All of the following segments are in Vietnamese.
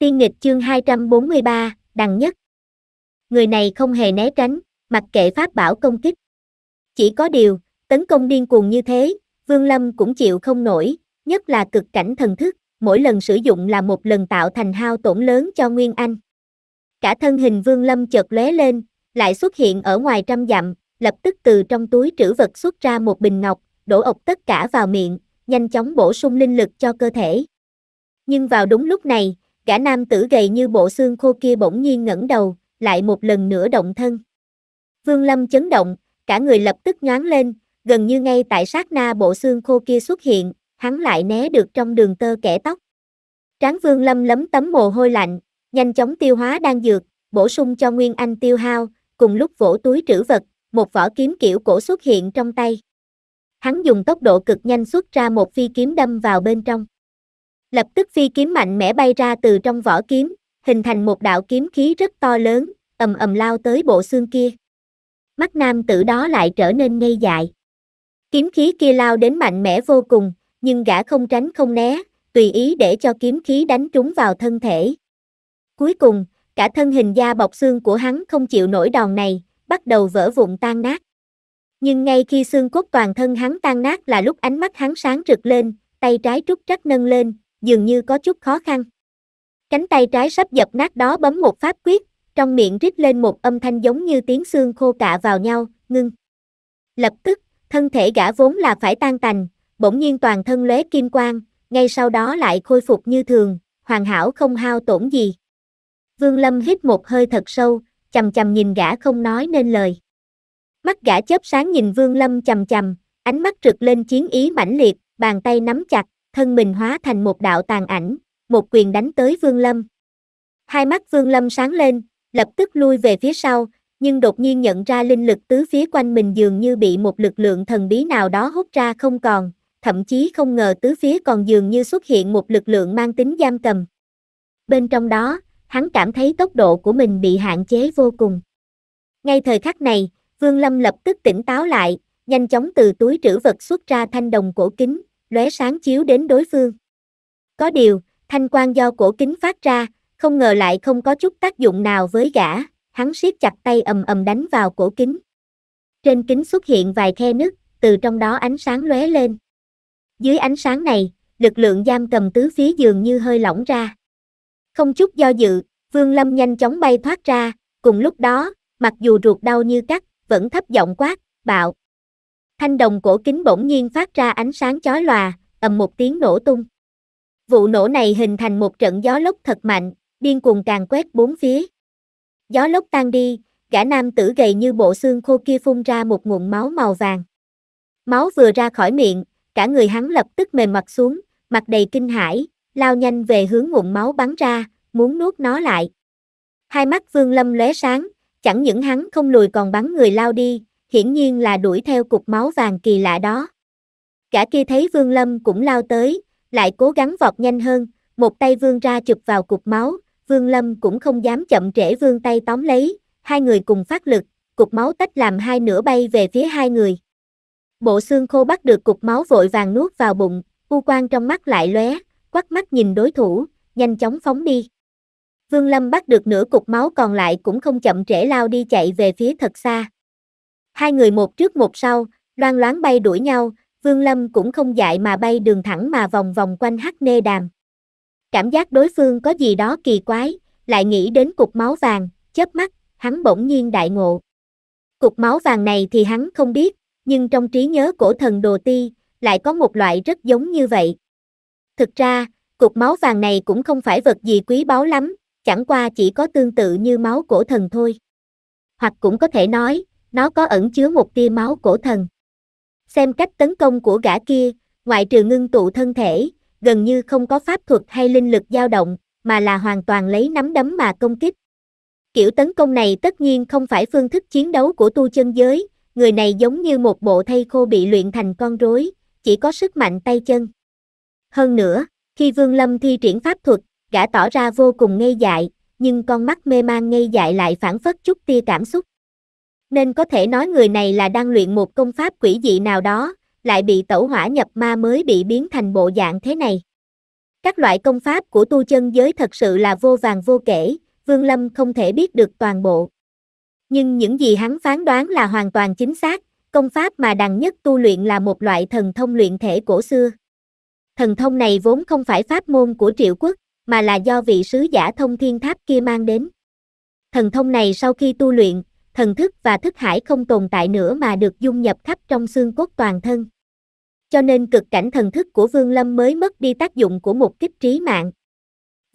Tiên nghịch chương 243, đằng nhất. Người này không hề né tránh, mặc kệ pháp bảo công kích. Chỉ có điều, tấn công điên cuồng như thế, Vương Lâm cũng chịu không nổi, nhất là cực cảnh thần thức, mỗi lần sử dụng là một lần tạo thành hao tổn lớn cho Nguyên Anh. Cả thân hình Vương Lâm chợt lóe lên, lại xuất hiện ở ngoài trăm dặm, lập tức từ trong túi trữ vật xuất ra một bình ngọc, đổ ộc tất cả vào miệng, nhanh chóng bổ sung linh lực cho cơ thể. Nhưng vào đúng lúc này, Gã nam tử gầy như bộ xương khô kia bỗng nhiên ngẩng đầu, lại một lần nữa động thân. Vương Lâm chấn động, cả người lập tức nhoáng lên, gần như ngay tại sát na bộ xương khô kia xuất hiện, hắn lại né được trong đường tơ kẻ tóc. Tráng Vương Lâm lấm tấm mồ hôi lạnh, nhanh chóng tiêu hóa đang dược, bổ sung cho Nguyên Anh tiêu hao, cùng lúc vỗ túi trữ vật, một vỏ kiếm kiểu cổ xuất hiện trong tay. Hắn dùng tốc độ cực nhanh xuất ra một phi kiếm đâm vào bên trong. Lập tức phi kiếm mạnh mẽ bay ra từ trong vỏ kiếm, hình thành một đạo kiếm khí rất to lớn, ầm ầm lao tới bộ xương kia. Mắt nam tử đó lại trở nên ngây dại. Kiếm khí kia lao đến mạnh mẽ vô cùng, nhưng gã không tránh không né, tùy ý để cho kiếm khí đánh trúng vào thân thể. Cuối cùng, cả thân hình da bọc xương của hắn không chịu nổi đòn này, bắt đầu vỡ vụn tan nát. Nhưng ngay khi xương cốt toàn thân hắn tan nát là lúc ánh mắt hắn sáng rực lên, tay trái trúc trắc nâng lên, dường như có chút khó khăn. Cánh tay trái sắp dập nát đó bấm một pháp quyết, trong miệng rít lên một âm thanh giống như tiếng xương khô cạ vào nhau, ngưng. Lập tức, thân thể gã vốn là phải tan tành, bỗng nhiên toàn thân lóe kim quang, ngay sau đó lại khôi phục như thường, hoàn hảo không hao tổn gì. Vương Lâm hít một hơi thật sâu, chầm chầm nhìn gã không nói nên lời. Mắt gã chớp sáng nhìn Vương Lâm chầm chầm, ánh mắt rực lên chiến ý mãnh liệt, bàn tay nắm chặt, thân mình hóa thành một đạo tàn ảnh, một quyền đánh tới Vương Lâm. Hai mắt Vương Lâm sáng lên, lập tức lui về phía sau, nhưng đột nhiên nhận ra linh lực tứ phía quanh mình dường như bị một lực lượng thần bí nào đó hút ra không còn, thậm chí không ngờ tứ phía còn dường như xuất hiện một lực lượng mang tính giam cầm. Bên trong đó, hắn cảm thấy tốc độ của mình bị hạn chế vô cùng. Ngay thời khắc này, Vương Lâm lập tức tỉnh táo lại, nhanh chóng từ túi trữ vật xuất ra thanh đồng cổ kính, lóe sáng chiếu đến đối phương. Có điều, thanh quang do cổ kính phát ra, không ngờ lại không có chút tác dụng nào với gã, hắn siết chặt tay ầm ầm đánh vào cổ kính. Trên kính xuất hiện vài khe nứt, từ trong đó ánh sáng lóe lên. Dưới ánh sáng này, lực lượng giam cầm tứ phía dường như hơi lỏng ra. Không chút do dự, Vương Lâm nhanh chóng bay thoát ra, cùng lúc đó, mặc dù ruột đau như cắt, vẫn thấp giọng quát, bạo. Thanh đồng cổ kính bỗng nhiên phát ra ánh sáng chói lòa, ầm một tiếng nổ tung. Vụ nổ này hình thành một trận gió lốc thật mạnh, điên cuồng càng quét bốn phía. Gió lốc tan đi, gã nam tử gầy như bộ xương khô kia phun ra một nguồn máu màu vàng. Máu vừa ra khỏi miệng, cả người hắn lập tức mềm mặt xuống, mặt đầy kinh hãi, lao nhanh về hướng nguồn máu bắn ra, muốn nuốt nó lại. Hai mắt Vương Lâm lóe sáng, chẳng những hắn không lùi còn bắn người lao đi, hiển nhiên là đuổi theo cục máu vàng kỳ lạ đó. Cả kia thấy Vương Lâm cũng lao tới, lại cố gắng vọt nhanh hơn, một tay vương ra chụp vào cục máu, Vương Lâm cũng không dám chậm trễ vương tay tóm lấy, hai người cùng phát lực, cục máu tách làm hai nửa bay về phía hai người. Bộ xương khô bắt được cục máu vội vàng nuốt vào bụng, u quan trong mắt lại lóe, quắt mắt nhìn đối thủ, nhanh chóng phóng đi. Vương Lâm bắt được nửa cục máu còn lại cũng không chậm trễ lao đi chạy về phía thật xa. Hai người một trước một sau, loan loáng bay đuổi nhau, Vương Lâm cũng không dại mà bay đường thẳng mà vòng vòng quanh hắc nê đàm. Cảm giác đối phương có gì đó kỳ quái, lại nghĩ đến cục máu vàng, chớp mắt, hắn bỗng nhiên đại ngộ. Cục máu vàng này thì hắn không biết, nhưng trong trí nhớ cổ thần Đồ Ti, lại có một loại rất giống như vậy. Thực ra, cục máu vàng này cũng không phải vật gì quý báu lắm, chẳng qua chỉ có tương tự như máu cổ thần thôi. Hoặc cũng có thể nói, nó có ẩn chứa một tia máu cổ thần. Xem cách tấn công của gã kia, ngoại trừ ngưng tụ thân thể, gần như không có pháp thuật hay linh lực dao động, mà là hoàn toàn lấy nắm đấm mà công kích. Kiểu tấn công này tất nhiên không phải phương thức chiến đấu của tu chân giới, người này giống như một bộ thây khô bị luyện thành con rối, chỉ có sức mạnh tay chân. Hơn nữa, khi Vương Lâm thi triển pháp thuật, gã tỏ ra vô cùng ngây dại, nhưng con mắt mê man ngây dại lại phản phất chút tia cảm xúc nên có thể nói người này là đang luyện một công pháp quỷ dị nào đó, lại bị tẩu hỏa nhập ma mới bị biến thành bộ dạng thế này. Các loại công pháp của tu chân giới thật sự là vô vàng vô kể, Vương Lâm không thể biết được toàn bộ. Nhưng những gì hắn phán đoán là hoàn toàn chính xác, công pháp mà đằng nhất tu luyện là một loại thần thông luyện thể cổ xưa. Thần thông này vốn không phải pháp môn của triệu quốc, mà là do vị sứ giả thông thiên tháp kia mang đến. Thần thông này sau khi tu luyện, thần thức và thức hải không tồn tại nữa mà được dung nhập khắp trong xương cốt toàn thân. Cho nên cực cảnh thần thức của Vương Lâm mới mất đi tác dụng của một kích trí mạng.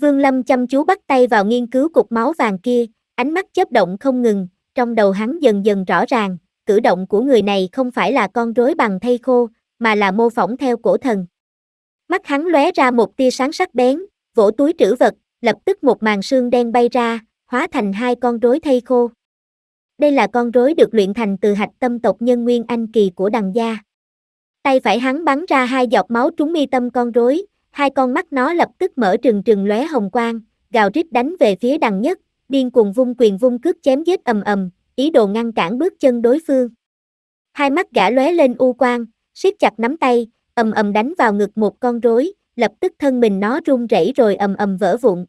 Vương Lâm chăm chú bắt tay vào nghiên cứu cục máu vàng kia, ánh mắt chớp động không ngừng, trong đầu hắn dần dần rõ ràng, cử động của người này không phải là con rối bằng thây khô, mà là mô phỏng theo cổ thần. Mắt hắn lóe ra một tia sáng sắc bén, vỗ túi trữ vật, lập tức một màn xương đen bay ra, hóa thành hai con rối thây khô. Đây là con rối được luyện thành từ hạch tâm tộc nhân nguyên anh kỳ của đằng gia. Tay phải hắn bắn ra hai giọt máu trúng mi tâm con rối, hai con mắt nó lập tức mở trừng trừng lóe hồng quang, gào rít đánh về phía đằng nhất, điên cuồng vung quyền vung cước chém giết ầm ầm, ý đồ ngăn cản bước chân đối phương. Hai mắt gã lóe lên u quang, siết chặt nắm tay, ầm ầm đánh vào ngực một con rối, lập tức thân mình nó run rẩy rồi ầm ầm vỡ vụn.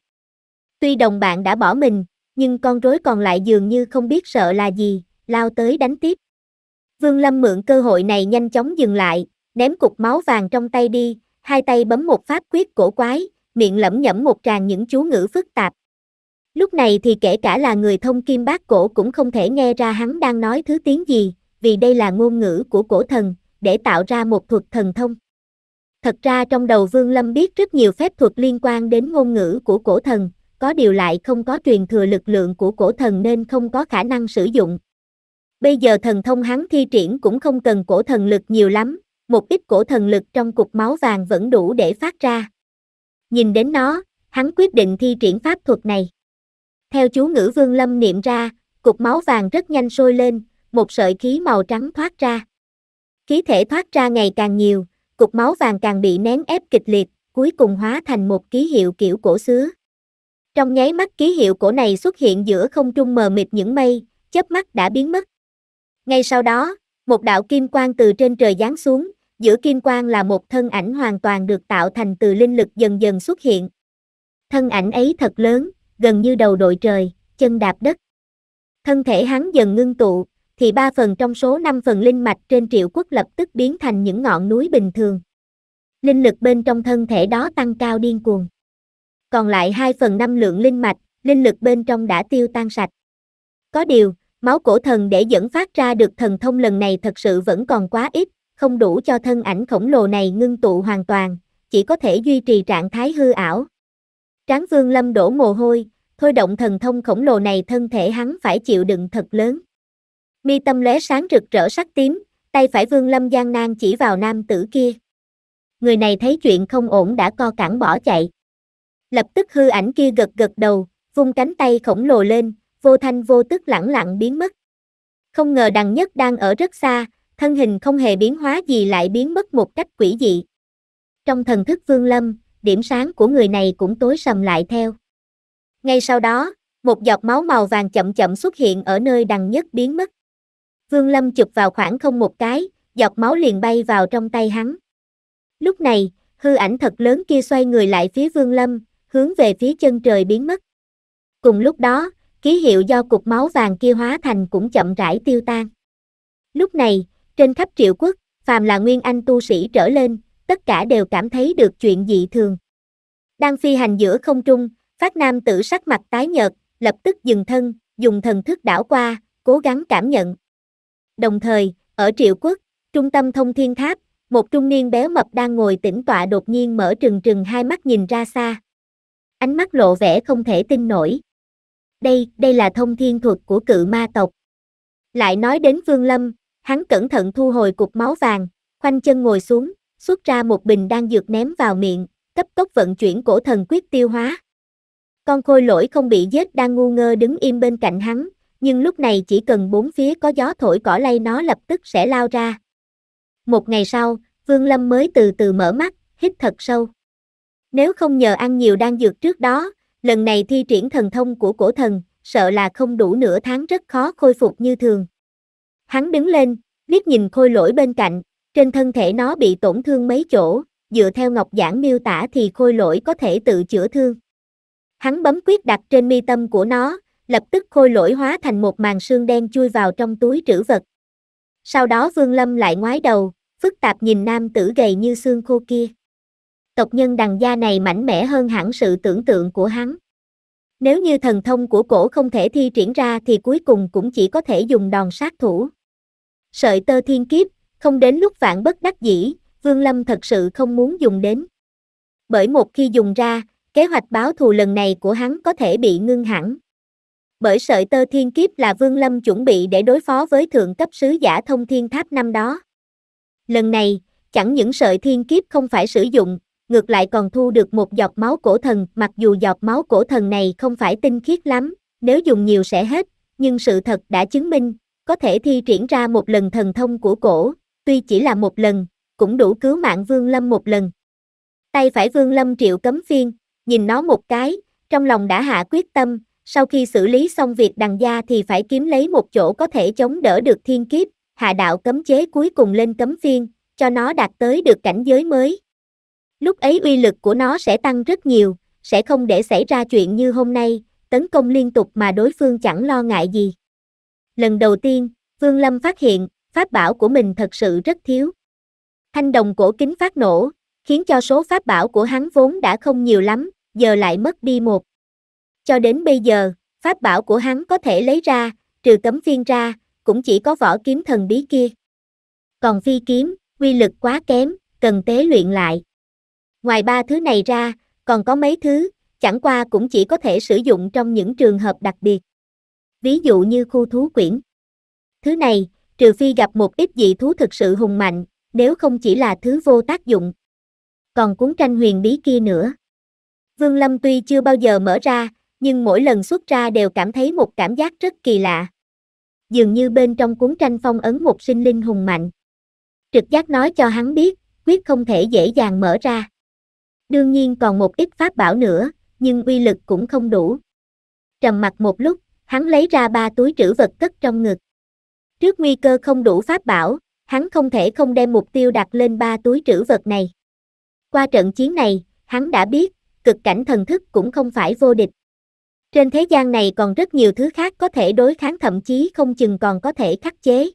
Tuy đồng bạn đã bỏ mình, nhưng con rối còn lại dường như không biết sợ là gì, lao tới đánh tiếp. Vương Lâm mượn cơ hội này nhanh chóng dừng lại, ném cục máu vàng trong tay đi, hai tay bấm một pháp quyết cổ quái, miệng lẩm nhẩm một tràng những chú ngữ phức tạp. Lúc này thì kể cả là người thông kim bát cổ cũng không thể nghe ra hắn đang nói thứ tiếng gì, vì đây là ngôn ngữ của cổ thần, để tạo ra một thuật thần thông. Thật ra trong đầu Vương Lâm biết rất nhiều phép thuật liên quan đến ngôn ngữ của cổ thần, có điều lại không có truyền thừa lực lượng của cổ thần nên không có khả năng sử dụng. Bây giờ thần thông hắn thi triển cũng không cần cổ thần lực nhiều lắm, một ít cổ thần lực trong cục máu vàng vẫn đủ để phát ra. Nhìn đến nó, hắn quyết định thi triển pháp thuật này. Theo chú ngữ vương lâm niệm ra, cục máu vàng rất nhanh sôi lên, một sợi khí màu trắng thoát ra. Khí thể thoát ra ngày càng nhiều, cục máu vàng càng bị nén ép kịch liệt, cuối cùng hóa thành một ký hiệu kiểu cổ xưa. Trong nháy mắt ký hiệu cổ này xuất hiện giữa không trung mờ mịt những mây, chớp mắt đã biến mất. Ngay sau đó, một đạo kim quang từ trên trời giáng xuống, giữa kim quang là một thân ảnh hoàn toàn được tạo thành từ linh lực dần dần xuất hiện. Thân ảnh ấy thật lớn, gần như đầu đội trời, chân đạp đất. Thân thể hắn dần ngưng tụ, thì ba phần trong số năm phần linh mạch trên triệu quốc lập tức biến thành những ngọn núi bình thường. Linh lực bên trong thân thể đó tăng cao điên cuồng còn lại 2 phần 5 lượng linh mạch, linh lực bên trong đã tiêu tan sạch. Có điều, máu cổ thần để dẫn phát ra được thần thông lần này thật sự vẫn còn quá ít, không đủ cho thân ảnh khổng lồ này ngưng tụ hoàn toàn, chỉ có thể duy trì trạng thái hư ảo. Tráng Vương Lâm đổ mồ hôi, thôi động thần thông khổng lồ này thân thể hắn phải chịu đựng thật lớn. Mi tâm lóe sáng rực rỡ sắc tím, tay phải Vương Lâm gian nan chỉ vào nam tử kia. Người này thấy chuyện không ổn đã co cẳng bỏ chạy. Lập tức hư ảnh kia gật gật đầu, vung cánh tay khổng lồ lên, vô thanh vô tức lẳng lặng biến mất. Không ngờ đằng nhất đang ở rất xa, thân hình không hề biến hóa gì lại biến mất một cách quỷ dị. Trong thần thức vương lâm, điểm sáng của người này cũng tối sầm lại theo. Ngay sau đó, một giọt máu màu vàng chậm chậm xuất hiện ở nơi đằng nhất biến mất. Vương Lâm chụp vào khoảng không một cái, giọt máu liền bay vào trong tay hắn. Lúc này, hư ảnh thật lớn kia xoay người lại phía Vương Lâm, hướng về phía chân trời biến mất. Cùng lúc đó, ký hiệu do cục máu vàng kia hóa thành cũng chậm rãi tiêu tan. Lúc này, trên khắp triệu quốc, phàm là nguyên anh tu sĩ trở lên, tất cả đều cảm thấy được chuyện dị thường. Đang phi hành giữa không trung, phát nam tử sắc mặt tái nhợt, lập tức dừng thân, dùng thần thức đảo qua, cố gắng cảm nhận. Đồng thời, ở triệu quốc, trung tâm thông thiên tháp, một trung niên béo mập đang ngồi tĩnh tọa đột nhiên mở trừng trừng hai mắt nhìn ra xa. Ánh mắt lộ vẻ không thể tin nổi. Đây, đây là thông thiên thuật của cự ma tộc. Lại nói đến Vương Lâm, hắn cẩn thận thu hồi cục máu vàng, khoanh chân ngồi xuống, xuất ra một bình đan dược ném vào miệng, cấp tốc vận chuyển cổ thần quyết tiêu hóa. Con khôi lỗi không bị giết đang ngu ngơ đứng im bên cạnh hắn, nhưng lúc này chỉ cần bốn phía có gió thổi cỏ lay nó lập tức sẽ lao ra. Một ngày sau, Vương Lâm mới từ từ mở mắt, hít thật sâu. Nếu không nhờ ăn nhiều đan dược trước đó, lần này thi triển thần thông của cổ thần, sợ là không đủ nửa tháng rất khó khôi phục như thường. Hắn đứng lên, liếc nhìn khôi lỗi bên cạnh, trên thân thể nó bị tổn thương mấy chỗ, dựa theo ngọc giảng miêu tả thì khôi lỗi có thể tự chữa thương. Hắn bấm quyết đặt trên mi tâm của nó, lập tức khôi lỗi hóa thành một màn xương đen chui vào trong túi trữ vật. Sau đó Vương Lâm lại ngoái đầu, phức tạp nhìn nam tử gầy như xương khô kia tộc nhân đằng gia này mạnh mẽ hơn hẳn sự tưởng tượng của hắn. Nếu như thần thông của cổ không thể thi triển ra thì cuối cùng cũng chỉ có thể dùng đòn sát thủ. Sợi tơ thiên kiếp, không đến lúc vạn bất đắc dĩ, Vương Lâm thật sự không muốn dùng đến. Bởi một khi dùng ra, kế hoạch báo thù lần này của hắn có thể bị ngưng hẳn. Bởi sợi tơ thiên kiếp là Vương Lâm chuẩn bị để đối phó với thượng cấp sứ giả thông thiên tháp năm đó. Lần này, chẳng những sợi thiên kiếp không phải sử dụng, ngược lại còn thu được một giọt máu cổ thần, mặc dù giọt máu cổ thần này không phải tinh khiết lắm, nếu dùng nhiều sẽ hết, nhưng sự thật đã chứng minh, có thể thi triển ra một lần thần thông của cổ, tuy chỉ là một lần, cũng đủ cứu mạng Vương Lâm một lần. Tay phải Vương Lâm triệu cấm phiên, nhìn nó một cái, trong lòng đã hạ quyết tâm, sau khi xử lý xong việc đằng gia thì phải kiếm lấy một chỗ có thể chống đỡ được thiên kiếp, hạ đạo cấm chế cuối cùng lên cấm phiên, cho nó đạt tới được cảnh giới mới lúc ấy uy lực của nó sẽ tăng rất nhiều, sẽ không để xảy ra chuyện như hôm nay, tấn công liên tục mà đối phương chẳng lo ngại gì. Lần đầu tiên, Vương Lâm phát hiện, pháp bảo của mình thật sự rất thiếu. Thanh đồng cổ kính phát nổ, khiến cho số pháp bảo của hắn vốn đã không nhiều lắm, giờ lại mất đi một. Cho đến bây giờ, pháp bảo của hắn có thể lấy ra, trừ cấm phiên ra, cũng chỉ có vỏ kiếm thần bí kia. Còn phi kiếm, quy lực quá kém, cần tế luyện lại. Ngoài ba thứ này ra, còn có mấy thứ, chẳng qua cũng chỉ có thể sử dụng trong những trường hợp đặc biệt. Ví dụ như khu thú quyển. Thứ này, trừ phi gặp một ít dị thú thực sự hùng mạnh, nếu không chỉ là thứ vô tác dụng. Còn cuốn tranh huyền bí kia nữa. Vương Lâm tuy chưa bao giờ mở ra, nhưng mỗi lần xuất ra đều cảm thấy một cảm giác rất kỳ lạ. Dường như bên trong cuốn tranh phong ấn một sinh linh hùng mạnh. Trực giác nói cho hắn biết, quyết không thể dễ dàng mở ra. Đương nhiên còn một ít pháp bảo nữa, nhưng uy lực cũng không đủ. Trầm mặt một lúc, hắn lấy ra ba túi trữ vật cất trong ngực. Trước nguy cơ không đủ pháp bảo, hắn không thể không đem mục tiêu đặt lên ba túi trữ vật này. Qua trận chiến này, hắn đã biết, cực cảnh thần thức cũng không phải vô địch. Trên thế gian này còn rất nhiều thứ khác có thể đối kháng thậm chí không chừng còn có thể khắc chế.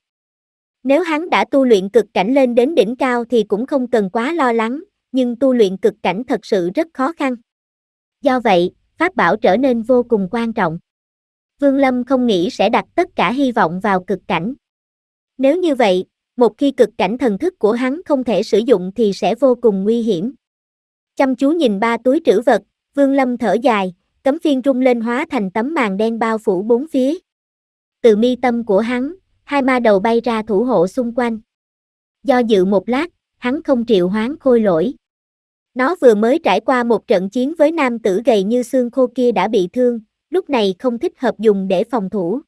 Nếu hắn đã tu luyện cực cảnh lên đến đỉnh cao thì cũng không cần quá lo lắng, nhưng tu luyện cực cảnh thật sự rất khó khăn. Do vậy, pháp bảo trở nên vô cùng quan trọng. Vương Lâm không nghĩ sẽ đặt tất cả hy vọng vào cực cảnh. Nếu như vậy, một khi cực cảnh thần thức của hắn không thể sử dụng thì sẽ vô cùng nguy hiểm. Chăm chú nhìn ba túi trữ vật, Vương Lâm thở dài, cấm phiên rung lên hóa thành tấm màn đen bao phủ bốn phía. Từ mi tâm của hắn, hai ma đầu bay ra thủ hộ xung quanh. Do dự một lát, hắn không triệu hoán khôi lỗi. Nó vừa mới trải qua một trận chiến với nam tử gầy như xương khô kia đã bị thương, lúc này không thích hợp dùng để phòng thủ.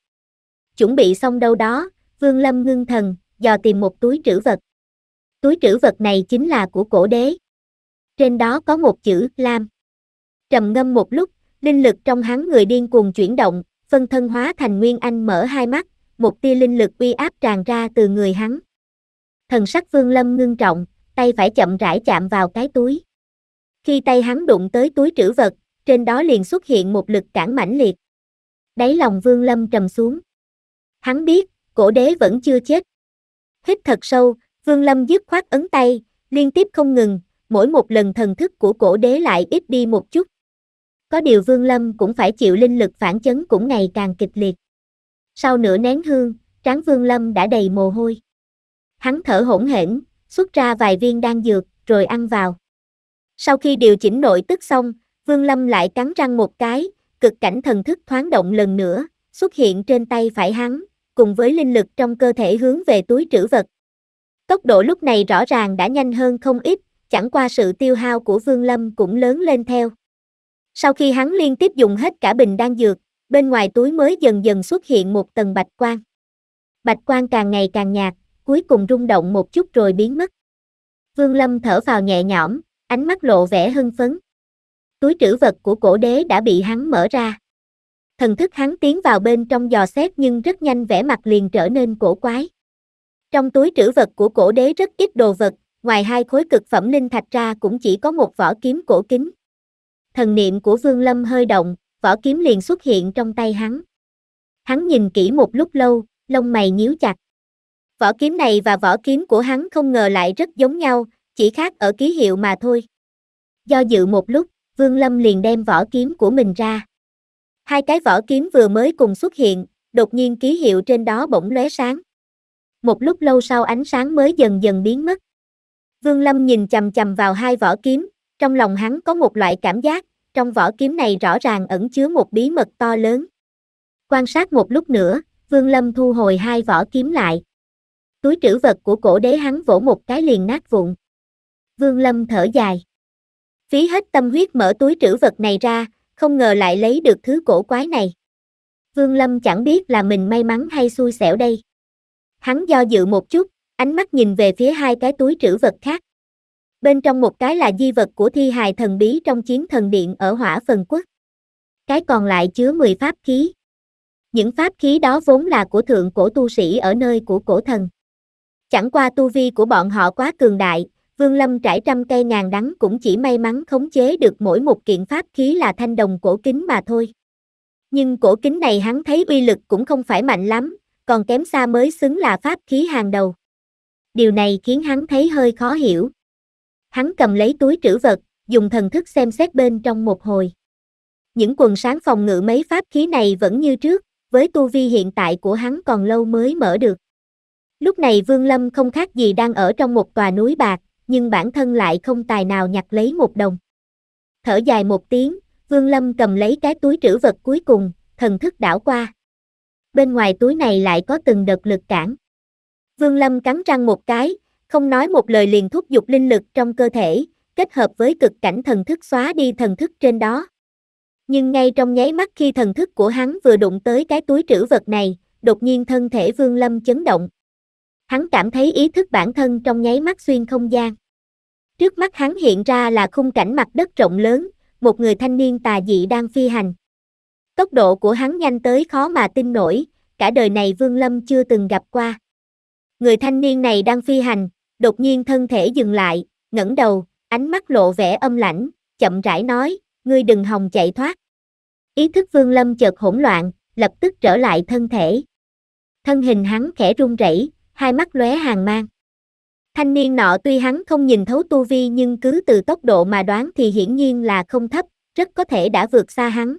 Chuẩn bị xong đâu đó, Vương Lâm ngưng thần, dò tìm một túi trữ vật. Túi trữ vật này chính là của cổ đế. Trên đó có một chữ Lam. Trầm ngâm một lúc, linh lực trong hắn người điên cuồng chuyển động, phân thân hóa thành Nguyên Anh mở hai mắt, một tia linh lực uy áp tràn ra từ người hắn. Thần sắc Vương Lâm ngưng trọng, tay phải chậm rãi chạm vào cái túi. Khi tay hắn đụng tới túi trữ vật, trên đó liền xuất hiện một lực cản mãnh liệt. Đáy lòng Vương Lâm trầm xuống. Hắn biết, cổ đế vẫn chưa chết. Hít thật sâu, Vương Lâm dứt khoát ấn tay, liên tiếp không ngừng, mỗi một lần thần thức của cổ đế lại ít đi một chút. Có điều Vương Lâm cũng phải chịu linh lực phản chấn cũng ngày càng kịch liệt. Sau nửa nén hương, trán Vương Lâm đã đầy mồ hôi. Hắn thở hổn hển, xuất ra vài viên đan dược, rồi ăn vào. Sau khi điều chỉnh nội tức xong, Vương Lâm lại cắn răng một cái, cực cảnh thần thức thoáng động lần nữa, xuất hiện trên tay phải hắn, cùng với linh lực trong cơ thể hướng về túi trữ vật. Tốc độ lúc này rõ ràng đã nhanh hơn không ít, chẳng qua sự tiêu hao của Vương Lâm cũng lớn lên theo. Sau khi hắn liên tiếp dùng hết cả bình đan dược, bên ngoài túi mới dần dần xuất hiện một tầng bạch quang. Bạch quang càng ngày càng nhạt, cuối cùng rung động một chút rồi biến mất. Vương Lâm thở vào nhẹ nhõm, ánh mắt lộ vẻ hưng phấn. Túi trữ vật của cổ đế đã bị hắn mở ra. Thần thức hắn tiến vào bên trong dò xét nhưng rất nhanh vẻ mặt liền trở nên cổ quái. Trong túi trữ vật của cổ đế rất ít đồ vật, ngoài hai khối cực phẩm linh thạch ra cũng chỉ có một vỏ kiếm cổ kính. Thần niệm của Vương Lâm hơi động, vỏ kiếm liền xuất hiện trong tay hắn. Hắn nhìn kỹ một lúc lâu, lông mày nhíu chặt. Vỏ kiếm này và vỏ kiếm của hắn không ngờ lại rất giống nhau, chỉ khác ở ký hiệu mà thôi. Do dự một lúc, Vương Lâm liền đem vỏ kiếm của mình ra. Hai cái vỏ kiếm vừa mới cùng xuất hiện, đột nhiên ký hiệu trên đó bỗng lóe sáng. Một lúc lâu sau ánh sáng mới dần dần biến mất. Vương Lâm nhìn chầm chầm vào hai vỏ kiếm, trong lòng hắn có một loại cảm giác, trong vỏ kiếm này rõ ràng ẩn chứa một bí mật to lớn. Quan sát một lúc nữa, Vương Lâm thu hồi hai vỏ kiếm lại. Túi trữ vật của cổ đế hắn vỗ một cái liền nát vụn. Vương Lâm thở dài. Phí hết tâm huyết mở túi trữ vật này ra, không ngờ lại lấy được thứ cổ quái này. Vương Lâm chẳng biết là mình may mắn hay xui xẻo đây. Hắn do dự một chút, ánh mắt nhìn về phía hai cái túi trữ vật khác. Bên trong một cái là di vật của thi hài thần bí trong chiến thần điện ở hỏa phần quốc. Cái còn lại chứa 10 pháp khí. Những pháp khí đó vốn là của thượng cổ tu sĩ ở nơi của cổ thần. Chẳng qua tu vi của bọn họ quá cường đại, Vương Lâm trải trăm cây ngàn đắng cũng chỉ may mắn khống chế được mỗi một kiện pháp khí là thanh đồng cổ kính mà thôi. Nhưng cổ kính này hắn thấy uy lực cũng không phải mạnh lắm, còn kém xa mới xứng là pháp khí hàng đầu. Điều này khiến hắn thấy hơi khó hiểu. Hắn cầm lấy túi trữ vật, dùng thần thức xem xét bên trong một hồi. Những quần sáng phòng ngự mấy pháp khí này vẫn như trước, với tu vi hiện tại của hắn còn lâu mới mở được. Lúc này Vương Lâm không khác gì đang ở trong một tòa núi bạc, nhưng bản thân lại không tài nào nhặt lấy một đồng. Thở dài một tiếng, Vương Lâm cầm lấy cái túi trữ vật cuối cùng, thần thức đảo qua. Bên ngoài túi này lại có từng đợt lực cản. Vương Lâm cắn răng một cái, không nói một lời liền thúc giục linh lực trong cơ thể, kết hợp với cực cảnh thần thức xóa đi thần thức trên đó. Nhưng ngay trong nháy mắt khi thần thức của hắn vừa đụng tới cái túi trữ vật này, đột nhiên thân thể Vương Lâm chấn động. Hắn cảm thấy ý thức bản thân trong nháy mắt xuyên không gian. Trước mắt hắn hiện ra là khung cảnh mặt đất rộng lớn, một người thanh niên tà dị đang phi hành. Tốc độ của hắn nhanh tới khó mà tin nổi, cả đời này Vương Lâm chưa từng gặp qua. Người thanh niên này đang phi hành, đột nhiên thân thể dừng lại, ngẩng đầu, ánh mắt lộ vẻ âm lãnh, chậm rãi nói, ngươi đừng hòng chạy thoát. Ý thức Vương Lâm chợt hỗn loạn, lập tức trở lại thân thể. Thân hình hắn khẽ run rẩy, hai mắt lóe hàng mang. Thanh niên nọ tuy hắn không nhìn thấu tu vi nhưng cứ từ tốc độ mà đoán thì hiển nhiên là không thấp, rất có thể đã vượt xa hắn.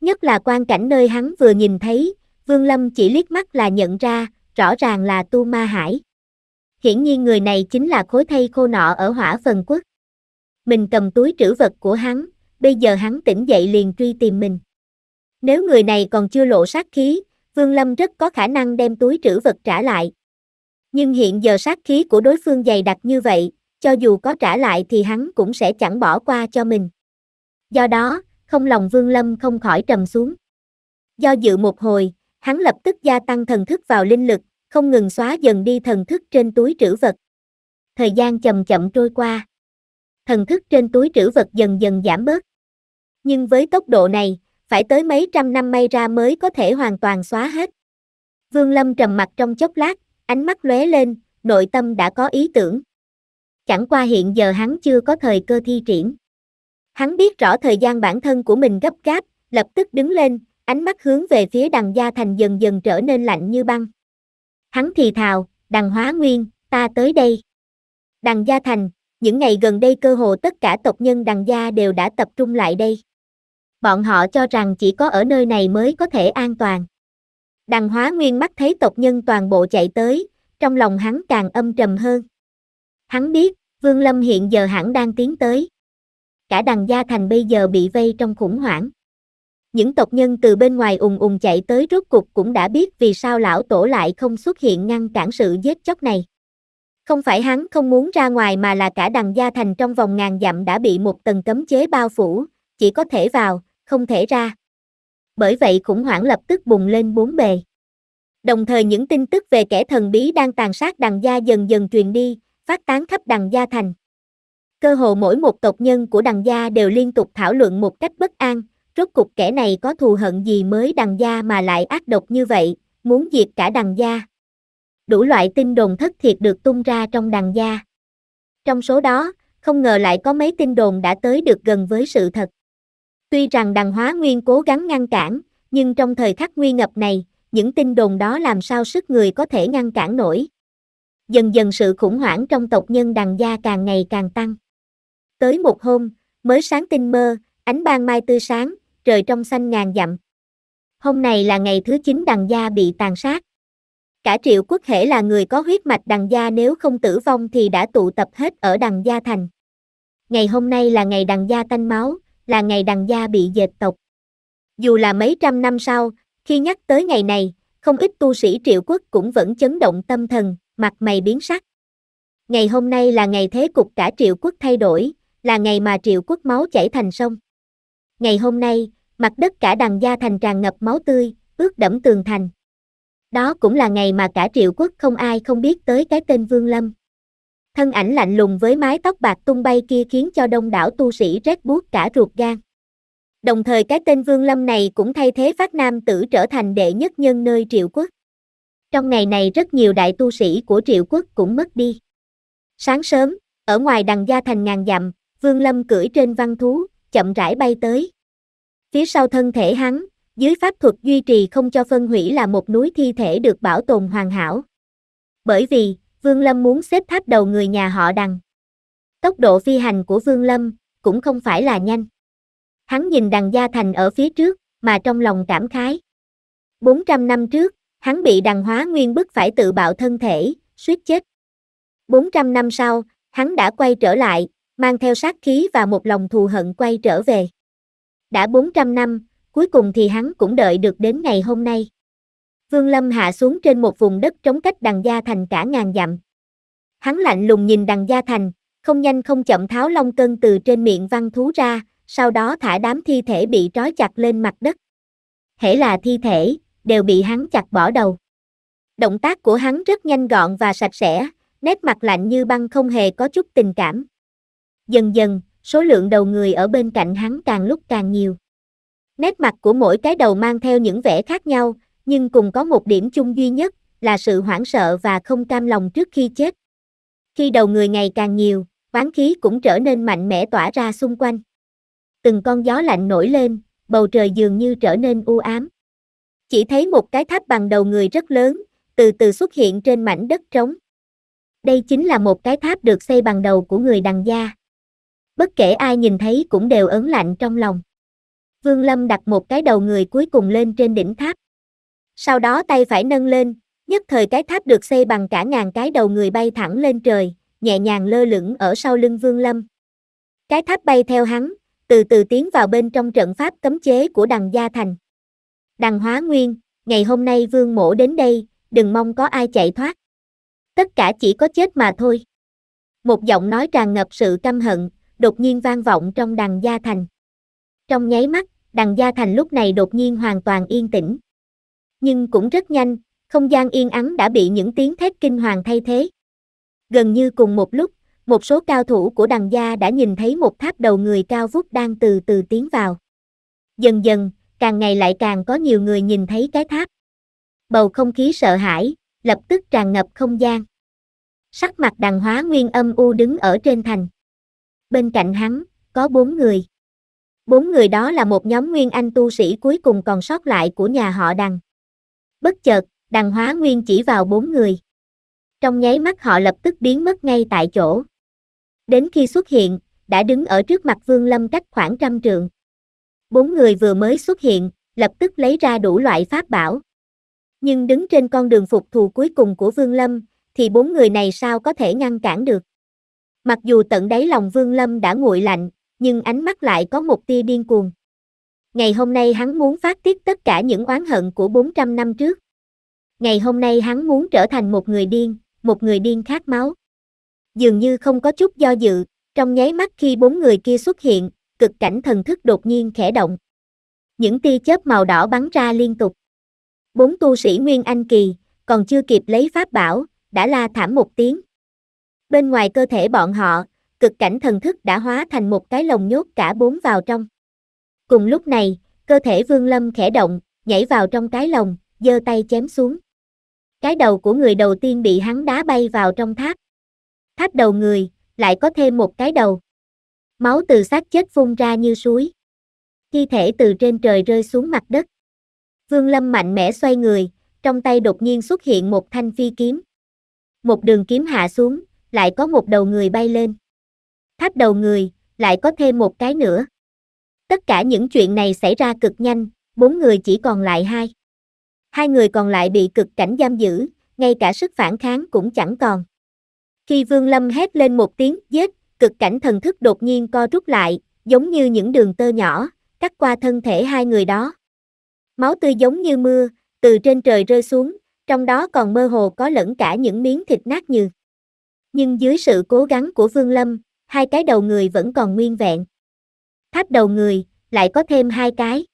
Nhất là quan cảnh nơi hắn vừa nhìn thấy, Vương Lâm chỉ liếc mắt là nhận ra, rõ ràng là tu ma hải. Hiển nhiên người này chính là khối thây khô nọ ở hỏa phần quốc. Mình cầm túi trữ vật của hắn, bây giờ hắn tỉnh dậy liền truy tìm mình. Nếu người này còn chưa lộ sát khí, Vương Lâm rất có khả năng đem túi trữ vật trả lại, nhưng hiện giờ sát khí của đối phương dày đặc như vậy, cho dù có trả lại thì hắn cũng sẽ chẳng bỏ qua cho mình. Do đó, không lòng Vương Lâm không khỏi trầm xuống. Do dự một hồi, hắn lập tức gia tăng thần thức vào linh lực, không ngừng xóa dần đi thần thức trên túi trữ vật. Thời gian chậm chậm trôi qua. Thần thức trên túi trữ vật dần dần giảm bớt. Nhưng với tốc độ này, phải tới mấy trăm năm may ra mới có thể hoàn toàn xóa hết. Vương Lâm trầm mặt trong chốc lát, Ánh mắt lóe lên, nội tâm đã có ý tưởng. Chẳng qua hiện giờ hắn chưa có thời cơ thi triển. Hắn biết rõ thời gian bản thân của mình gấp gáp, lập tức đứng lên, ánh mắt hướng về phía đằng gia thành dần dần trở nên lạnh như băng. Hắn thì thào, đằng hóa nguyên, ta tới đây. Đằng gia thành, những ngày gần đây cơ hồ tất cả tộc nhân đằng gia đều đã tập trung lại đây. Bọn họ cho rằng chỉ có ở nơi này mới có thể an toàn. Đằng hóa nguyên mắt thấy tộc nhân toàn bộ chạy tới, trong lòng hắn càng âm trầm hơn. Hắn biết, Vương Lâm hiện giờ hẳn đang tiến tới. Cả đằng gia thành bây giờ bị vây trong khủng hoảng. Những tộc nhân từ bên ngoài ùng ùng chạy tới rốt cục cũng đã biết vì sao lão tổ lại không xuất hiện ngăn cản sự giết chóc này. Không phải hắn không muốn ra ngoài mà là cả đằng gia thành trong vòng ngàn dặm đã bị một tầng cấm chế bao phủ, chỉ có thể vào, không thể ra bởi vậy khủng hoảng lập tức bùng lên bốn bề. Đồng thời những tin tức về kẻ thần bí đang tàn sát đằng gia dần dần truyền đi, phát tán khắp đằng gia thành. Cơ hồ mỗi một tộc nhân của đằng gia đều liên tục thảo luận một cách bất an, rốt cục kẻ này có thù hận gì mới đằng gia mà lại ác độc như vậy, muốn diệt cả đằng gia. Đủ loại tin đồn thất thiệt được tung ra trong đằng gia. Trong số đó, không ngờ lại có mấy tin đồn đã tới được gần với sự thật. Tuy rằng đằng hóa nguyên cố gắng ngăn cản, nhưng trong thời khắc nguy ngập này, những tin đồn đó làm sao sức người có thể ngăn cản nổi. Dần dần sự khủng hoảng trong tộc nhân đằng gia càng ngày càng tăng. Tới một hôm, mới sáng tinh mơ, ánh ban mai tươi sáng, trời trong xanh ngàn dặm. Hôm này là ngày thứ 9 đằng gia bị tàn sát. Cả triệu quốc hệ là người có huyết mạch đằng gia nếu không tử vong thì đã tụ tập hết ở đằng gia thành. Ngày hôm nay là ngày đằng gia tanh máu, là ngày đằng gia bị dệt tộc. Dù là mấy trăm năm sau, khi nhắc tới ngày này, không ít tu sĩ triệu quốc cũng vẫn chấn động tâm thần, mặt mày biến sắc. Ngày hôm nay là ngày thế cục cả triệu quốc thay đổi, là ngày mà triệu quốc máu chảy thành sông. Ngày hôm nay, mặt đất cả đằng gia thành tràn ngập máu tươi, ướt đẫm tường thành. Đó cũng là ngày mà cả triệu quốc không ai không biết tới cái tên Vương Lâm. Thân ảnh lạnh lùng với mái tóc bạc tung bay kia khiến cho đông đảo tu sĩ rét buốt cả ruột gan. Đồng thời cái tên Vương Lâm này cũng thay thế phát nam tử trở thành đệ nhất nhân nơi triệu quốc. Trong ngày này rất nhiều đại tu sĩ của triệu quốc cũng mất đi. Sáng sớm, ở ngoài đằng gia thành ngàn dặm, Vương Lâm cưỡi trên văn thú, chậm rãi bay tới. Phía sau thân thể hắn, dưới pháp thuật duy trì không cho phân hủy là một núi thi thể được bảo tồn hoàn hảo. Bởi vì, Vương Lâm muốn xếp tháp đầu người nhà họ đằng. Tốc độ phi hành của Vương Lâm cũng không phải là nhanh. Hắn nhìn đằng Gia Thành ở phía trước, mà trong lòng cảm khái. 400 năm trước, hắn bị đằng hóa nguyên bức phải tự bạo thân thể, suýt chết. 400 năm sau, hắn đã quay trở lại, mang theo sát khí và một lòng thù hận quay trở về. Đã 400 năm, cuối cùng thì hắn cũng đợi được đến ngày hôm nay. Vương Lâm hạ xuống trên một vùng đất trống cách đằng gia thành cả ngàn dặm. Hắn lạnh lùng nhìn đằng gia thành, không nhanh không chậm tháo long cân từ trên miệng văn thú ra, sau đó thả đám thi thể bị trói chặt lên mặt đất. Hễ là thi thể, đều bị hắn chặt bỏ đầu. Động tác của hắn rất nhanh gọn và sạch sẽ, nét mặt lạnh như băng không hề có chút tình cảm. Dần dần, số lượng đầu người ở bên cạnh hắn càng lúc càng nhiều. Nét mặt của mỗi cái đầu mang theo những vẻ khác nhau, nhưng cùng có một điểm chung duy nhất, là sự hoảng sợ và không cam lòng trước khi chết. Khi đầu người ngày càng nhiều, oán khí cũng trở nên mạnh mẽ tỏa ra xung quanh. Từng con gió lạnh nổi lên, bầu trời dường như trở nên u ám. Chỉ thấy một cái tháp bằng đầu người rất lớn, từ từ xuất hiện trên mảnh đất trống. Đây chính là một cái tháp được xây bằng đầu của người đằng gia. Bất kể ai nhìn thấy cũng đều ớn lạnh trong lòng. Vương Lâm đặt một cái đầu người cuối cùng lên trên đỉnh tháp. Sau đó tay phải nâng lên, nhất thời cái tháp được xây bằng cả ngàn cái đầu người bay thẳng lên trời, nhẹ nhàng lơ lửng ở sau lưng Vương Lâm. Cái tháp bay theo hắn, từ từ tiến vào bên trong trận pháp cấm chế của đằng Gia Thành. Đằng Hóa Nguyên, ngày hôm nay Vương Mổ đến đây, đừng mong có ai chạy thoát. Tất cả chỉ có chết mà thôi. Một giọng nói tràn ngập sự căm hận, đột nhiên vang vọng trong đằng Gia Thành. Trong nháy mắt, đằng Gia Thành lúc này đột nhiên hoàn toàn yên tĩnh nhưng cũng rất nhanh, không gian yên ắng đã bị những tiếng thét kinh hoàng thay thế. Gần như cùng một lúc, một số cao thủ của đằng gia đã nhìn thấy một tháp đầu người cao vút đang từ từ tiến vào. Dần dần, càng ngày lại càng có nhiều người nhìn thấy cái tháp. Bầu không khí sợ hãi, lập tức tràn ngập không gian. Sắc mặt đằng hóa nguyên âm u đứng ở trên thành. Bên cạnh hắn, có bốn người. Bốn người đó là một nhóm nguyên anh tu sĩ cuối cùng còn sót lại của nhà họ đằng bất chợt, đằng hóa nguyên chỉ vào bốn người. Trong nháy mắt họ lập tức biến mất ngay tại chỗ. Đến khi xuất hiện, đã đứng ở trước mặt Vương Lâm cách khoảng trăm trượng. Bốn người vừa mới xuất hiện, lập tức lấy ra đủ loại pháp bảo. Nhưng đứng trên con đường phục thù cuối cùng của Vương Lâm, thì bốn người này sao có thể ngăn cản được. Mặc dù tận đáy lòng Vương Lâm đã nguội lạnh, nhưng ánh mắt lại có một tia điên cuồng. Ngày hôm nay hắn muốn phát tiết tất cả những oán hận của 400 năm trước. Ngày hôm nay hắn muốn trở thành một người điên, một người điên khát máu. Dường như không có chút do dự, trong nháy mắt khi bốn người kia xuất hiện, cực cảnh thần thức đột nhiên khẽ động. Những tia chớp màu đỏ bắn ra liên tục. Bốn tu sĩ Nguyên Anh Kỳ, còn chưa kịp lấy pháp bảo, đã la thảm một tiếng. Bên ngoài cơ thể bọn họ, cực cảnh thần thức đã hóa thành một cái lồng nhốt cả bốn vào trong. Cùng lúc này, cơ thể Vương Lâm khẽ động, nhảy vào trong cái lồng, giơ tay chém xuống. Cái đầu của người đầu tiên bị hắn đá bay vào trong tháp. Tháp đầu người, lại có thêm một cái đầu. Máu từ xác chết phun ra như suối. Thi thể từ trên trời rơi xuống mặt đất. Vương Lâm mạnh mẽ xoay người, trong tay đột nhiên xuất hiện một thanh phi kiếm. Một đường kiếm hạ xuống, lại có một đầu người bay lên. Tháp đầu người, lại có thêm một cái nữa. Tất cả những chuyện này xảy ra cực nhanh, bốn người chỉ còn lại hai. Hai người còn lại bị cực cảnh giam giữ, ngay cả sức phản kháng cũng chẳng còn. Khi Vương Lâm hét lên một tiếng giết, cực cảnh thần thức đột nhiên co rút lại, giống như những đường tơ nhỏ, cắt qua thân thể hai người đó. Máu tươi giống như mưa, từ trên trời rơi xuống, trong đó còn mơ hồ có lẫn cả những miếng thịt nát như. Nhưng dưới sự cố gắng của Vương Lâm, hai cái đầu người vẫn còn nguyên vẹn tháp đầu người, lại có thêm hai cái.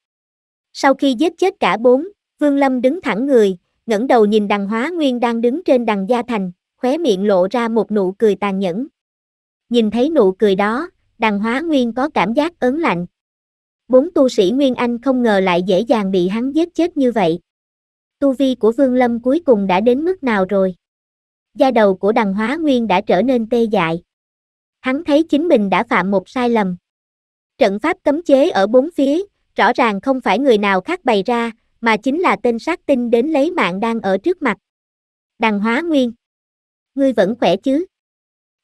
Sau khi giết chết cả bốn, Vương Lâm đứng thẳng người, ngẩng đầu nhìn đằng hóa nguyên đang đứng trên đằng gia thành, khóe miệng lộ ra một nụ cười tàn nhẫn. Nhìn thấy nụ cười đó, đằng hóa nguyên có cảm giác ớn lạnh. Bốn tu sĩ Nguyên Anh không ngờ lại dễ dàng bị hắn giết chết như vậy. Tu vi của Vương Lâm cuối cùng đã đến mức nào rồi? Da đầu của đằng hóa nguyên đã trở nên tê dại. Hắn thấy chính mình đã phạm một sai lầm. Trận pháp cấm chế ở bốn phía, rõ ràng không phải người nào khác bày ra, mà chính là tên sát tinh đến lấy mạng đang ở trước mặt. Đằng hóa nguyên. Ngươi vẫn khỏe chứ?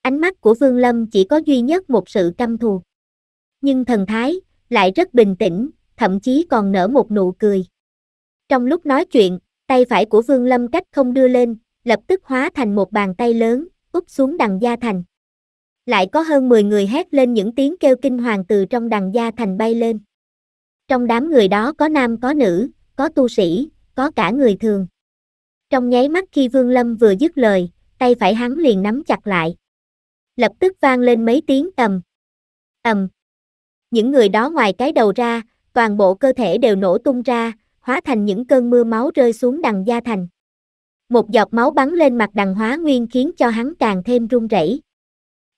Ánh mắt của Vương Lâm chỉ có duy nhất một sự căm thù. Nhưng thần thái, lại rất bình tĩnh, thậm chí còn nở một nụ cười. Trong lúc nói chuyện, tay phải của Vương Lâm cách không đưa lên, lập tức hóa thành một bàn tay lớn, úp xuống đằng gia thành lại có hơn 10 người hét lên những tiếng kêu kinh hoàng từ trong đằng gia thành bay lên. Trong đám người đó có nam có nữ, có tu sĩ, có cả người thường. Trong nháy mắt khi Vương Lâm vừa dứt lời, tay phải hắn liền nắm chặt lại. Lập tức vang lên mấy tiếng ầm. Ầm. Những người đó ngoài cái đầu ra, toàn bộ cơ thể đều nổ tung ra, hóa thành những cơn mưa máu rơi xuống đằng gia thành. Một giọt máu bắn lên mặt đằng hóa nguyên khiến cho hắn càng thêm run rẩy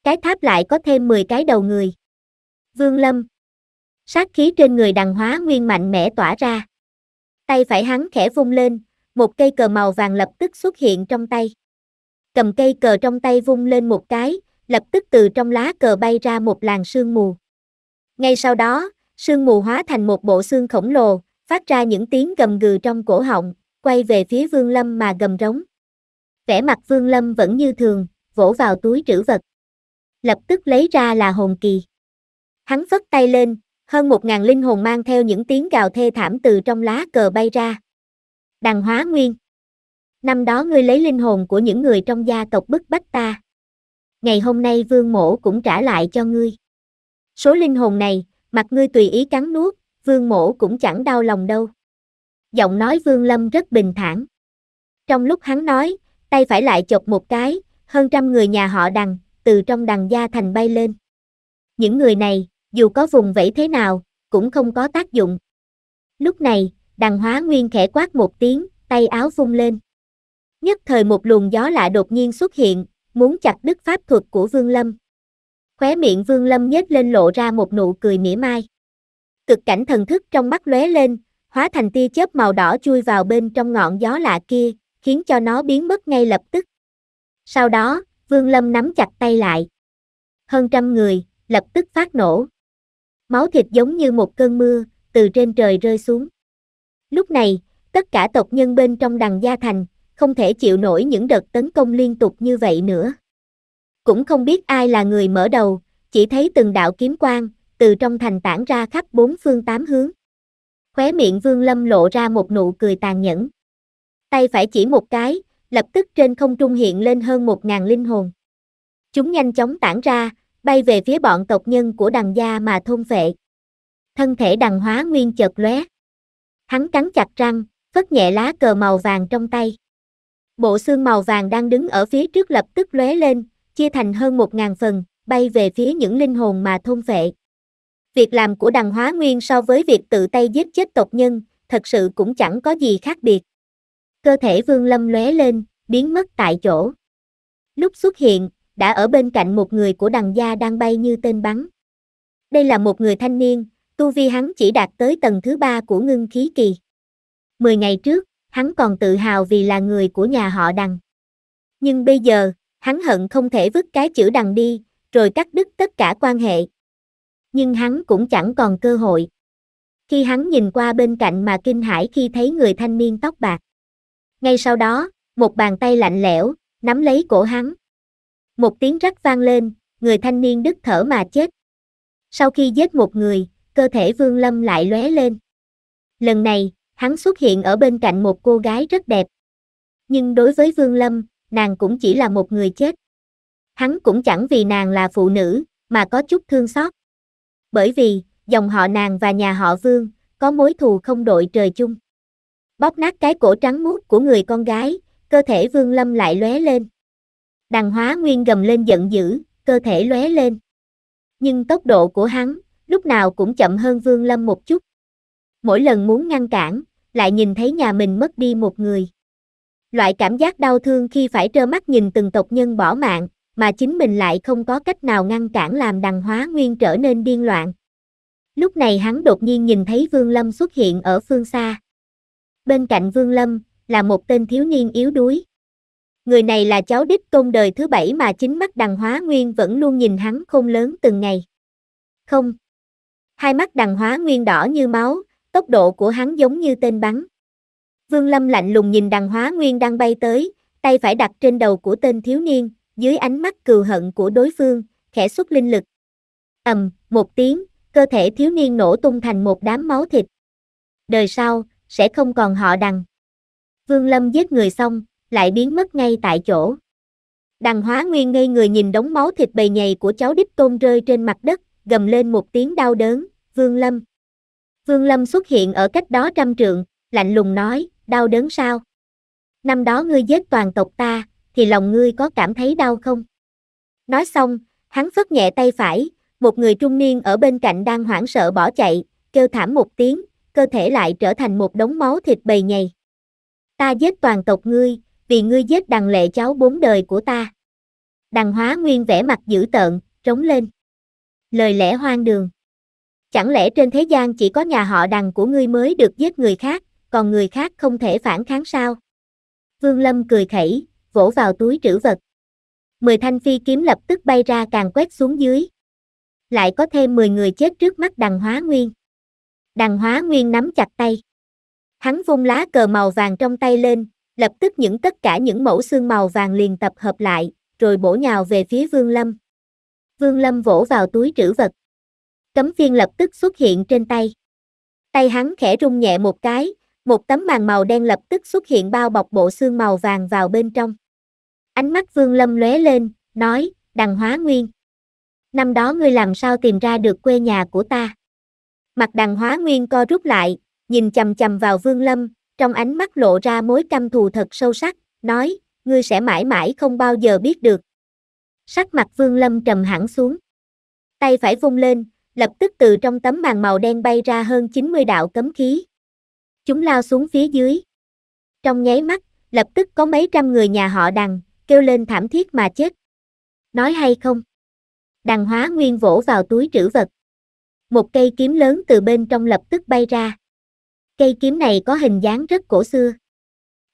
cái tháp lại có thêm 10 cái đầu người. Vương Lâm Sát khí trên người đằng hóa nguyên mạnh mẽ tỏa ra. Tay phải hắn khẽ vung lên, một cây cờ màu vàng lập tức xuất hiện trong tay. Cầm cây cờ trong tay vung lên một cái, lập tức từ trong lá cờ bay ra một làn sương mù. Ngay sau đó, sương mù hóa thành một bộ xương khổng lồ, phát ra những tiếng gầm gừ trong cổ họng, quay về phía Vương Lâm mà gầm rống. Vẻ mặt Vương Lâm vẫn như thường, vỗ vào túi trữ vật lập tức lấy ra là hồn kỳ. Hắn phất tay lên, hơn một ngàn linh hồn mang theo những tiếng gào thê thảm từ trong lá cờ bay ra. Đằng hóa nguyên. Năm đó ngươi lấy linh hồn của những người trong gia tộc bức bách ta. Ngày hôm nay vương mổ cũng trả lại cho ngươi. Số linh hồn này, mặt ngươi tùy ý cắn nuốt, vương mổ cũng chẳng đau lòng đâu. Giọng nói vương lâm rất bình thản. Trong lúc hắn nói, tay phải lại chọc một cái, hơn trăm người nhà họ đằng, từ trong đằng gia thành bay lên. Những người này, dù có vùng vẫy thế nào, cũng không có tác dụng. Lúc này, đằng hóa nguyên khẽ quát một tiếng, tay áo vung lên. Nhất thời một luồng gió lạ đột nhiên xuất hiện, muốn chặt đứt pháp thuật của Vương Lâm. Khóe miệng Vương Lâm nhếch lên lộ ra một nụ cười mỉa mai. Cực cảnh thần thức trong mắt lóe lên, hóa thành tia chớp màu đỏ chui vào bên trong ngọn gió lạ kia, khiến cho nó biến mất ngay lập tức. Sau đó, Vương Lâm nắm chặt tay lại. Hơn trăm người, lập tức phát nổ. Máu thịt giống như một cơn mưa, từ trên trời rơi xuống. Lúc này, tất cả tộc nhân bên trong đằng gia thành, không thể chịu nổi những đợt tấn công liên tục như vậy nữa. Cũng không biết ai là người mở đầu, chỉ thấy từng đạo kiếm quang, từ trong thành tản ra khắp bốn phương tám hướng. Khóe miệng Vương Lâm lộ ra một nụ cười tàn nhẫn. Tay phải chỉ một cái, lập tức trên không trung hiện lên hơn 1.000 linh hồn. Chúng nhanh chóng tản ra, bay về phía bọn tộc nhân của đằng gia mà thôn vệ. Thân thể đằng hóa nguyên chợt lóe. Hắn cắn chặt răng, phất nhẹ lá cờ màu vàng trong tay. Bộ xương màu vàng đang đứng ở phía trước lập tức lóe lên, chia thành hơn 1.000 phần, bay về phía những linh hồn mà thôn vệ. Việc làm của đằng hóa nguyên so với việc tự tay giết chết tộc nhân, thật sự cũng chẳng có gì khác biệt cơ thể Vương Lâm lóe lên, biến mất tại chỗ. Lúc xuất hiện, đã ở bên cạnh một người của đằng gia đang bay như tên bắn. Đây là một người thanh niên, tu vi hắn chỉ đạt tới tầng thứ ba của ngưng khí kỳ. Mười ngày trước, hắn còn tự hào vì là người của nhà họ đằng. Nhưng bây giờ, hắn hận không thể vứt cái chữ đằng đi, rồi cắt đứt tất cả quan hệ. Nhưng hắn cũng chẳng còn cơ hội. Khi hắn nhìn qua bên cạnh mà kinh hãi khi thấy người thanh niên tóc bạc. Ngay sau đó, một bàn tay lạnh lẽo, nắm lấy cổ hắn. Một tiếng rắc vang lên, người thanh niên đứt thở mà chết. Sau khi giết một người, cơ thể Vương Lâm lại lóe lên. Lần này, hắn xuất hiện ở bên cạnh một cô gái rất đẹp. Nhưng đối với Vương Lâm, nàng cũng chỉ là một người chết. Hắn cũng chẳng vì nàng là phụ nữ, mà có chút thương xót. Bởi vì, dòng họ nàng và nhà họ Vương, có mối thù không đội trời chung bóp nát cái cổ trắng muốt của người con gái, cơ thể Vương Lâm lại lóe lên. Đằng hóa nguyên gầm lên giận dữ, cơ thể lóe lên. Nhưng tốc độ của hắn, lúc nào cũng chậm hơn Vương Lâm một chút. Mỗi lần muốn ngăn cản, lại nhìn thấy nhà mình mất đi một người. Loại cảm giác đau thương khi phải trơ mắt nhìn từng tộc nhân bỏ mạng, mà chính mình lại không có cách nào ngăn cản làm đằng hóa nguyên trở nên điên loạn. Lúc này hắn đột nhiên nhìn thấy Vương Lâm xuất hiện ở phương xa bên cạnh Vương Lâm, là một tên thiếu niên yếu đuối. Người này là cháu đích công đời thứ bảy mà chính mắt đằng hóa nguyên vẫn luôn nhìn hắn không lớn từng ngày. Không. Hai mắt đằng hóa nguyên đỏ như máu, tốc độ của hắn giống như tên bắn. Vương Lâm lạnh lùng nhìn đằng hóa nguyên đang bay tới, tay phải đặt trên đầu của tên thiếu niên, dưới ánh mắt cừu hận của đối phương, khẽ xuất linh lực. ầm, một tiếng, cơ thể thiếu niên nổ tung thành một đám máu thịt. Đời sau, sẽ không còn họ đằng. Vương Lâm giết người xong, lại biến mất ngay tại chỗ. Đằng hóa nguyên ngây người nhìn đống máu thịt bầy nhầy của cháu đích tôn rơi trên mặt đất, gầm lên một tiếng đau đớn, Vương Lâm. Vương Lâm xuất hiện ở cách đó trăm trượng, lạnh lùng nói, đau đớn sao? Năm đó ngươi giết toàn tộc ta, thì lòng ngươi có cảm thấy đau không? Nói xong, hắn phất nhẹ tay phải, một người trung niên ở bên cạnh đang hoảng sợ bỏ chạy, kêu thảm một tiếng, cơ thể lại trở thành một đống máu thịt bầy nhầy. Ta giết toàn tộc ngươi, vì ngươi giết đằng lệ cháu bốn đời của ta. Đằng hóa nguyên vẻ mặt dữ tợn, trống lên. Lời lẽ hoang đường. Chẳng lẽ trên thế gian chỉ có nhà họ đằng của ngươi mới được giết người khác, còn người khác không thể phản kháng sao? Vương Lâm cười khẩy, vỗ vào túi trữ vật. Mười thanh phi kiếm lập tức bay ra càng quét xuống dưới. Lại có thêm mười người chết trước mắt đằng hóa nguyên đằng hóa nguyên nắm chặt tay. Hắn vung lá cờ màu vàng trong tay lên, lập tức những tất cả những mẫu xương màu vàng liền tập hợp lại, rồi bổ nhào về phía Vương Lâm. Vương Lâm vỗ vào túi trữ vật. Cấm phiên lập tức xuất hiện trên tay. Tay hắn khẽ rung nhẹ một cái, một tấm màn màu đen lập tức xuất hiện bao bọc bộ xương màu vàng vào bên trong. Ánh mắt Vương Lâm lóe lên, nói, đằng hóa nguyên. Năm đó ngươi làm sao tìm ra được quê nhà của ta? Mặt đằng hóa nguyên co rút lại, nhìn chầm chầm vào vương lâm, trong ánh mắt lộ ra mối căm thù thật sâu sắc, nói, ngươi sẽ mãi mãi không bao giờ biết được. Sắc mặt vương lâm trầm hẳn xuống. Tay phải vung lên, lập tức từ trong tấm màn màu đen bay ra hơn 90 đạo cấm khí. Chúng lao xuống phía dưới. Trong nháy mắt, lập tức có mấy trăm người nhà họ đằng, kêu lên thảm thiết mà chết. Nói hay không? Đằng hóa nguyên vỗ vào túi trữ vật một cây kiếm lớn từ bên trong lập tức bay ra. Cây kiếm này có hình dáng rất cổ xưa.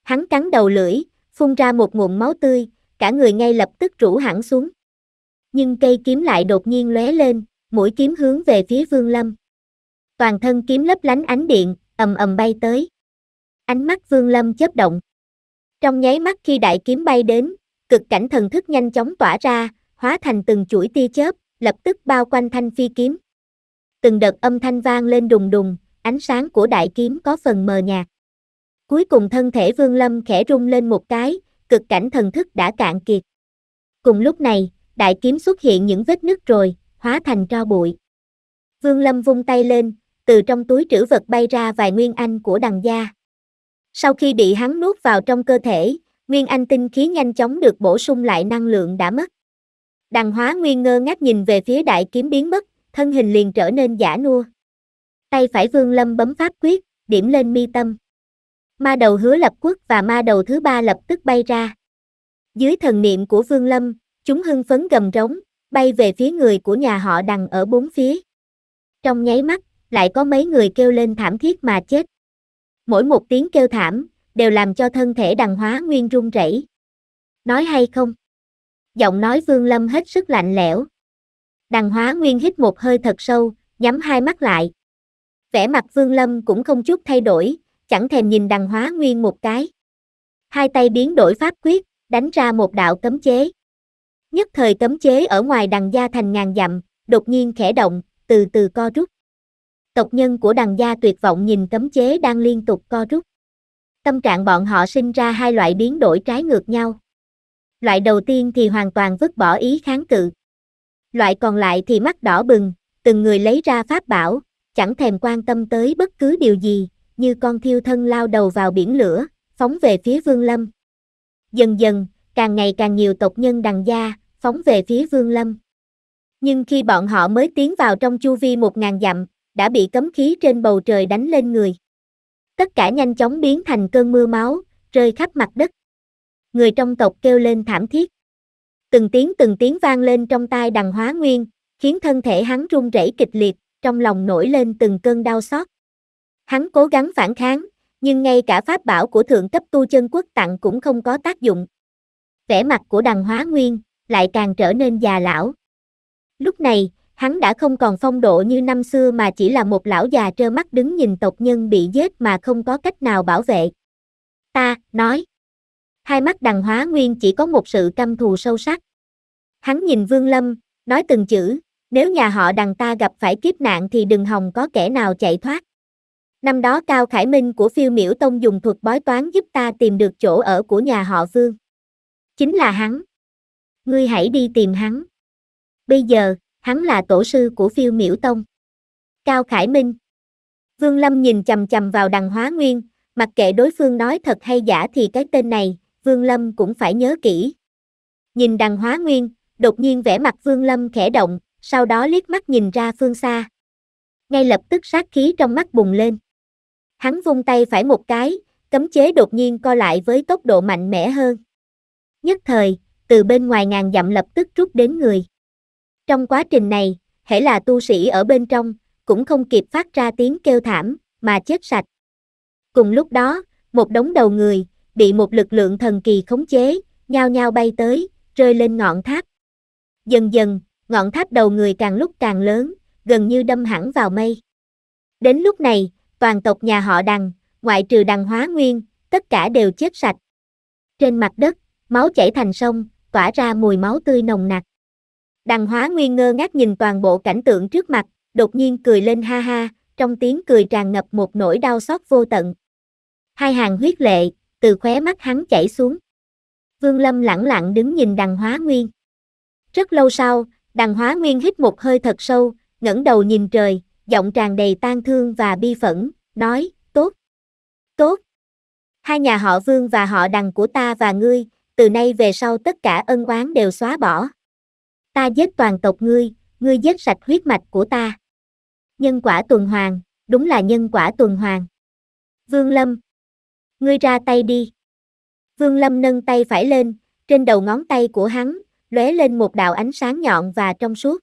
Hắn cắn đầu lưỡi, phun ra một ngụm máu tươi, cả người ngay lập tức rũ hẳn xuống. Nhưng cây kiếm lại đột nhiên lóe lên, mũi kiếm hướng về phía Vương Lâm. Toàn thân kiếm lấp lánh ánh điện, ầm ầm bay tới. Ánh mắt Vương Lâm chớp động. Trong nháy mắt khi đại kiếm bay đến, cực cảnh thần thức nhanh chóng tỏa ra, hóa thành từng chuỗi tia chớp, lập tức bao quanh thanh phi kiếm từng đợt âm thanh vang lên đùng đùng, ánh sáng của đại kiếm có phần mờ nhạt. Cuối cùng thân thể Vương Lâm khẽ rung lên một cái, cực cảnh thần thức đã cạn kiệt. Cùng lúc này, đại kiếm xuất hiện những vết nứt rồi, hóa thành tro bụi. Vương Lâm vung tay lên, từ trong túi trữ vật bay ra vài nguyên anh của đằng gia. Sau khi bị hắn nuốt vào trong cơ thể, nguyên anh tinh khí nhanh chóng được bổ sung lại năng lượng đã mất. Đằng hóa nguyên ngơ ngác nhìn về phía đại kiếm biến mất, thân hình liền trở nên giả nua. Tay phải Vương Lâm bấm pháp quyết, điểm lên mi tâm. Ma đầu hứa lập quốc và ma đầu thứ ba lập tức bay ra. Dưới thần niệm của Vương Lâm, chúng hưng phấn gầm rống, bay về phía người của nhà họ đằng ở bốn phía. Trong nháy mắt, lại có mấy người kêu lên thảm thiết mà chết. Mỗi một tiếng kêu thảm, đều làm cho thân thể đằng hóa nguyên run rẩy. Nói hay không? Giọng nói Vương Lâm hết sức lạnh lẽo, Đằng hóa nguyên hít một hơi thật sâu, nhắm hai mắt lại. Vẻ mặt Vương Lâm cũng không chút thay đổi, chẳng thèm nhìn đằng hóa nguyên một cái. Hai tay biến đổi pháp quyết, đánh ra một đạo cấm chế. Nhất thời cấm chế ở ngoài đằng gia thành ngàn dặm, đột nhiên khẽ động, từ từ co rút. Tộc nhân của đằng gia tuyệt vọng nhìn cấm chế đang liên tục co rút. Tâm trạng bọn họ sinh ra hai loại biến đổi trái ngược nhau. Loại đầu tiên thì hoàn toàn vứt bỏ ý kháng cự loại còn lại thì mắt đỏ bừng, từng người lấy ra pháp bảo, chẳng thèm quan tâm tới bất cứ điều gì, như con thiêu thân lao đầu vào biển lửa, phóng về phía Vương Lâm. Dần dần, càng ngày càng nhiều tộc nhân đằng gia, phóng về phía Vương Lâm. Nhưng khi bọn họ mới tiến vào trong chu vi một ngàn dặm, đã bị cấm khí trên bầu trời đánh lên người. Tất cả nhanh chóng biến thành cơn mưa máu, rơi khắp mặt đất. Người trong tộc kêu lên thảm thiết từng tiếng từng tiếng vang lên trong tai đằng hóa nguyên, khiến thân thể hắn run rẩy kịch liệt, trong lòng nổi lên từng cơn đau xót. Hắn cố gắng phản kháng, nhưng ngay cả pháp bảo của thượng cấp tu chân quốc tặng cũng không có tác dụng. Vẻ mặt của đằng hóa nguyên, lại càng trở nên già lão. Lúc này, hắn đã không còn phong độ như năm xưa mà chỉ là một lão già trơ mắt đứng nhìn tộc nhân bị giết mà không có cách nào bảo vệ. Ta, nói hai mắt đằng hóa nguyên chỉ có một sự căm thù sâu sắc. Hắn nhìn Vương Lâm, nói từng chữ, nếu nhà họ đằng ta gặp phải kiếp nạn thì đừng hòng có kẻ nào chạy thoát. Năm đó Cao Khải Minh của phiêu miểu tông dùng thuật bói toán giúp ta tìm được chỗ ở của nhà họ Vương. Chính là hắn. Ngươi hãy đi tìm hắn. Bây giờ, hắn là tổ sư của phiêu miểu tông. Cao Khải Minh. Vương Lâm nhìn chầm chầm vào đằng hóa nguyên, mặc kệ đối phương nói thật hay giả thì cái tên này, Vương Lâm cũng phải nhớ kỹ. Nhìn đằng hóa nguyên, đột nhiên vẻ mặt Vương Lâm khẽ động, sau đó liếc mắt nhìn ra phương xa. Ngay lập tức sát khí trong mắt bùng lên. Hắn vung tay phải một cái, cấm chế đột nhiên co lại với tốc độ mạnh mẽ hơn. Nhất thời, từ bên ngoài ngàn dặm lập tức rút đến người. Trong quá trình này, hễ là tu sĩ ở bên trong, cũng không kịp phát ra tiếng kêu thảm, mà chết sạch. Cùng lúc đó, một đống đầu người, bị một lực lượng thần kỳ khống chế, nhao nhao bay tới, rơi lên ngọn tháp. Dần dần, ngọn tháp đầu người càng lúc càng lớn, gần như đâm hẳn vào mây. Đến lúc này, toàn tộc nhà họ đằng, ngoại trừ đằng hóa nguyên, tất cả đều chết sạch. Trên mặt đất, máu chảy thành sông, tỏa ra mùi máu tươi nồng nặc. Đằng hóa nguyên ngơ ngác nhìn toàn bộ cảnh tượng trước mặt, đột nhiên cười lên ha ha, trong tiếng cười tràn ngập một nỗi đau xót vô tận. Hai hàng huyết lệ, từ khóe mắt hắn chảy xuống. Vương Lâm lẳng lặng đứng nhìn đằng hóa nguyên. Rất lâu sau, đằng hóa nguyên hít một hơi thật sâu, ngẩng đầu nhìn trời, giọng tràn đầy tang thương và bi phẫn, nói, tốt, tốt. Hai nhà họ Vương và họ đằng của ta và ngươi, từ nay về sau tất cả ân oán đều xóa bỏ. Ta giết toàn tộc ngươi, ngươi giết sạch huyết mạch của ta. Nhân quả tuần hoàn, đúng là nhân quả tuần hoàn. Vương Lâm, Ngươi ra tay đi. Vương Lâm nâng tay phải lên, trên đầu ngón tay của hắn, lóe lên một đạo ánh sáng nhọn và trong suốt.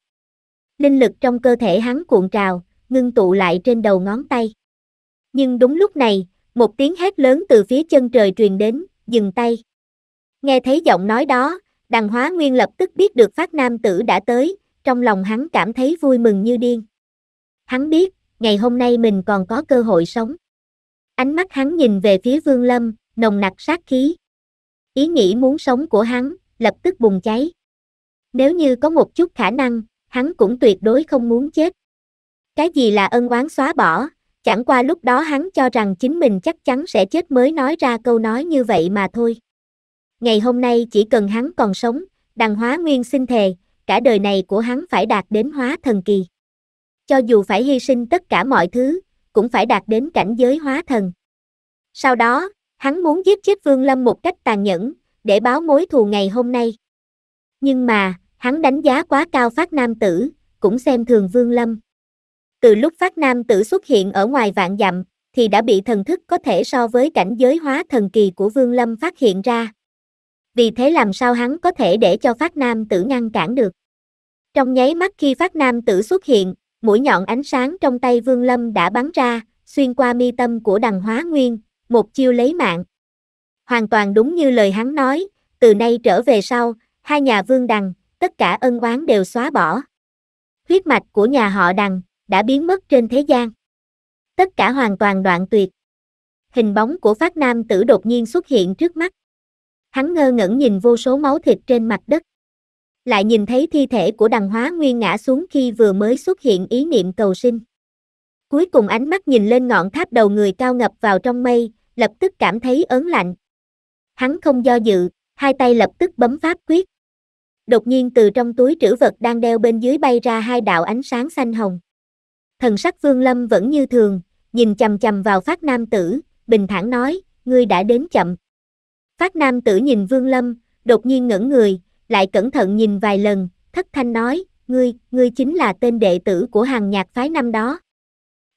Linh lực trong cơ thể hắn cuộn trào, ngưng tụ lại trên đầu ngón tay. Nhưng đúng lúc này, một tiếng hét lớn từ phía chân trời truyền đến, dừng tay. Nghe thấy giọng nói đó, đằng hóa nguyên lập tức biết được phát nam tử đã tới, trong lòng hắn cảm thấy vui mừng như điên. Hắn biết, ngày hôm nay mình còn có cơ hội sống. Ánh mắt hắn nhìn về phía Vương Lâm, nồng nặc sát khí. Ý nghĩ muốn sống của hắn, lập tức bùng cháy. Nếu như có một chút khả năng, hắn cũng tuyệt đối không muốn chết. Cái gì là ân oán xóa bỏ, chẳng qua lúc đó hắn cho rằng chính mình chắc chắn sẽ chết mới nói ra câu nói như vậy mà thôi. Ngày hôm nay chỉ cần hắn còn sống, đằng hóa nguyên sinh thề, cả đời này của hắn phải đạt đến hóa thần kỳ. Cho dù phải hy sinh tất cả mọi thứ, cũng phải đạt đến cảnh giới hóa thần. Sau đó, hắn muốn giết chết Vương Lâm một cách tàn nhẫn, để báo mối thù ngày hôm nay. Nhưng mà, hắn đánh giá quá cao phát nam tử, cũng xem thường Vương Lâm. Từ lúc phát nam tử xuất hiện ở ngoài vạn dặm, thì đã bị thần thức có thể so với cảnh giới hóa thần kỳ của Vương Lâm phát hiện ra. Vì thế làm sao hắn có thể để cho phát nam tử ngăn cản được. Trong nháy mắt khi phát nam tử xuất hiện, mũi nhọn ánh sáng trong tay Vương Lâm đã bắn ra, xuyên qua mi tâm của đằng hóa nguyên, một chiêu lấy mạng. Hoàn toàn đúng như lời hắn nói, từ nay trở về sau, hai nhà Vương Đằng, tất cả ân oán đều xóa bỏ. Huyết mạch của nhà họ Đằng đã biến mất trên thế gian. Tất cả hoàn toàn đoạn tuyệt. Hình bóng của Phát Nam tử đột nhiên xuất hiện trước mắt. Hắn ngơ ngẩn nhìn vô số máu thịt trên mặt đất lại nhìn thấy thi thể của đằng hóa nguyên ngã xuống khi vừa mới xuất hiện ý niệm cầu sinh. Cuối cùng ánh mắt nhìn lên ngọn tháp đầu người cao ngập vào trong mây, lập tức cảm thấy ớn lạnh. Hắn không do dự, hai tay lập tức bấm pháp quyết. Đột nhiên từ trong túi trữ vật đang đeo bên dưới bay ra hai đạo ánh sáng xanh hồng. Thần sắc Vương Lâm vẫn như thường, nhìn chầm chầm vào phát nam tử, bình thản nói, ngươi đã đến chậm. Phát nam tử nhìn Vương Lâm, đột nhiên ngẩn người, lại cẩn thận nhìn vài lần, thất thanh nói, ngươi, ngươi chính là tên đệ tử của hàng nhạc phái năm đó.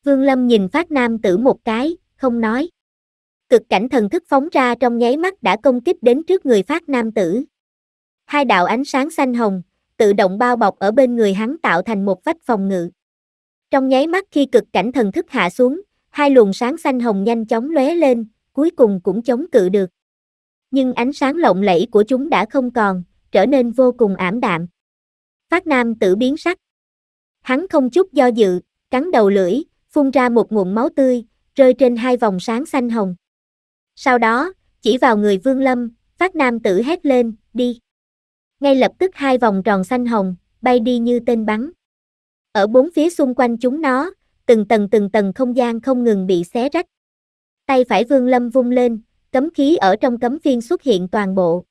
Vương Lâm nhìn phát nam tử một cái, không nói. Cực cảnh thần thức phóng ra trong nháy mắt đã công kích đến trước người phát nam tử. Hai đạo ánh sáng xanh hồng, tự động bao bọc ở bên người hắn tạo thành một vách phòng ngự. Trong nháy mắt khi cực cảnh thần thức hạ xuống, hai luồng sáng xanh hồng nhanh chóng lóe lên, cuối cùng cũng chống cự được. Nhưng ánh sáng lộng lẫy của chúng đã không còn, trở nên vô cùng ảm đạm. Phát Nam tử biến sắc. Hắn không chút do dự, cắn đầu lưỡi, phun ra một nguồn máu tươi, rơi trên hai vòng sáng xanh hồng. Sau đó, chỉ vào người Vương Lâm, Phát Nam tử hét lên, đi. Ngay lập tức hai vòng tròn xanh hồng, bay đi như tên bắn. Ở bốn phía xung quanh chúng nó, từng tầng từng tầng không gian không ngừng bị xé rách. Tay phải Vương Lâm vung lên, cấm khí ở trong cấm phiên xuất hiện toàn bộ.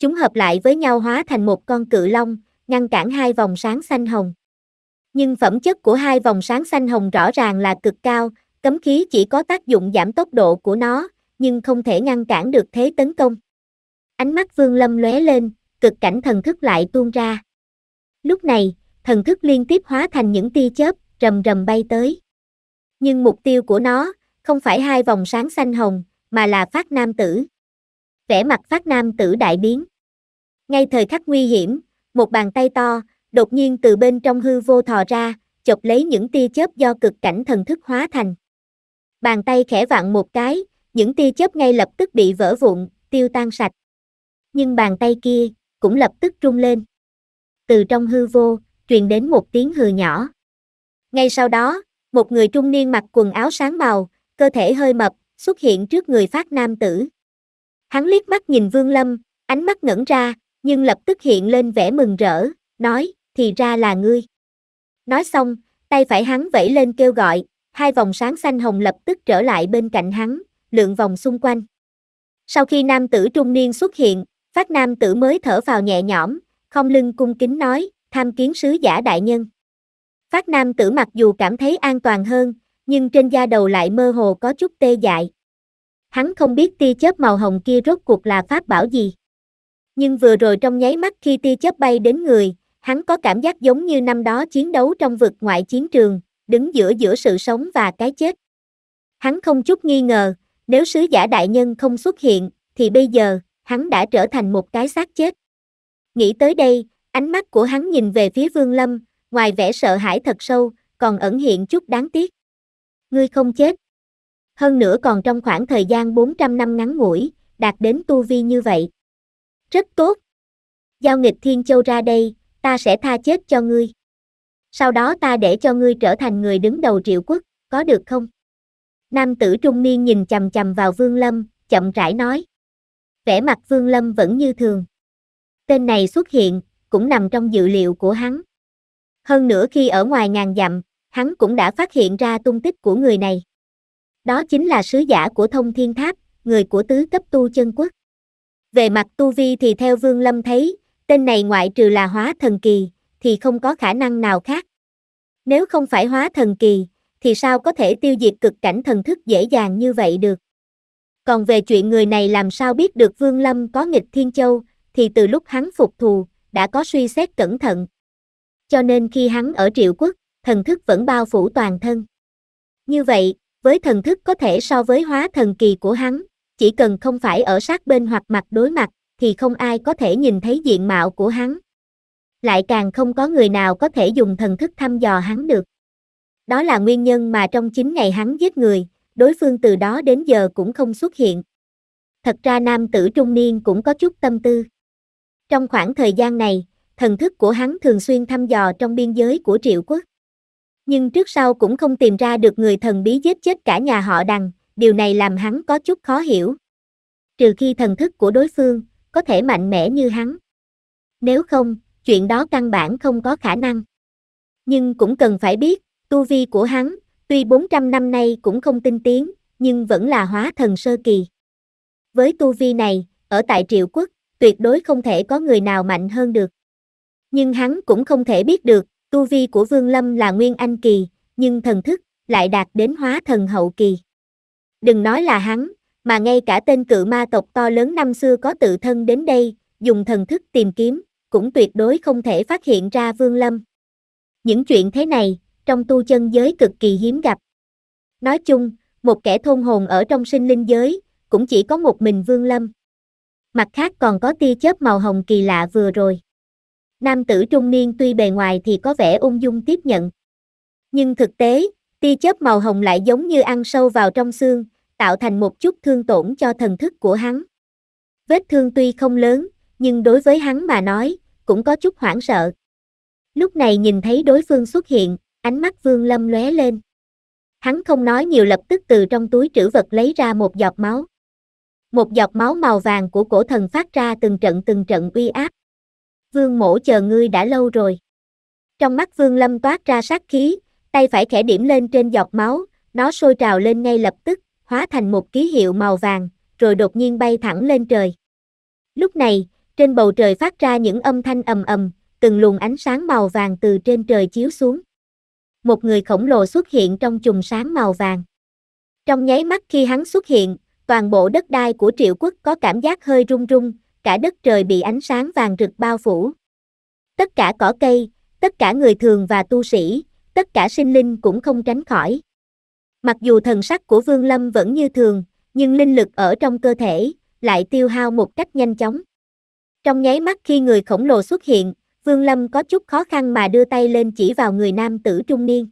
Chúng hợp lại với nhau hóa thành một con cự long, ngăn cản hai vòng sáng xanh hồng. Nhưng phẩm chất của hai vòng sáng xanh hồng rõ ràng là cực cao, cấm khí chỉ có tác dụng giảm tốc độ của nó, nhưng không thể ngăn cản được thế tấn công. Ánh mắt Vương Lâm lóe lên, cực cảnh thần thức lại tuôn ra. Lúc này, thần thức liên tiếp hóa thành những tia chớp, rầm rầm bay tới. Nhưng mục tiêu của nó không phải hai vòng sáng xanh hồng, mà là Phát Nam tử. Vẻ mặt Phát Nam tử đại biến. Ngay thời khắc nguy hiểm, một bàn tay to, đột nhiên từ bên trong hư vô thò ra, chộp lấy những tia chớp do cực cảnh thần thức hóa thành. Bàn tay khẽ vặn một cái, những tia chớp ngay lập tức bị vỡ vụn, tiêu tan sạch. Nhưng bàn tay kia cũng lập tức rung lên. Từ trong hư vô, truyền đến một tiếng hừ nhỏ. Ngay sau đó, một người trung niên mặc quần áo sáng màu, cơ thể hơi mập, xuất hiện trước người phát nam tử. Hắn liếc mắt nhìn Vương Lâm, ánh mắt ngẩn ra, nhưng lập tức hiện lên vẻ mừng rỡ, nói, thì ra là ngươi. Nói xong, tay phải hắn vẫy lên kêu gọi, hai vòng sáng xanh hồng lập tức trở lại bên cạnh hắn, lượn vòng xung quanh. Sau khi nam tử trung niên xuất hiện, phát nam tử mới thở vào nhẹ nhõm, không lưng cung kính nói, tham kiến sứ giả đại nhân. Phát nam tử mặc dù cảm thấy an toàn hơn, nhưng trên da đầu lại mơ hồ có chút tê dại. Hắn không biết tia chớp màu hồng kia rốt cuộc là pháp bảo gì nhưng vừa rồi trong nháy mắt khi tia chớp bay đến người, hắn có cảm giác giống như năm đó chiến đấu trong vực ngoại chiến trường, đứng giữa giữa sự sống và cái chết. Hắn không chút nghi ngờ, nếu sứ giả đại nhân không xuất hiện, thì bây giờ, hắn đã trở thành một cái xác chết. Nghĩ tới đây, ánh mắt của hắn nhìn về phía Vương Lâm, ngoài vẻ sợ hãi thật sâu, còn ẩn hiện chút đáng tiếc. Ngươi không chết. Hơn nữa còn trong khoảng thời gian 400 năm ngắn ngủi, đạt đến tu vi như vậy. Rất tốt. Giao nghịch thiên châu ra đây, ta sẽ tha chết cho ngươi. Sau đó ta để cho ngươi trở thành người đứng đầu triệu quốc, có được không? Nam tử trung niên nhìn chầm chầm vào Vương Lâm, chậm rãi nói. Vẻ mặt Vương Lâm vẫn như thường. Tên này xuất hiện, cũng nằm trong dự liệu của hắn. Hơn nữa khi ở ngoài ngàn dặm, hắn cũng đã phát hiện ra tung tích của người này. Đó chính là sứ giả của thông thiên tháp, người của tứ cấp tu chân quốc. Về mặt tu vi thì theo Vương Lâm thấy, tên này ngoại trừ là hóa thần kỳ, thì không có khả năng nào khác. Nếu không phải hóa thần kỳ, thì sao có thể tiêu diệt cực cảnh thần thức dễ dàng như vậy được. Còn về chuyện người này làm sao biết được Vương Lâm có nghịch Thiên Châu, thì từ lúc hắn phục thù, đã có suy xét cẩn thận. Cho nên khi hắn ở triệu quốc, thần thức vẫn bao phủ toàn thân. Như vậy, với thần thức có thể so với hóa thần kỳ của hắn, chỉ cần không phải ở sát bên hoặc mặt đối mặt, thì không ai có thể nhìn thấy diện mạo của hắn. Lại càng không có người nào có thể dùng thần thức thăm dò hắn được. Đó là nguyên nhân mà trong 9 ngày hắn giết người, đối phương từ đó đến giờ cũng không xuất hiện. Thật ra nam tử trung niên cũng có chút tâm tư. Trong khoảng thời gian này, thần thức của hắn thường xuyên thăm dò trong biên giới của triệu quốc. Nhưng trước sau cũng không tìm ra được người thần bí giết chết cả nhà họ đằng, điều này làm hắn có chút khó hiểu. Trừ khi thần thức của đối phương có thể mạnh mẽ như hắn. Nếu không, chuyện đó căn bản không có khả năng. Nhưng cũng cần phải biết, tu vi của hắn, tuy 400 năm nay cũng không tinh tiến, nhưng vẫn là hóa thần sơ kỳ. Với tu vi này, ở tại triệu quốc, tuyệt đối không thể có người nào mạnh hơn được. Nhưng hắn cũng không thể biết được, tu vi của Vương Lâm là Nguyên Anh Kỳ, nhưng thần thức lại đạt đến hóa thần hậu kỳ. Đừng nói là hắn, mà ngay cả tên cự ma tộc to lớn năm xưa có tự thân đến đây, dùng thần thức tìm kiếm, cũng tuyệt đối không thể phát hiện ra Vương Lâm. Những chuyện thế này, trong tu chân giới cực kỳ hiếm gặp. Nói chung, một kẻ thôn hồn ở trong sinh linh giới, cũng chỉ có một mình Vương Lâm. Mặt khác còn có tia chớp màu hồng kỳ lạ vừa rồi. Nam tử trung niên tuy bề ngoài thì có vẻ ung dung tiếp nhận. Nhưng thực tế, Tia chớp màu hồng lại giống như ăn sâu vào trong xương, tạo thành một chút thương tổn cho thần thức của hắn. Vết thương tuy không lớn, nhưng đối với hắn mà nói, cũng có chút hoảng sợ. Lúc này nhìn thấy đối phương xuất hiện, ánh mắt Vương Lâm lóe lên. Hắn không nói nhiều lập tức từ trong túi trữ vật lấy ra một giọt máu. Một giọt máu màu vàng của cổ thần phát ra từng trận từng trận uy áp. Vương mổ chờ ngươi đã lâu rồi. Trong mắt Vương Lâm toát ra sát khí, Tay phải khẽ điểm lên trên giọt máu, nó sôi trào lên ngay lập tức, hóa thành một ký hiệu màu vàng, rồi đột nhiên bay thẳng lên trời. Lúc này, trên bầu trời phát ra những âm thanh ầm ầm, từng luồng ánh sáng màu vàng từ trên trời chiếu xuống. Một người khổng lồ xuất hiện trong chùm sáng màu vàng. Trong nháy mắt khi hắn xuất hiện, toàn bộ đất đai của triệu quốc có cảm giác hơi rung rung, cả đất trời bị ánh sáng vàng rực bao phủ. Tất cả cỏ cây, tất cả người thường và tu sĩ, tất cả sinh linh cũng không tránh khỏi. Mặc dù thần sắc của Vương Lâm vẫn như thường, nhưng linh lực ở trong cơ thể lại tiêu hao một cách nhanh chóng. Trong nháy mắt khi người khổng lồ xuất hiện, Vương Lâm có chút khó khăn mà đưa tay lên chỉ vào người nam tử trung niên.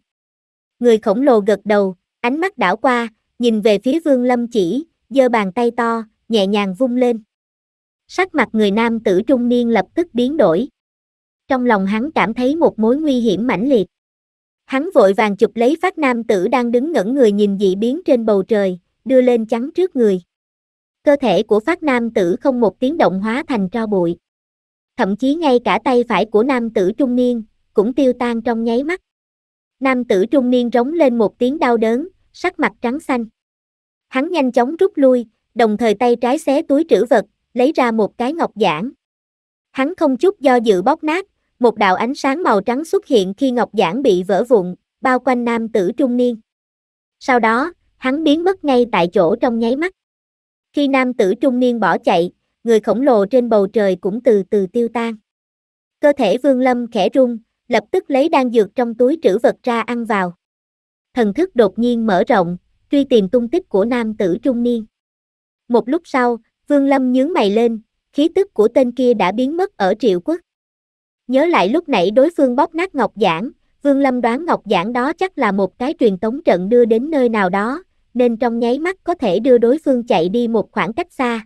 Người khổng lồ gật đầu, ánh mắt đảo qua, nhìn về phía Vương Lâm chỉ, giơ bàn tay to, nhẹ nhàng vung lên. Sắc mặt người nam tử trung niên lập tức biến đổi. Trong lòng hắn cảm thấy một mối nguy hiểm mãnh liệt. Hắn vội vàng chụp lấy phát nam tử đang đứng ngẩn người nhìn dị biến trên bầu trời, đưa lên chắn trước người. Cơ thể của phát nam tử không một tiếng động hóa thành tro bụi. Thậm chí ngay cả tay phải của nam tử trung niên, cũng tiêu tan trong nháy mắt. Nam tử trung niên rống lên một tiếng đau đớn, sắc mặt trắng xanh. Hắn nhanh chóng rút lui, đồng thời tay trái xé túi trữ vật, lấy ra một cái ngọc giản. Hắn không chút do dự bóp nát, một đạo ánh sáng màu trắng xuất hiện khi ngọc giản bị vỡ vụn, bao quanh nam tử trung niên. Sau đó, hắn biến mất ngay tại chỗ trong nháy mắt. Khi nam tử trung niên bỏ chạy, người khổng lồ trên bầu trời cũng từ từ tiêu tan. Cơ thể vương lâm khẽ rung, lập tức lấy đan dược trong túi trữ vật ra ăn vào. Thần thức đột nhiên mở rộng, truy tìm tung tích của nam tử trung niên. Một lúc sau, vương lâm nhướng mày lên, khí tức của tên kia đã biến mất ở triệu quốc. Nhớ lại lúc nãy đối phương bóp nát ngọc giản, Vương Lâm đoán ngọc giản đó chắc là một cái truyền tống trận đưa đến nơi nào đó, nên trong nháy mắt có thể đưa đối phương chạy đi một khoảng cách xa.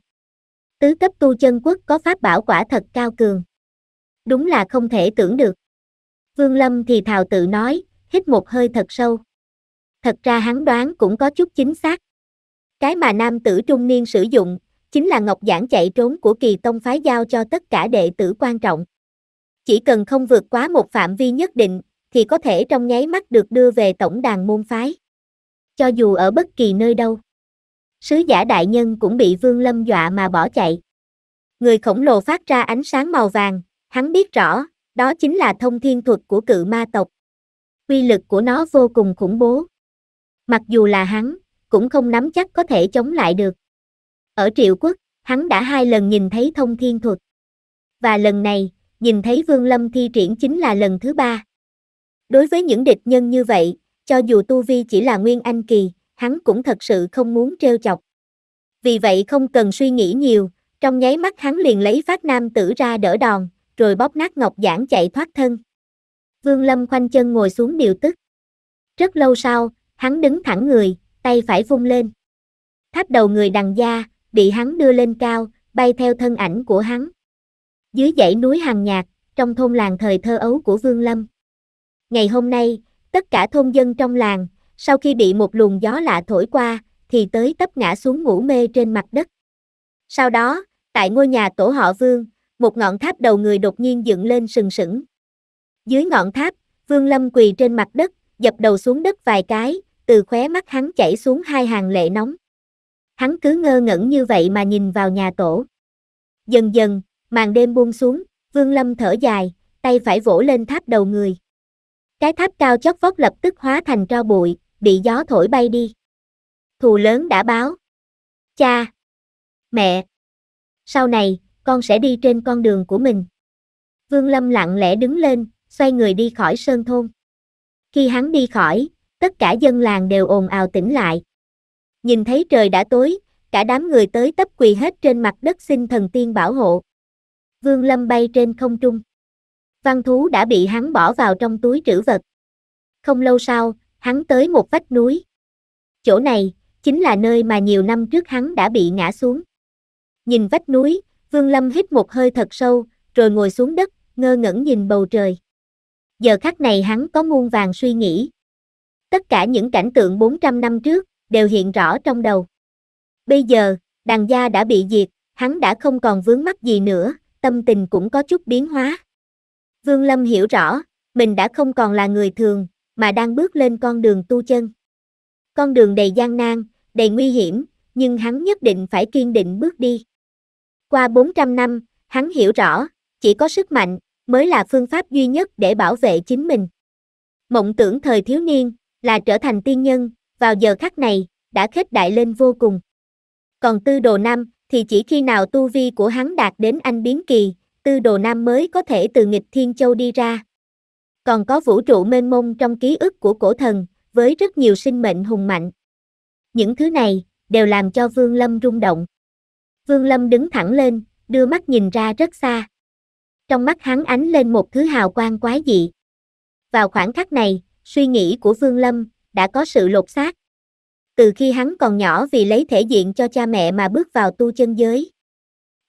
Tứ cấp tu chân quốc có pháp bảo quả thật cao cường. Đúng là không thể tưởng được. Vương Lâm thì thào tự nói, hít một hơi thật sâu. Thật ra hắn đoán cũng có chút chính xác. Cái mà nam tử trung niên sử dụng, chính là ngọc giảng chạy trốn của kỳ tông phái giao cho tất cả đệ tử quan trọng. Chỉ cần không vượt quá một phạm vi nhất định, thì có thể trong nháy mắt được đưa về tổng đàn môn phái. Cho dù ở bất kỳ nơi đâu, sứ giả đại nhân cũng bị Vương Lâm dọa mà bỏ chạy. Người khổng lồ phát ra ánh sáng màu vàng, hắn biết rõ, đó chính là thông thiên thuật của cự ma tộc. Quy lực của nó vô cùng khủng bố. Mặc dù là hắn, cũng không nắm chắc có thể chống lại được. Ở triệu quốc, hắn đã hai lần nhìn thấy thông thiên thuật. Và lần này, nhìn thấy Vương Lâm thi triển chính là lần thứ ba. Đối với những địch nhân như vậy, cho dù Tu Vi chỉ là Nguyên Anh Kỳ, hắn cũng thật sự không muốn trêu chọc. Vì vậy không cần suy nghĩ nhiều, trong nháy mắt hắn liền lấy phát nam tử ra đỡ đòn, rồi bóp nát ngọc giản chạy thoát thân. Vương Lâm khoanh chân ngồi xuống điều tức. Rất lâu sau, hắn đứng thẳng người, tay phải vung lên. Tháp đầu người đằng da, bị hắn đưa lên cao, bay theo thân ảnh của hắn. Dưới dãy núi hàng nhạc, trong thôn làng thời thơ ấu của Vương Lâm. Ngày hôm nay, tất cả thôn dân trong làng, sau khi bị một luồng gió lạ thổi qua, thì tới tấp ngã xuống ngủ mê trên mặt đất. Sau đó, tại ngôi nhà tổ họ Vương, một ngọn tháp đầu người đột nhiên dựng lên sừng sững. Dưới ngọn tháp, Vương Lâm quỳ trên mặt đất, dập đầu xuống đất vài cái, từ khóe mắt hắn chảy xuống hai hàng lệ nóng. Hắn cứ ngơ ngẩn như vậy mà nhìn vào nhà tổ. Dần dần, màn đêm buông xuống, Vương Lâm thở dài, tay phải vỗ lên tháp đầu người. Cái tháp cao chót vót lập tức hóa thành tro bụi, bị gió thổi bay đi. Thù lớn đã báo. Cha! Mẹ! Sau này, con sẽ đi trên con đường của mình. Vương Lâm lặng lẽ đứng lên, xoay người đi khỏi sơn thôn. Khi hắn đi khỏi, tất cả dân làng đều ồn ào tỉnh lại. Nhìn thấy trời đã tối, cả đám người tới tấp quỳ hết trên mặt đất xin thần tiên bảo hộ. Vương Lâm bay trên không trung. Văn thú đã bị hắn bỏ vào trong túi trữ vật. Không lâu sau, hắn tới một vách núi. Chỗ này, chính là nơi mà nhiều năm trước hắn đã bị ngã xuống. Nhìn vách núi, Vương Lâm hít một hơi thật sâu, rồi ngồi xuống đất, ngơ ngẩn nhìn bầu trời. Giờ khắc này hắn có muôn vàng suy nghĩ. Tất cả những cảnh tượng 400 năm trước, đều hiện rõ trong đầu. Bây giờ, đàn gia đã bị diệt, hắn đã không còn vướng mắc gì nữa, tâm tình cũng có chút biến hóa. Vương Lâm hiểu rõ, mình đã không còn là người thường, mà đang bước lên con đường tu chân. Con đường đầy gian nan, đầy nguy hiểm, nhưng hắn nhất định phải kiên định bước đi. Qua 400 năm, hắn hiểu rõ, chỉ có sức mạnh mới là phương pháp duy nhất để bảo vệ chính mình. Mộng tưởng thời thiếu niên là trở thành tiên nhân, vào giờ khắc này đã khép đại lên vô cùng. Còn Tư Đồ Nam, thì chỉ khi nào tu vi của hắn đạt đến anh biến kỳ, tư đồ nam mới có thể từ nghịch thiên châu đi ra. Còn có vũ trụ mênh mông trong ký ức của cổ thần, với rất nhiều sinh mệnh hùng mạnh. Những thứ này, đều làm cho Vương Lâm rung động. Vương Lâm đứng thẳng lên, đưa mắt nhìn ra rất xa. Trong mắt hắn ánh lên một thứ hào quang quái dị. Vào khoảng khắc này, suy nghĩ của Vương Lâm đã có sự lột xác từ khi hắn còn nhỏ vì lấy thể diện cho cha mẹ mà bước vào tu chân giới.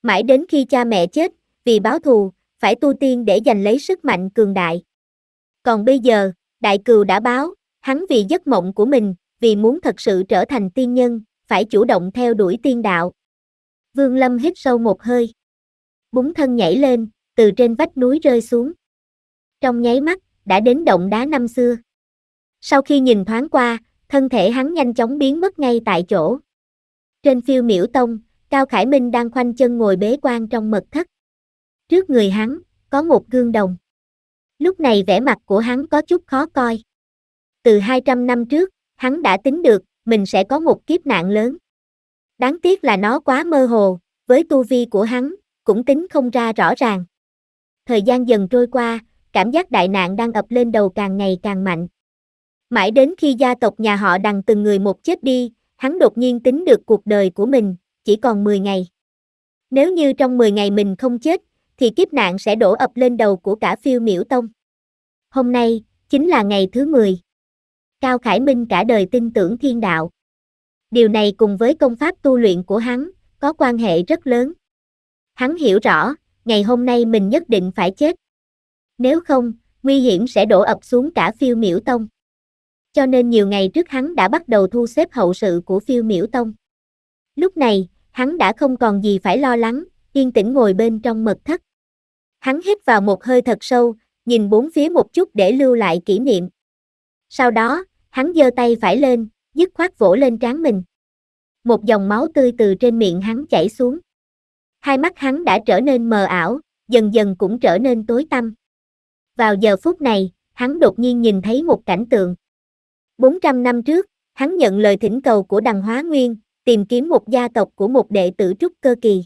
Mãi đến khi cha mẹ chết, vì báo thù, phải tu tiên để giành lấy sức mạnh cường đại. Còn bây giờ, đại cừu đã báo, hắn vì giấc mộng của mình, vì muốn thật sự trở thành tiên nhân, phải chủ động theo đuổi tiên đạo. Vương Lâm hít sâu một hơi. Búng thân nhảy lên, từ trên vách núi rơi xuống. Trong nháy mắt, đã đến động đá năm xưa. Sau khi nhìn thoáng qua, thân thể hắn nhanh chóng biến mất ngay tại chỗ. Trên phiêu miểu tông, Cao Khải Minh đang khoanh chân ngồi bế quan trong mật thất. Trước người hắn, có một gương đồng. Lúc này vẻ mặt của hắn có chút khó coi. Từ 200 năm trước, hắn đã tính được, mình sẽ có một kiếp nạn lớn. Đáng tiếc là nó quá mơ hồ, với tu vi của hắn, cũng tính không ra rõ ràng. Thời gian dần trôi qua, cảm giác đại nạn đang ập lên đầu càng ngày càng mạnh. Mãi đến khi gia tộc nhà họ đằng từng người một chết đi, hắn đột nhiên tính được cuộc đời của mình, chỉ còn 10 ngày. Nếu như trong 10 ngày mình không chết, thì kiếp nạn sẽ đổ ập lên đầu của cả phiêu miễu tông. Hôm nay, chính là ngày thứ 10. Cao Khải Minh cả đời tin tưởng thiên đạo. Điều này cùng với công pháp tu luyện của hắn, có quan hệ rất lớn. Hắn hiểu rõ, ngày hôm nay mình nhất định phải chết. Nếu không, nguy hiểm sẽ đổ ập xuống cả phiêu miễu tông cho nên nhiều ngày trước hắn đã bắt đầu thu xếp hậu sự của phiêu miểu tông. Lúc này, hắn đã không còn gì phải lo lắng, yên tĩnh ngồi bên trong mật thất. Hắn hít vào một hơi thật sâu, nhìn bốn phía một chút để lưu lại kỷ niệm. Sau đó, hắn giơ tay phải lên, dứt khoát vỗ lên trán mình. Một dòng máu tươi từ trên miệng hắn chảy xuống. Hai mắt hắn đã trở nên mờ ảo, dần dần cũng trở nên tối tăm. Vào giờ phút này, hắn đột nhiên nhìn thấy một cảnh tượng. 400 năm trước, hắn nhận lời thỉnh cầu của đằng hóa nguyên, tìm kiếm một gia tộc của một đệ tử trúc cơ kỳ.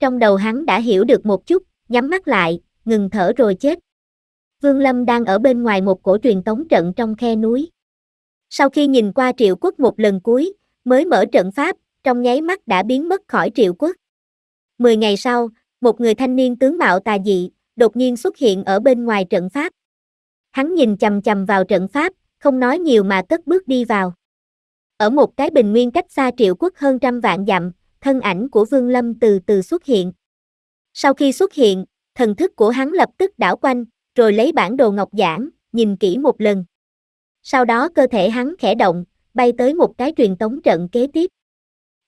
Trong đầu hắn đã hiểu được một chút, nhắm mắt lại, ngừng thở rồi chết. Vương Lâm đang ở bên ngoài một cổ truyền tống trận trong khe núi. Sau khi nhìn qua triệu quốc một lần cuối, mới mở trận pháp, trong nháy mắt đã biến mất khỏi triệu quốc. Mười ngày sau, một người thanh niên tướng mạo tà dị, đột nhiên xuất hiện ở bên ngoài trận pháp. Hắn nhìn chầm chầm vào trận pháp, không nói nhiều mà cất bước đi vào. Ở một cái bình nguyên cách xa triệu quốc hơn trăm vạn dặm, thân ảnh của Vương Lâm từ từ xuất hiện. Sau khi xuất hiện, thần thức của hắn lập tức đảo quanh, rồi lấy bản đồ ngọc giản, nhìn kỹ một lần. Sau đó cơ thể hắn khẽ động, bay tới một cái truyền tống trận kế tiếp.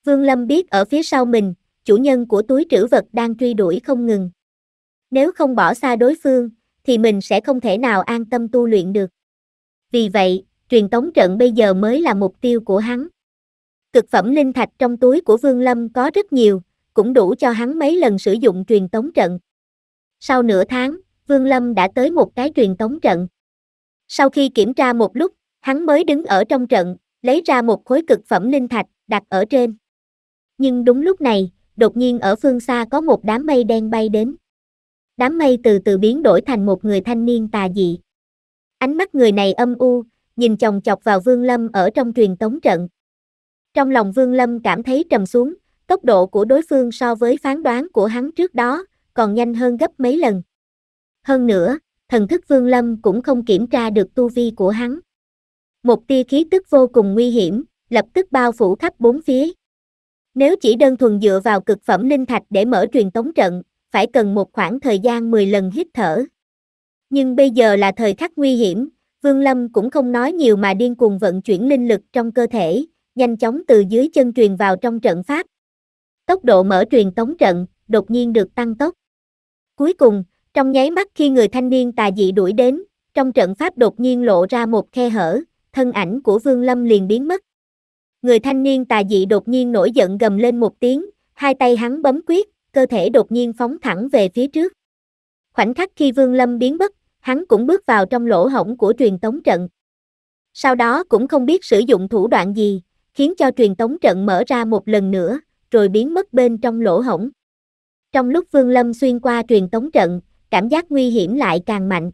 Vương Lâm biết ở phía sau mình, chủ nhân của túi trữ vật đang truy đuổi không ngừng. Nếu không bỏ xa đối phương, thì mình sẽ không thể nào an tâm tu luyện được. Vì vậy, truyền tống trận bây giờ mới là mục tiêu của hắn. Cực phẩm linh thạch trong túi của Vương Lâm có rất nhiều, cũng đủ cho hắn mấy lần sử dụng truyền tống trận. Sau nửa tháng, Vương Lâm đã tới một cái truyền tống trận. Sau khi kiểm tra một lúc, hắn mới đứng ở trong trận, lấy ra một khối cực phẩm linh thạch, đặt ở trên. Nhưng đúng lúc này, đột nhiên ở phương xa có một đám mây đen bay đến. Đám mây từ từ biến đổi thành một người thanh niên tà dị. Ánh mắt người này âm u, nhìn chồng chọc vào Vương Lâm ở trong truyền tống trận. Trong lòng Vương Lâm cảm thấy trầm xuống, tốc độ của đối phương so với phán đoán của hắn trước đó, còn nhanh hơn gấp mấy lần. Hơn nữa, thần thức Vương Lâm cũng không kiểm tra được tu vi của hắn. Một tia khí tức vô cùng nguy hiểm, lập tức bao phủ khắp bốn phía. Nếu chỉ đơn thuần dựa vào cực phẩm linh thạch để mở truyền tống trận, phải cần một khoảng thời gian 10 lần hít thở. Nhưng bây giờ là thời khắc nguy hiểm, Vương Lâm cũng không nói nhiều mà điên cuồng vận chuyển linh lực trong cơ thể, nhanh chóng từ dưới chân truyền vào trong trận pháp. Tốc độ mở truyền tống trận, đột nhiên được tăng tốc. Cuối cùng, trong nháy mắt khi người thanh niên tà dị đuổi đến, trong trận pháp đột nhiên lộ ra một khe hở, thân ảnh của Vương Lâm liền biến mất. Người thanh niên tà dị đột nhiên nổi giận gầm lên một tiếng, hai tay hắn bấm quyết, cơ thể đột nhiên phóng thẳng về phía trước. Khoảnh khắc khi Vương Lâm biến mất hắn cũng bước vào trong lỗ hổng của truyền tống trận. Sau đó cũng không biết sử dụng thủ đoạn gì, khiến cho truyền tống trận mở ra một lần nữa, rồi biến mất bên trong lỗ hổng. Trong lúc Vương Lâm xuyên qua truyền tống trận, cảm giác nguy hiểm lại càng mạnh.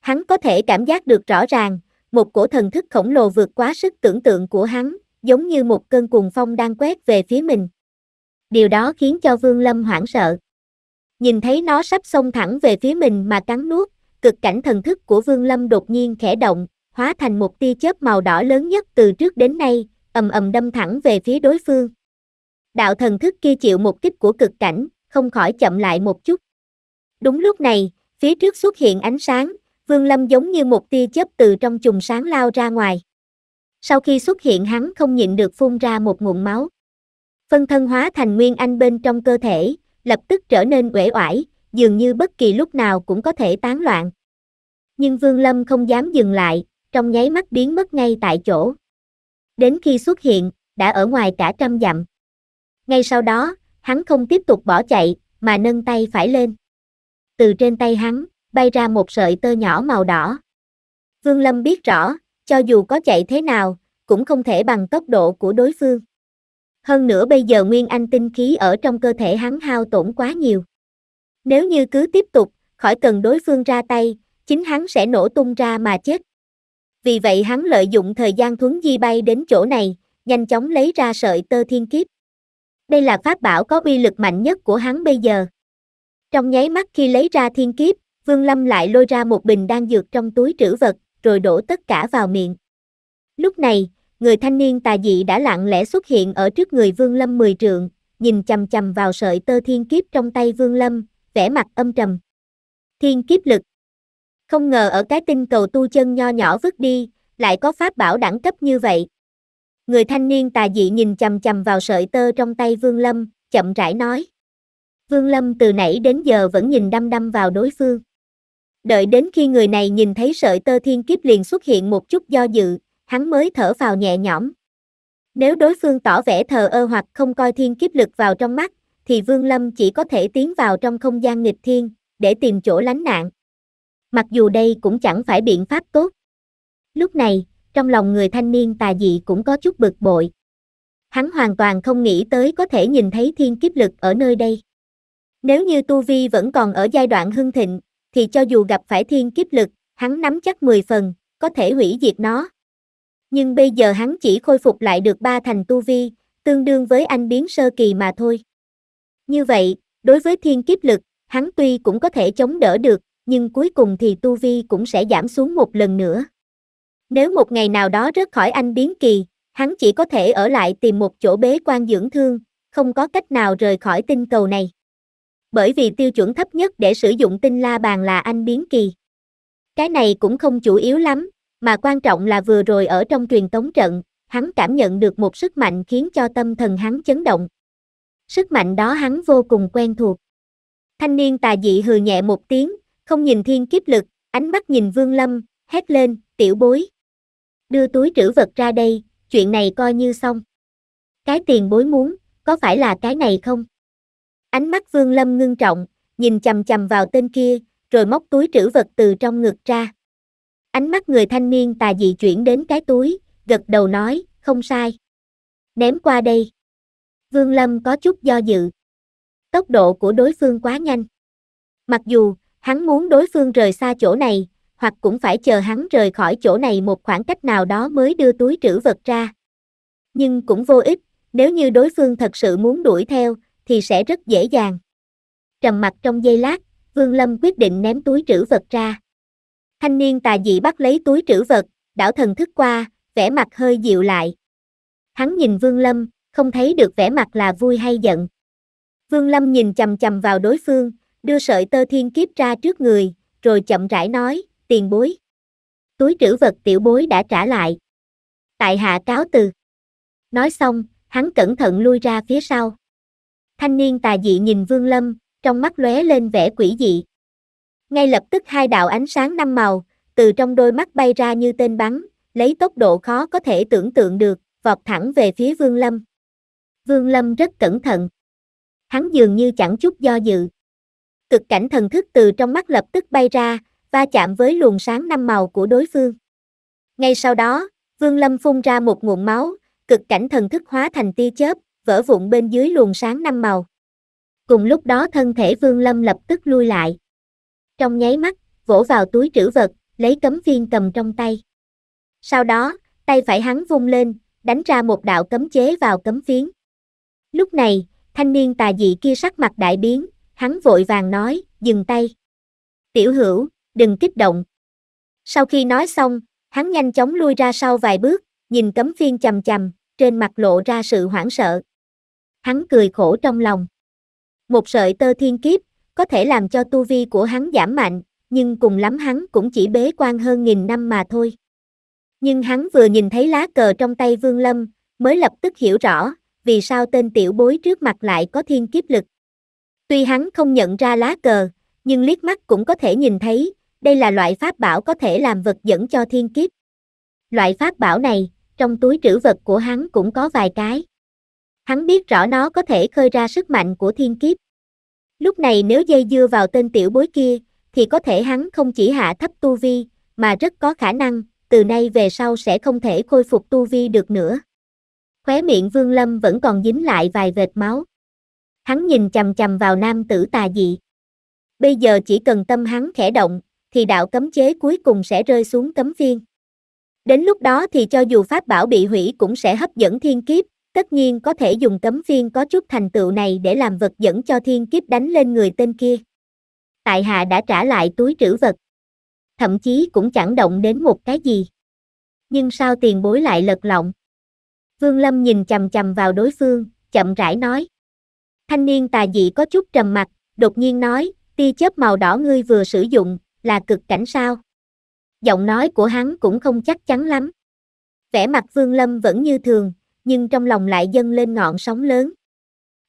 Hắn có thể cảm giác được rõ ràng, một cổ thần thức khổng lồ vượt quá sức tưởng tượng của hắn, giống như một cơn cuồng phong đang quét về phía mình. Điều đó khiến cho Vương Lâm hoảng sợ. Nhìn thấy nó sắp xông thẳng về phía mình mà cắn nuốt, cực cảnh thần thức của Vương Lâm đột nhiên khẽ động, hóa thành một tia chớp màu đỏ lớn nhất từ trước đến nay, ầm ầm đâm thẳng về phía đối phương. Đạo thần thức kia chịu một kích của cực cảnh, không khỏi chậm lại một chút. Đúng lúc này, phía trước xuất hiện ánh sáng, Vương Lâm giống như một tia chớp từ trong chùm sáng lao ra ngoài. Sau khi xuất hiện hắn không nhịn được phun ra một nguồn máu. Phân thân hóa thành nguyên anh bên trong cơ thể, lập tức trở nên uể oải, dường như bất kỳ lúc nào cũng có thể tán loạn. Nhưng Vương Lâm không dám dừng lại, trong nháy mắt biến mất ngay tại chỗ. Đến khi xuất hiện, đã ở ngoài cả trăm dặm. Ngay sau đó, hắn không tiếp tục bỏ chạy, mà nâng tay phải lên. Từ trên tay hắn, bay ra một sợi tơ nhỏ màu đỏ. Vương Lâm biết rõ, cho dù có chạy thế nào, cũng không thể bằng tốc độ của đối phương. Hơn nữa bây giờ nguyên anh tinh khí ở trong cơ thể hắn hao tổn quá nhiều. Nếu như cứ tiếp tục, khỏi cần đối phương ra tay, chính hắn sẽ nổ tung ra mà chết. Vì vậy hắn lợi dụng thời gian thuấn di bay đến chỗ này, nhanh chóng lấy ra sợi tơ thiên kiếp. Đây là pháp bảo có uy lực mạnh nhất của hắn bây giờ. Trong nháy mắt khi lấy ra thiên kiếp, Vương Lâm lại lôi ra một bình đan dược trong túi trữ vật, rồi đổ tất cả vào miệng. Lúc này, người thanh niên tà dị đã lặng lẽ xuất hiện ở trước người Vương Lâm mười trượng, nhìn chằm chằm vào sợi tơ thiên kiếp trong tay Vương Lâm, vẻ mặt âm trầm. Thiên kiếp lực. Không ngờ ở cái tinh cầu tu chân nho nhỏ vứt đi, lại có pháp bảo đẳng cấp như vậy. Người thanh niên tà dị nhìn chầm chầm vào sợi tơ trong tay Vương Lâm, chậm rãi nói. Vương Lâm từ nãy đến giờ vẫn nhìn đăm đăm vào đối phương. Đợi đến khi người này nhìn thấy sợi tơ thiên kiếp liền xuất hiện một chút do dự, hắn mới thở vào nhẹ nhõm. Nếu đối phương tỏ vẻ thờ ơ hoặc không coi thiên kiếp lực vào trong mắt, thì Vương Lâm chỉ có thể tiến vào trong không gian nghịch thiên, để tìm chỗ lánh nạn. Mặc dù đây cũng chẳng phải biện pháp tốt. Lúc này, trong lòng người thanh niên tà dị cũng có chút bực bội. Hắn hoàn toàn không nghĩ tới có thể nhìn thấy thiên kiếp lực ở nơi đây. Nếu như Tu Vi vẫn còn ở giai đoạn hưng thịnh, thì cho dù gặp phải thiên kiếp lực, hắn nắm chắc 10 phần, có thể hủy diệt nó. Nhưng bây giờ hắn chỉ khôi phục lại được ba thành Tu Vi, tương đương với anh biến sơ kỳ mà thôi. Như vậy, đối với thiên kiếp lực, hắn tuy cũng có thể chống đỡ được, nhưng cuối cùng thì tu vi cũng sẽ giảm xuống một lần nữa. Nếu một ngày nào đó rớt khỏi anh biến kỳ, hắn chỉ có thể ở lại tìm một chỗ bế quan dưỡng thương, không có cách nào rời khỏi tinh cầu này. Bởi vì tiêu chuẩn thấp nhất để sử dụng tinh la bàn là anh biến kỳ. Cái này cũng không chủ yếu lắm, mà quan trọng là vừa rồi ở trong truyền tống trận, hắn cảm nhận được một sức mạnh khiến cho tâm thần hắn chấn động, sức mạnh đó hắn vô cùng quen thuộc. Thanh niên tà dị hừ nhẹ một tiếng, không nhìn thiên kiếp lực, ánh mắt nhìn Vương Lâm, hét lên, tiểu bối. Đưa túi trữ vật ra đây, chuyện này coi như xong. Cái tiền bối muốn, có phải là cái này không? Ánh mắt Vương Lâm ngưng trọng, nhìn chầm chầm vào tên kia, rồi móc túi trữ vật từ trong ngực ra. Ánh mắt người thanh niên tà dị chuyển đến cái túi, gật đầu nói, không sai. Ném qua đây. Vương Lâm có chút do dự. Tốc độ của đối phương quá nhanh. Mặc dù, hắn muốn đối phương rời xa chỗ này, hoặc cũng phải chờ hắn rời khỏi chỗ này một khoảng cách nào đó mới đưa túi trữ vật ra. Nhưng cũng vô ích, nếu như đối phương thật sự muốn đuổi theo, thì sẽ rất dễ dàng. Trầm mặt trong giây lát, Vương Lâm quyết định ném túi trữ vật ra. Thanh niên tà dị bắt lấy túi trữ vật, đảo thần thức qua, vẻ mặt hơi dịu lại. Hắn nhìn Vương Lâm, không thấy được vẻ mặt là vui hay giận. Vương Lâm nhìn chầm chầm vào đối phương, đưa sợi tơ thiên kiếp ra trước người, rồi chậm rãi nói, tiền bối. Túi trữ vật tiểu bối đã trả lại. Tại hạ cáo từ. Nói xong, hắn cẩn thận lui ra phía sau. Thanh niên tà dị nhìn Vương Lâm, trong mắt lóe lên vẻ quỷ dị. Ngay lập tức hai đạo ánh sáng năm màu, từ trong đôi mắt bay ra như tên bắn, lấy tốc độ khó có thể tưởng tượng được, vọt thẳng về phía Vương Lâm. Vương Lâm rất cẩn thận. Hắn dường như chẳng chút do dự. Cực cảnh thần thức từ trong mắt lập tức bay ra, va chạm với luồng sáng năm màu của đối phương. Ngay sau đó, Vương Lâm phun ra một nguồn máu, cực cảnh thần thức hóa thành tia chớp, vỡ vụn bên dưới luồng sáng năm màu. Cùng lúc đó thân thể Vương Lâm lập tức lui lại. Trong nháy mắt, vỗ vào túi trữ vật, lấy cấm viên cầm trong tay. Sau đó, tay phải hắn vung lên, đánh ra một đạo cấm chế vào cấm phiến. Lúc này, thanh niên tà dị kia sắc mặt đại biến, hắn vội vàng nói, dừng tay. Tiểu hữu, đừng kích động. Sau khi nói xong, hắn nhanh chóng lui ra sau vài bước, nhìn cấm phiên chầm chầm, trên mặt lộ ra sự hoảng sợ. Hắn cười khổ trong lòng. Một sợi tơ thiên kiếp, có thể làm cho tu vi của hắn giảm mạnh, nhưng cùng lắm hắn cũng chỉ bế quan hơn nghìn năm mà thôi. Nhưng hắn vừa nhìn thấy lá cờ trong tay Vương Lâm, mới lập tức hiểu rõ, vì sao tên tiểu bối trước mặt lại có thiên kiếp lực. Tuy hắn không nhận ra lá cờ, nhưng liếc mắt cũng có thể nhìn thấy, đây là loại pháp bảo có thể làm vật dẫn cho thiên kiếp. Loại pháp bảo này, trong túi trữ vật của hắn cũng có vài cái. Hắn biết rõ nó có thể khơi ra sức mạnh của thiên kiếp. Lúc này nếu dây dưa vào tên tiểu bối kia, thì có thể hắn không chỉ hạ thấp tu vi, mà rất có khả năng, từ nay về sau sẽ không thể khôi phục tu vi được nữa. Khóe miệng Vương Lâm vẫn còn dính lại vài vệt máu. Hắn nhìn chầm chầm vào nam tử tà dị. Bây giờ chỉ cần tâm hắn khẽ động, thì đạo cấm chế cuối cùng sẽ rơi xuống cấm viên Đến lúc đó thì cho dù pháp bảo bị hủy cũng sẽ hấp dẫn thiên kiếp, tất nhiên có thể dùng cấm viên có chút thành tựu này để làm vật dẫn cho thiên kiếp đánh lên người tên kia. Tại hạ đã trả lại túi trữ vật. Thậm chí cũng chẳng động đến một cái gì. Nhưng sao tiền bối lại lật lọng? Vương Lâm nhìn chầm chầm vào đối phương, chậm rãi nói. Thanh niên tà dị có chút trầm mặt, đột nhiên nói, tia chớp màu đỏ ngươi vừa sử dụng, là cực cảnh sao. Giọng nói của hắn cũng không chắc chắn lắm. Vẻ mặt Vương Lâm vẫn như thường, nhưng trong lòng lại dâng lên ngọn sóng lớn.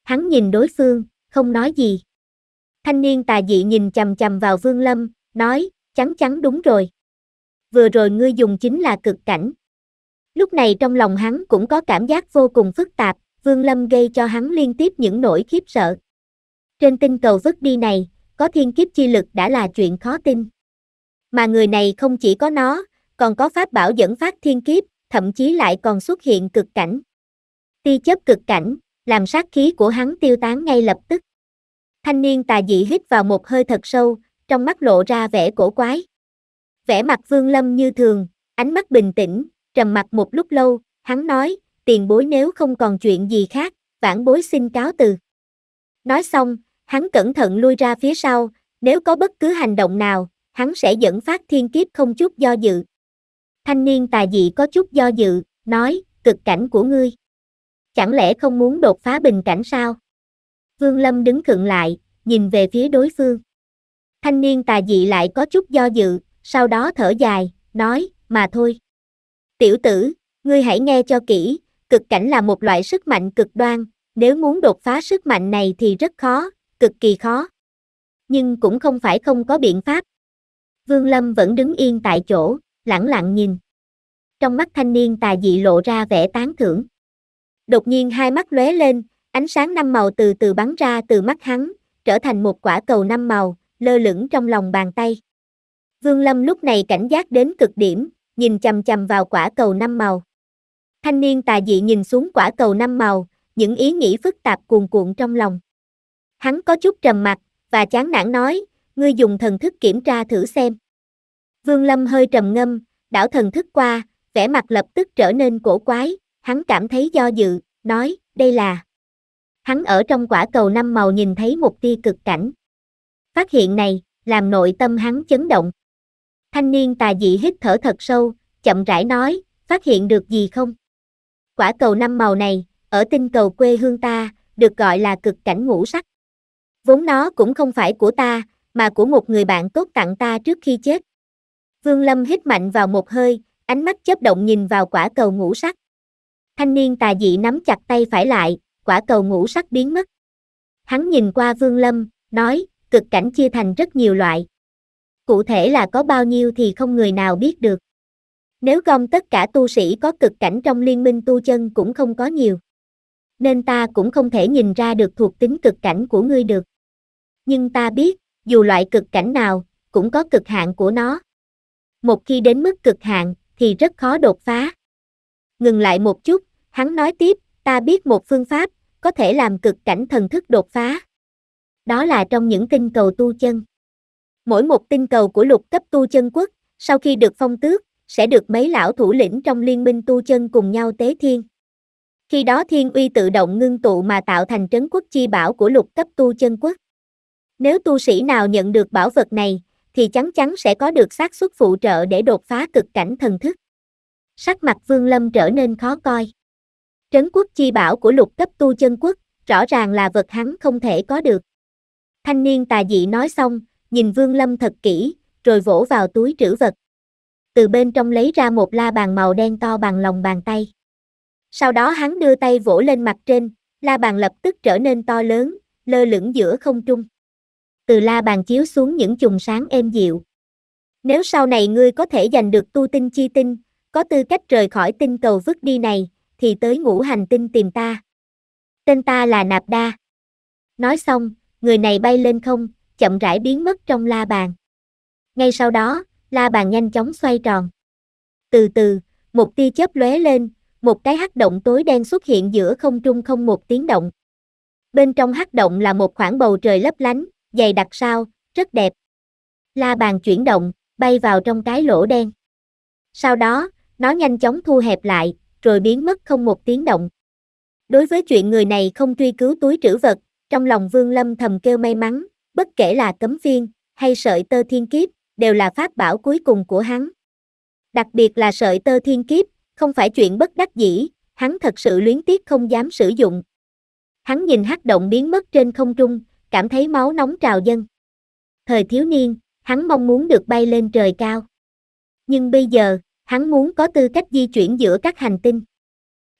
Hắn nhìn đối phương, không nói gì. Thanh niên tà dị nhìn chầm chầm vào Vương Lâm, nói, chắn chắn đúng rồi. Vừa rồi ngươi dùng chính là cực cảnh. Lúc này trong lòng hắn cũng có cảm giác vô cùng phức tạp, Vương Lâm gây cho hắn liên tiếp những nỗi khiếp sợ. Trên tinh cầu vứt đi này, có thiên kiếp chi lực đã là chuyện khó tin. Mà người này không chỉ có nó, còn có pháp bảo dẫn phát thiên kiếp, thậm chí lại còn xuất hiện cực cảnh. Ti chớp cực cảnh, làm sát khí của hắn tiêu tán ngay lập tức. Thanh niên tà dị hít vào một hơi thật sâu, trong mắt lộ ra vẻ cổ quái. Vẻ mặt Vương Lâm như thường, ánh mắt bình tĩnh, trầm mặt một lúc lâu, hắn nói, tiền bối nếu không còn chuyện gì khác, vãn bối xin cáo từ. Nói xong, hắn cẩn thận lui ra phía sau, nếu có bất cứ hành động nào, hắn sẽ dẫn phát thiên kiếp không chút do dự. Thanh niên tà dị có chút do dự, nói, cực cảnh của ngươi. Chẳng lẽ không muốn đột phá bình cảnh sao? Vương Lâm đứng khựng lại, nhìn về phía đối phương. Thanh niên tà dị lại có chút do dự, sau đó thở dài, nói, mà thôi. Tiểu tử, ngươi hãy nghe cho kỹ, cực cảnh là một loại sức mạnh cực đoan, nếu muốn đột phá sức mạnh này thì rất khó, cực kỳ khó. Nhưng cũng không phải không có biện pháp. Vương Lâm vẫn đứng yên tại chỗ, lặng lặng nhìn. Trong mắt thanh niên tà dị lộ ra vẻ tán thưởng. Đột nhiên hai mắt lóe lên, ánh sáng năm màu từ từ bắn ra từ mắt hắn, trở thành một quả cầu năm màu, lơ lửng trong lòng bàn tay. Vương Lâm lúc này cảnh giác đến cực điểm, nhìn chầm chầm vào quả cầu năm màu. Thanh niên tà dị nhìn xuống quả cầu năm màu, những ý nghĩ phức tạp cuồn cuộn trong lòng. Hắn có chút trầm mặt, và chán nản nói, ngươi dùng thần thức kiểm tra thử xem. Vương Lâm hơi trầm ngâm, đảo thần thức qua, vẻ mặt lập tức trở nên cổ quái, hắn cảm thấy do dự, nói, đây là. Hắn ở trong quả cầu năm màu nhìn thấy một tia cực cảnh. Phát hiện này, làm nội tâm hắn chấn động. Thanh niên tà dị hít thở thật sâu, chậm rãi nói, phát hiện được gì không? Quả cầu năm màu này, ở tinh cầu quê hương ta, được gọi là cực cảnh ngũ sắc. Vốn nó cũng không phải của ta, mà của một người bạn tốt tặng ta trước khi chết. Vương Lâm hít mạnh vào một hơi, ánh mắt chớp động nhìn vào quả cầu ngũ sắc. Thanh niên tà dị nắm chặt tay phải lại, quả cầu ngũ sắc biến mất. Hắn nhìn qua Vương Lâm, nói, cực cảnh chia thành rất nhiều loại cụ thể là có bao nhiêu thì không người nào biết được. Nếu gom tất cả tu sĩ có cực cảnh trong liên minh tu chân cũng không có nhiều. Nên ta cũng không thể nhìn ra được thuộc tính cực cảnh của ngươi được. Nhưng ta biết, dù loại cực cảnh nào, cũng có cực hạn của nó. Một khi đến mức cực hạn, thì rất khó đột phá. Ngừng lại một chút, hắn nói tiếp, ta biết một phương pháp, có thể làm cực cảnh thần thức đột phá. Đó là trong những kinh cầu tu chân. Mỗi một tinh cầu của lục cấp tu chân quốc, sau khi được phong tước, sẽ được mấy lão thủ lĩnh trong liên minh tu chân cùng nhau tế thiên. Khi đó thiên uy tự động ngưng tụ mà tạo thành trấn quốc chi bảo của lục cấp tu chân quốc. Nếu tu sĩ nào nhận được bảo vật này, thì chắc chắn sẽ có được xác suất phụ trợ để đột phá cực cảnh thần thức. Sắc mặt Vương Lâm trở nên khó coi. Trấn quốc chi bảo của lục cấp tu chân quốc, rõ ràng là vật hắn không thể có được. Thanh niên tà dị nói xong, nhìn Vương Lâm thật kỹ, rồi vỗ vào túi trữ vật. Từ bên trong lấy ra một la bàn màu đen to bằng lòng bàn tay. Sau đó hắn đưa tay vỗ lên mặt trên, la bàn lập tức trở nên to lớn, lơ lửng giữa không trung. Từ la bàn chiếu xuống những chùm sáng êm dịu. Nếu sau này ngươi có thể giành được tu tinh chi tinh, có tư cách rời khỏi tinh cầu vứt đi này, thì tới ngũ hành tinh tìm ta. Tên ta là Nạp Đa. Nói xong, người này bay lên không, chậm rãi biến mất trong la bàn. Ngay sau đó, la bàn nhanh chóng xoay tròn. Từ từ, một tia chớp lóe lên, một cái hắc động tối đen xuất hiện giữa không trung không một tiếng động. Bên trong hắc động là một khoảng bầu trời lấp lánh, dày đặc sao, rất đẹp. La bàn chuyển động, bay vào trong cái lỗ đen. Sau đó, nó nhanh chóng thu hẹp lại, rồi biến mất không một tiếng động. Đối với chuyện người này không truy cứu túi trữ vật, trong lòng Vương Lâm thầm kêu may mắn, Bất kể là cấm viên hay sợi tơ thiên kiếp, đều là pháp bảo cuối cùng của hắn. Đặc biệt là sợi tơ thiên kiếp, không phải chuyện bất đắc dĩ, hắn thật sự luyến tiếc không dám sử dụng. Hắn nhìn hắc động biến mất trên không trung, cảm thấy máu nóng trào dâng. Thời thiếu niên, hắn mong muốn được bay lên trời cao. Nhưng bây giờ, hắn muốn có tư cách di chuyển giữa các hành tinh.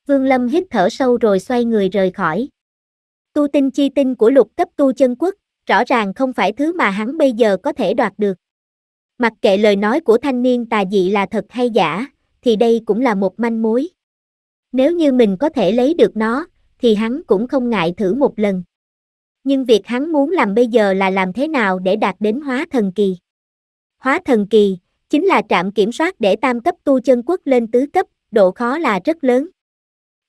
Vương Lâm hít thở sâu rồi xoay người rời khỏi. Tu tinh chi tinh của lục cấp tu chân quốc, rõ ràng không phải thứ mà hắn bây giờ có thể đoạt được. Mặc kệ lời nói của thanh niên tà dị là thật hay giả, thì đây cũng là một manh mối. Nếu như mình có thể lấy được nó, thì hắn cũng không ngại thử một lần. Nhưng việc hắn muốn làm bây giờ là làm thế nào để đạt đến hóa thần kỳ. Hóa thần kỳ, chính là trạm kiểm soát để tam cấp tu chân quốc lên tứ cấp, độ khó là rất lớn.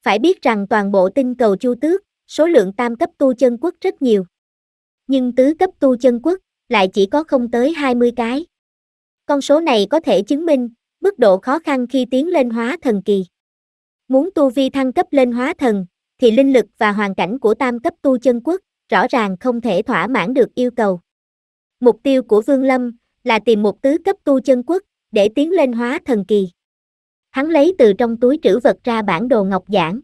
Phải biết rằng toàn bộ tinh cầu chu tước, số lượng tam cấp tu chân quốc rất nhiều nhưng tứ cấp tu chân quốc lại chỉ có không tới 20 cái. Con số này có thể chứng minh mức độ khó khăn khi tiến lên hóa thần kỳ. Muốn tu vi thăng cấp lên hóa thần, thì linh lực và hoàn cảnh của tam cấp tu chân quốc rõ ràng không thể thỏa mãn được yêu cầu. Mục tiêu của Vương Lâm là tìm một tứ cấp tu chân quốc để tiến lên hóa thần kỳ. Hắn lấy từ trong túi trữ vật ra bản đồ ngọc giản.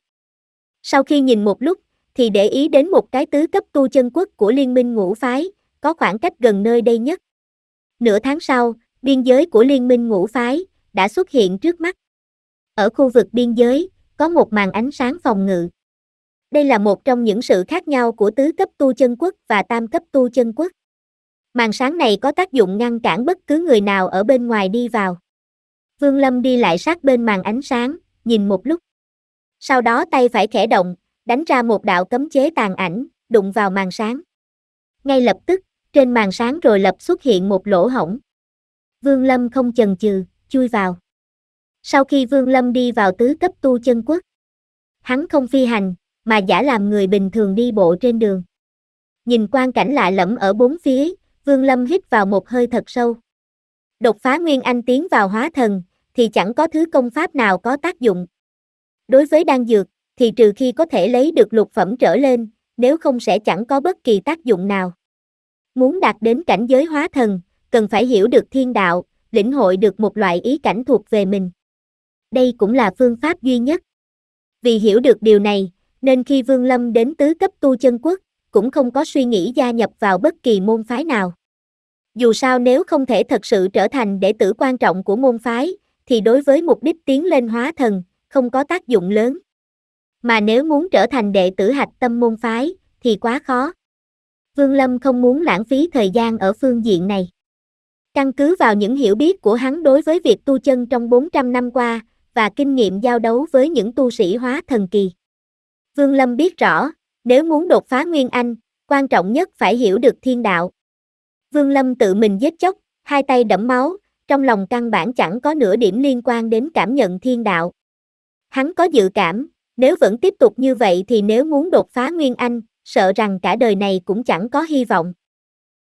Sau khi nhìn một lúc, thì để ý đến một cái tứ cấp tu chân quốc của liên minh ngũ phái, có khoảng cách gần nơi đây nhất. Nửa tháng sau, biên giới của liên minh ngũ phái đã xuất hiện trước mắt. Ở khu vực biên giới, có một màn ánh sáng phòng ngự. Đây là một trong những sự khác nhau của tứ cấp tu chân quốc và tam cấp tu chân quốc. Màn sáng này có tác dụng ngăn cản bất cứ người nào ở bên ngoài đi vào. Vương Lâm đi lại sát bên màn ánh sáng, nhìn một lúc. Sau đó tay phải khẽ động, đánh ra một đạo cấm chế tàn ảnh, đụng vào màn sáng. Ngay lập tức, trên màn sáng rồi lập xuất hiện một lỗ hổng. Vương Lâm không chần chừ, chui vào. Sau khi Vương Lâm đi vào tứ cấp tu chân quốc, hắn không phi hành, mà giả làm người bình thường đi bộ trên đường. Nhìn quang cảnh lạ lẫm ở bốn phía, Vương Lâm hít vào một hơi thật sâu. Đột phá Nguyên Anh tiến vào hóa thần, thì chẳng có thứ công pháp nào có tác dụng. Đối với đan dược, thì trừ khi có thể lấy được lục phẩm trở lên, nếu không sẽ chẳng có bất kỳ tác dụng nào. Muốn đạt đến cảnh giới hóa thần, cần phải hiểu được thiên đạo, lĩnh hội được một loại ý cảnh thuộc về mình. Đây cũng là phương pháp duy nhất. Vì hiểu được điều này, nên khi Vương Lâm đến tứ cấp tu chân quốc, cũng không có suy nghĩ gia nhập vào bất kỳ môn phái nào. Dù sao nếu không thể thật sự trở thành đệ tử quan trọng của môn phái, thì đối với mục đích tiến lên hóa thần, không có tác dụng lớn mà nếu muốn trở thành đệ tử hạch tâm môn phái, thì quá khó. Vương Lâm không muốn lãng phí thời gian ở phương diện này. Căn cứ vào những hiểu biết của hắn đối với việc tu chân trong 400 năm qua, và kinh nghiệm giao đấu với những tu sĩ hóa thần kỳ. Vương Lâm biết rõ, nếu muốn đột phá Nguyên Anh, quan trọng nhất phải hiểu được thiên đạo. Vương Lâm tự mình giết chóc, hai tay đẫm máu, trong lòng căn bản chẳng có nửa điểm liên quan đến cảm nhận thiên đạo. Hắn có dự cảm, nếu vẫn tiếp tục như vậy thì nếu muốn đột phá Nguyên Anh, sợ rằng cả đời này cũng chẳng có hy vọng.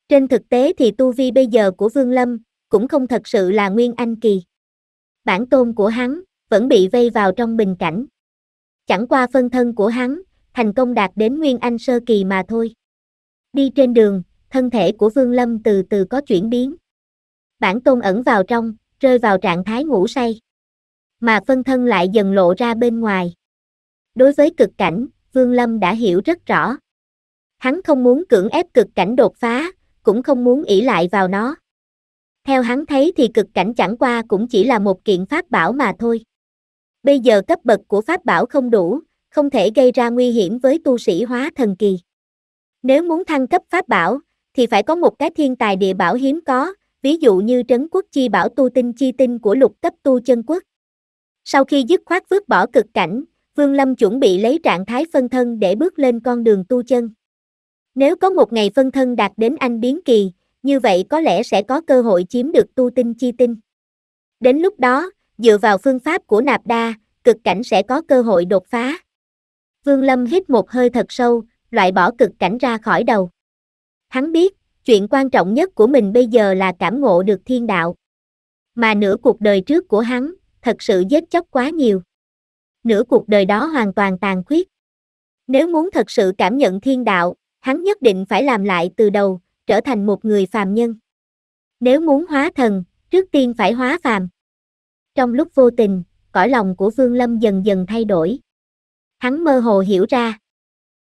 Trên thực tế thì tu vi bây giờ của Vương Lâm cũng không thật sự là Nguyên Anh kỳ. Bản tôn của hắn vẫn bị vây vào trong bình cảnh. Chẳng qua phân thân của hắn thành công đạt đến Nguyên Anh sơ kỳ mà thôi. Đi trên đường, thân thể của Vương Lâm từ từ có chuyển biến. Bản tôn ẩn vào trong, rơi vào trạng thái ngủ say. Mà phân thân lại dần lộ ra bên ngoài. Đối với cực cảnh, Vương Lâm đã hiểu rất rõ. Hắn không muốn cưỡng ép cực cảnh đột phá, cũng không muốn ỷ lại vào nó. Theo hắn thấy thì cực cảnh chẳng qua cũng chỉ là một kiện pháp bảo mà thôi. Bây giờ cấp bậc của pháp bảo không đủ, không thể gây ra nguy hiểm với tu sĩ hóa thần kỳ. Nếu muốn thăng cấp pháp bảo, thì phải có một cái thiên tài địa bảo hiếm có, ví dụ như trấn quốc chi bảo tu tinh chi tinh của lục cấp tu chân quốc. Sau khi dứt khoát vứt bỏ cực cảnh, Vương Lâm chuẩn bị lấy trạng thái phân thân để bước lên con đường tu chân. Nếu có một ngày phân thân đạt đến anh biến kỳ, như vậy có lẽ sẽ có cơ hội chiếm được tu tinh chi tinh. Đến lúc đó, dựa vào phương pháp của nạp đa, cực cảnh sẽ có cơ hội đột phá. Vương Lâm hít một hơi thật sâu, loại bỏ cực cảnh ra khỏi đầu. Hắn biết, chuyện quan trọng nhất của mình bây giờ là cảm ngộ được thiên đạo. Mà nửa cuộc đời trước của hắn, thật sự giết chóc quá nhiều nửa cuộc đời đó hoàn toàn tàn khuyết. Nếu muốn thật sự cảm nhận thiên đạo, hắn nhất định phải làm lại từ đầu, trở thành một người phàm nhân. Nếu muốn hóa thần, trước tiên phải hóa phàm. Trong lúc vô tình, cõi lòng của Vương Lâm dần dần thay đổi. Hắn mơ hồ hiểu ra.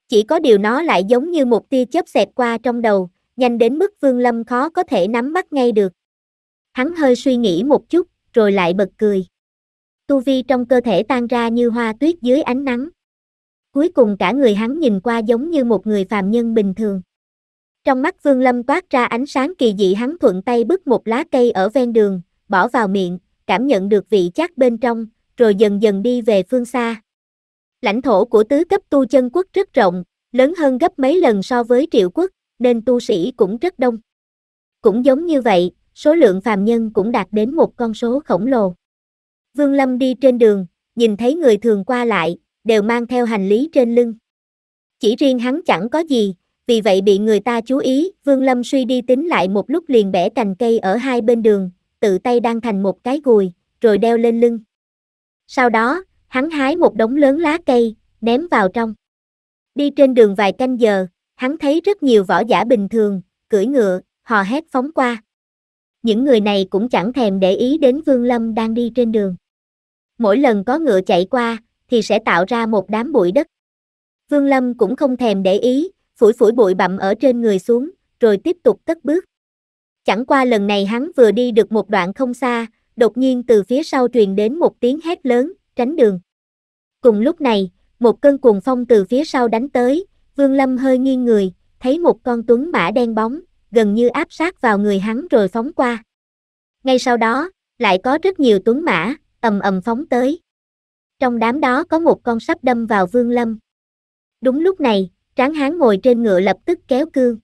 Chỉ có điều nó lại giống như một tia chớp xẹt qua trong đầu, nhanh đến mức Vương Lâm khó có thể nắm bắt ngay được. Hắn hơi suy nghĩ một chút, rồi lại bật cười tu vi trong cơ thể tan ra như hoa tuyết dưới ánh nắng. Cuối cùng cả người hắn nhìn qua giống như một người phàm nhân bình thường. Trong mắt Vương Lâm toát ra ánh sáng kỳ dị hắn thuận tay bứt một lá cây ở ven đường, bỏ vào miệng, cảm nhận được vị chát bên trong, rồi dần dần đi về phương xa. Lãnh thổ của tứ cấp tu chân quốc rất rộng, lớn hơn gấp mấy lần so với triệu quốc, nên tu sĩ cũng rất đông. Cũng giống như vậy, số lượng phàm nhân cũng đạt đến một con số khổng lồ. Vương Lâm đi trên đường, nhìn thấy người thường qua lại, đều mang theo hành lý trên lưng. Chỉ riêng hắn chẳng có gì, vì vậy bị người ta chú ý, Vương Lâm suy đi tính lại một lúc liền bẻ cành cây ở hai bên đường, tự tay đang thành một cái gùi, rồi đeo lên lưng. Sau đó, hắn hái một đống lớn lá cây, ném vào trong. Đi trên đường vài canh giờ, hắn thấy rất nhiều võ giả bình thường, cưỡi ngựa, hò hét phóng qua những người này cũng chẳng thèm để ý đến Vương Lâm đang đi trên đường. Mỗi lần có ngựa chạy qua, thì sẽ tạo ra một đám bụi đất. Vương Lâm cũng không thèm để ý, phủi phủi bụi bặm ở trên người xuống, rồi tiếp tục cất bước. Chẳng qua lần này hắn vừa đi được một đoạn không xa, đột nhiên từ phía sau truyền đến một tiếng hét lớn, tránh đường. Cùng lúc này, một cơn cuồng phong từ phía sau đánh tới, Vương Lâm hơi nghiêng người, thấy một con tuấn mã đen bóng, gần như áp sát vào người hắn rồi phóng qua. Ngay sau đó, lại có rất nhiều tuấn mã, ầm ầm phóng tới. Trong đám đó có một con sắp đâm vào Vương Lâm. Đúng lúc này, tráng hán ngồi trên ngựa lập tức kéo cương.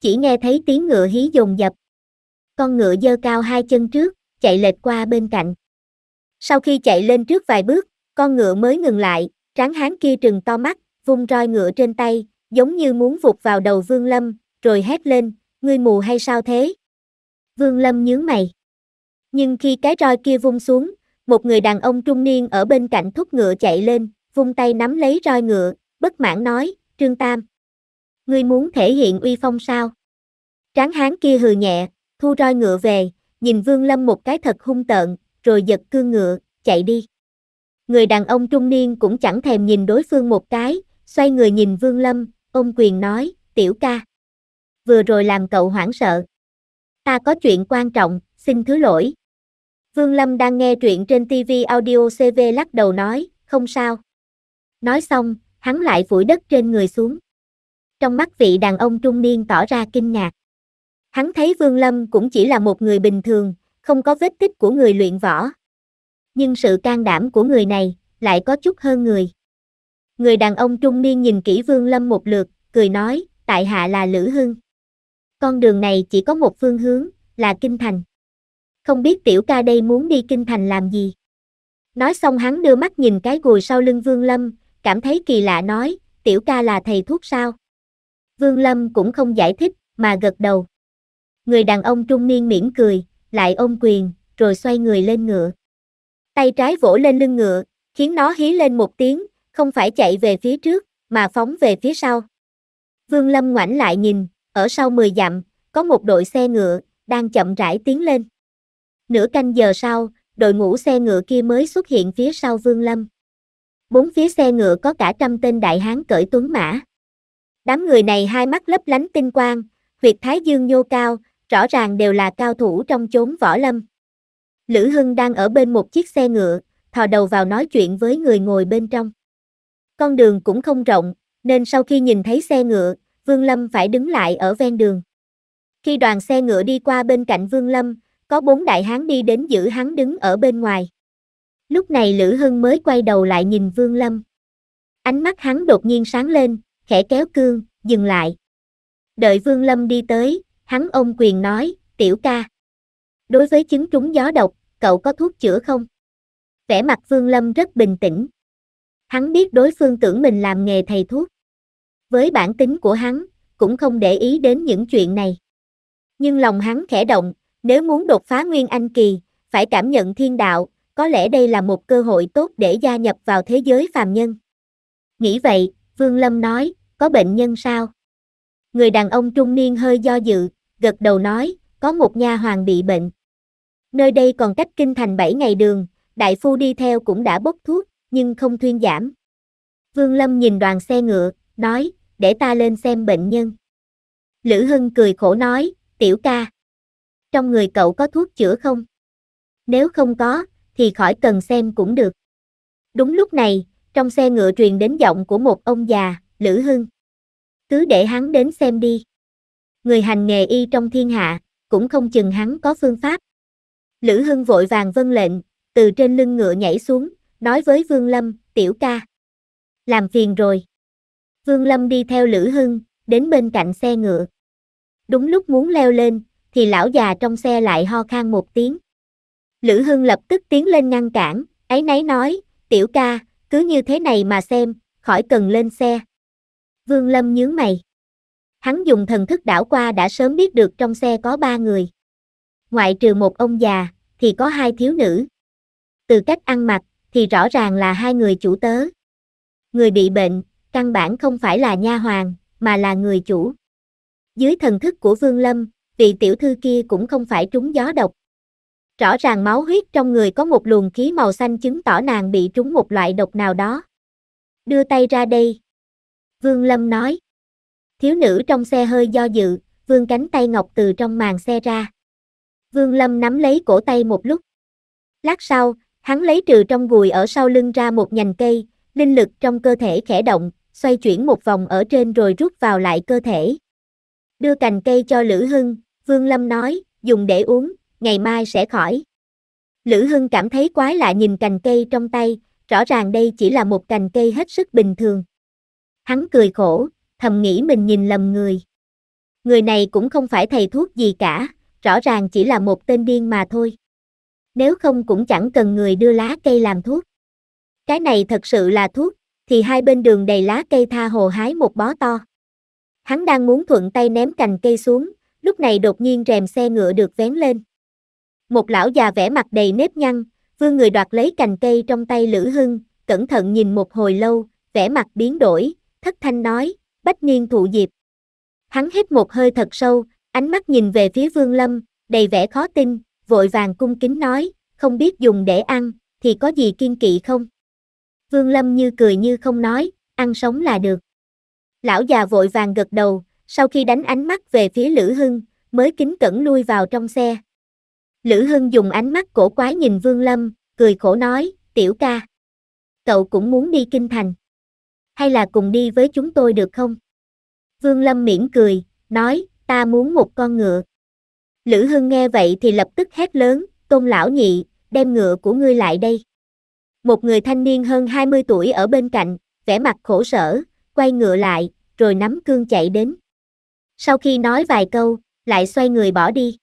Chỉ nghe thấy tiếng ngựa hí dồn dập. Con ngựa dơ cao hai chân trước, chạy lệch qua bên cạnh. Sau khi chạy lên trước vài bước, con ngựa mới ngừng lại, tráng hán kia trừng to mắt, vung roi ngựa trên tay, giống như muốn vụt vào đầu Vương Lâm, rồi hét lên, ngươi mù hay sao thế? Vương Lâm nhướng mày. Nhưng khi cái roi kia vung xuống, một người đàn ông trung niên ở bên cạnh thúc ngựa chạy lên, vung tay nắm lấy roi ngựa, bất mãn nói, Trương Tam. Ngươi muốn thể hiện uy phong sao? Tráng hán kia hừ nhẹ, thu roi ngựa về, nhìn Vương Lâm một cái thật hung tợn, rồi giật cương ngựa, chạy đi. Người đàn ông trung niên cũng chẳng thèm nhìn đối phương một cái, xoay người nhìn Vương Lâm, ôm quyền nói, tiểu ca vừa rồi làm cậu hoảng sợ. Ta có chuyện quan trọng, xin thứ lỗi. Vương Lâm đang nghe truyện trên TV audio CV lắc đầu nói, không sao. Nói xong, hắn lại phủi đất trên người xuống. Trong mắt vị đàn ông trung niên tỏ ra kinh ngạc. Hắn thấy Vương Lâm cũng chỉ là một người bình thường, không có vết tích của người luyện võ. Nhưng sự can đảm của người này lại có chút hơn người. Người đàn ông trung niên nhìn kỹ Vương Lâm một lượt, cười nói, tại hạ là Lữ Hưng. Con đường này chỉ có một phương hướng, là Kinh Thành. Không biết tiểu ca đây muốn đi Kinh Thành làm gì? Nói xong hắn đưa mắt nhìn cái gùi sau lưng Vương Lâm, cảm thấy kỳ lạ nói, tiểu ca là thầy thuốc sao? Vương Lâm cũng không giải thích, mà gật đầu. Người đàn ông trung niên mỉm cười, lại ôm quyền, rồi xoay người lên ngựa. Tay trái vỗ lên lưng ngựa, khiến nó hí lên một tiếng, không phải chạy về phía trước, mà phóng về phía sau. Vương Lâm ngoảnh lại nhìn, ở sau 10 dặm, có một đội xe ngựa, đang chậm rãi tiến lên. Nửa canh giờ sau, đội ngũ xe ngựa kia mới xuất hiện phía sau Vương Lâm. Bốn phía xe ngựa có cả trăm tên đại hán cởi tuấn mã. Đám người này hai mắt lấp lánh tinh quang, huyệt thái dương nhô cao, rõ ràng đều là cao thủ trong chốn võ lâm. Lữ Hưng đang ở bên một chiếc xe ngựa, thò đầu vào nói chuyện với người ngồi bên trong. Con đường cũng không rộng, nên sau khi nhìn thấy xe ngựa, Vương Lâm phải đứng lại ở ven đường. Khi đoàn xe ngựa đi qua bên cạnh Vương Lâm, có bốn đại hán đi đến giữ hắn đứng ở bên ngoài. Lúc này Lữ Hưng mới quay đầu lại nhìn Vương Lâm. Ánh mắt hắn đột nhiên sáng lên, khẽ kéo cương, dừng lại. Đợi Vương Lâm đi tới, hắn ôm quyền nói, tiểu ca. Đối với chứng trúng gió độc, cậu có thuốc chữa không? Vẻ mặt Vương Lâm rất bình tĩnh. Hắn biết đối phương tưởng mình làm nghề thầy thuốc với bản tính của hắn, cũng không để ý đến những chuyện này. Nhưng lòng hắn khẽ động, nếu muốn đột phá Nguyên Anh Kỳ, phải cảm nhận thiên đạo, có lẽ đây là một cơ hội tốt để gia nhập vào thế giới phàm nhân. Nghĩ vậy, Vương Lâm nói, có bệnh nhân sao? Người đàn ông trung niên hơi do dự, gật đầu nói, có một nha hoàng bị bệnh. Nơi đây còn cách kinh thành 7 ngày đường, đại phu đi theo cũng đã bốc thuốc, nhưng không thuyên giảm. Vương Lâm nhìn đoàn xe ngựa, nói, để ta lên xem bệnh nhân. Lữ Hưng cười khổ nói, tiểu ca. Trong người cậu có thuốc chữa không? Nếu không có, thì khỏi cần xem cũng được. Đúng lúc này, trong xe ngựa truyền đến giọng của một ông già, Lữ Hưng. Cứ để hắn đến xem đi. Người hành nghề y trong thiên hạ, cũng không chừng hắn có phương pháp. Lữ Hưng vội vàng vâng lệnh, từ trên lưng ngựa nhảy xuống, nói với Vương Lâm, tiểu ca. Làm phiền rồi. Vương Lâm đi theo Lữ Hưng, đến bên cạnh xe ngựa. Đúng lúc muốn leo lên, thì lão già trong xe lại ho khan một tiếng. Lữ Hưng lập tức tiến lên ngăn cản, ấy nấy nói, tiểu ca, cứ như thế này mà xem, khỏi cần lên xe. Vương Lâm nhướng mày. Hắn dùng thần thức đảo qua đã sớm biết được trong xe có ba người. Ngoại trừ một ông già, thì có hai thiếu nữ. Từ cách ăn mặc, thì rõ ràng là hai người chủ tớ. Người bị bệnh, căn bản không phải là nha hoàng, mà là người chủ. Dưới thần thức của Vương Lâm, vị tiểu thư kia cũng không phải trúng gió độc. Rõ ràng máu huyết trong người có một luồng khí màu xanh chứng tỏ nàng bị trúng một loại độc nào đó. Đưa tay ra đây. Vương Lâm nói. Thiếu nữ trong xe hơi do dự, vương cánh tay ngọc từ trong màn xe ra. Vương Lâm nắm lấy cổ tay một lúc. Lát sau, hắn lấy trừ trong gùi ở sau lưng ra một nhành cây, linh lực trong cơ thể khẽ động, xoay chuyển một vòng ở trên rồi rút vào lại cơ thể. Đưa cành cây cho Lữ Hưng, Vương Lâm nói, dùng để uống, ngày mai sẽ khỏi. Lữ Hưng cảm thấy quái lạ nhìn cành cây trong tay, rõ ràng đây chỉ là một cành cây hết sức bình thường. Hắn cười khổ, thầm nghĩ mình nhìn lầm người. Người này cũng không phải thầy thuốc gì cả, rõ ràng chỉ là một tên điên mà thôi. Nếu không cũng chẳng cần người đưa lá cây làm thuốc. Cái này thật sự là thuốc, thì hai bên đường đầy lá cây tha hồ hái một bó to. Hắn đang muốn thuận tay ném cành cây xuống, lúc này đột nhiên rèm xe ngựa được vén lên. Một lão già vẻ mặt đầy nếp nhăn, vương người đoạt lấy cành cây trong tay Lữ Hưng, cẩn thận nhìn một hồi lâu, vẻ mặt biến đổi, thất thanh nói, bách niên thụ diệp. Hắn hít một hơi thật sâu, ánh mắt nhìn về phía vương lâm, đầy vẻ khó tin, vội vàng cung kính nói, không biết dùng để ăn, thì có gì kiên kỵ không? Vương Lâm như cười như không nói, ăn sống là được. Lão già vội vàng gật đầu, sau khi đánh ánh mắt về phía Lữ Hưng, mới kính cẩn lui vào trong xe. Lữ Hưng dùng ánh mắt cổ quái nhìn Vương Lâm, cười khổ nói, tiểu ca. Cậu cũng muốn đi kinh thành. Hay là cùng đi với chúng tôi được không? Vương Lâm mỉm cười, nói, ta muốn một con ngựa. Lữ Hưng nghe vậy thì lập tức hét lớn, tôn lão nhị, đem ngựa của ngươi lại đây. Một người thanh niên hơn 20 tuổi ở bên cạnh, vẻ mặt khổ sở, quay ngựa lại, rồi nắm cương chạy đến. Sau khi nói vài câu, lại xoay người bỏ đi.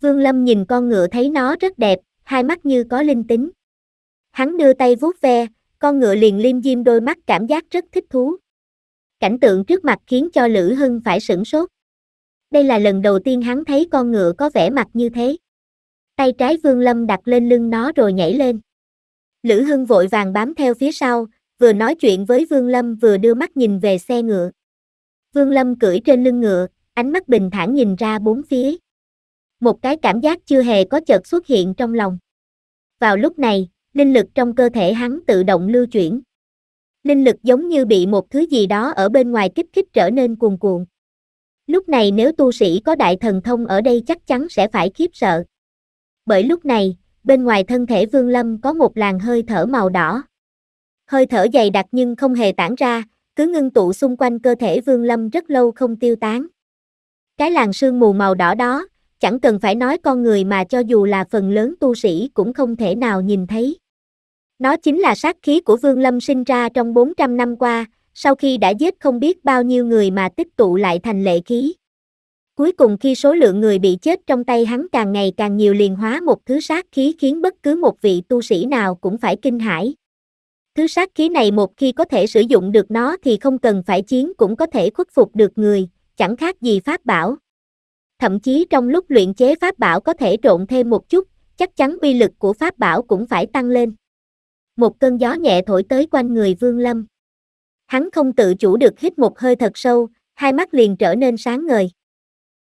Vương Lâm nhìn con ngựa thấy nó rất đẹp, hai mắt như có linh tính. Hắn đưa tay vuốt ve, con ngựa liền liêm diêm đôi mắt cảm giác rất thích thú. Cảnh tượng trước mặt khiến cho Lữ Hưng phải sửng sốt. Đây là lần đầu tiên hắn thấy con ngựa có vẻ mặt như thế. Tay trái Vương Lâm đặt lên lưng nó rồi nhảy lên. Lữ Hưng vội vàng bám theo phía sau, vừa nói chuyện với Vương Lâm vừa đưa mắt nhìn về xe ngựa. Vương Lâm cưỡi trên lưng ngựa, ánh mắt bình thản nhìn ra bốn phía. Một cái cảm giác chưa hề có chợt xuất hiện trong lòng. Vào lúc này, linh lực trong cơ thể hắn tự động lưu chuyển. Linh lực giống như bị một thứ gì đó ở bên ngoài kích thích trở nên cuồn cuộn. Lúc này nếu tu sĩ có đại thần thông ở đây chắc chắn sẽ phải khiếp sợ. Bởi lúc này, bên ngoài thân thể Vương Lâm có một làn hơi thở màu đỏ. Hơi thở dày đặc nhưng không hề tản ra, cứ ngưng tụ xung quanh cơ thể Vương Lâm rất lâu không tiêu tán. Cái làn sương mù màu đỏ đó, chẳng cần phải nói con người mà cho dù là phần lớn tu sĩ cũng không thể nào nhìn thấy. Nó chính là sát khí của Vương Lâm sinh ra trong 400 năm qua, sau khi đã giết không biết bao nhiêu người mà tích tụ lại thành lệ khí. Cuối cùng khi số lượng người bị chết trong tay hắn càng ngày càng nhiều liền hóa một thứ sát khí khiến bất cứ một vị tu sĩ nào cũng phải kinh hãi. Thứ sát khí này một khi có thể sử dụng được nó thì không cần phải chiến cũng có thể khuất phục được người, chẳng khác gì pháp bảo. Thậm chí trong lúc luyện chế pháp bảo có thể trộn thêm một chút, chắc chắn uy lực của pháp bảo cũng phải tăng lên. Một cơn gió nhẹ thổi tới quanh người Vương Lâm. Hắn không tự chủ được hít một hơi thật sâu, hai mắt liền trở nên sáng ngời.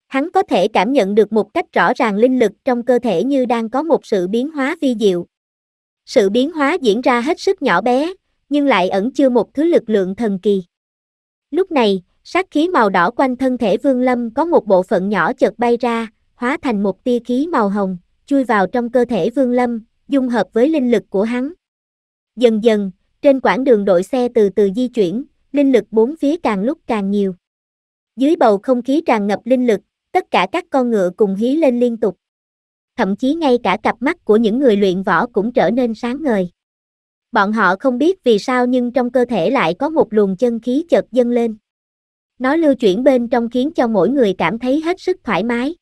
Hắn có thể cảm nhận được một cách rõ ràng linh lực trong cơ thể như đang có một sự biến hóa vi diệu. Sự biến hóa diễn ra hết sức nhỏ bé, nhưng lại ẩn chứa một thứ lực lượng thần kỳ. Lúc này, sát khí màu đỏ quanh thân thể Vương Lâm có một bộ phận nhỏ chợt bay ra, hóa thành một tia khí màu hồng, chui vào trong cơ thể Vương Lâm, dung hợp với linh lực của hắn. Dần dần, trên quãng đường đội xe từ từ di chuyển, linh lực bốn phía càng lúc càng nhiều. Dưới bầu không khí tràn ngập linh lực, tất cả các con ngựa cùng hí lên liên tục. Thậm chí ngay cả cặp mắt của những người luyện võ cũng trở nên sáng ngời. Bọn họ không biết vì sao nhưng trong cơ thể lại có một luồng chân khí chợt dâng lên. Nó lưu chuyển bên trong khiến cho mỗi người cảm thấy hết sức thoải mái.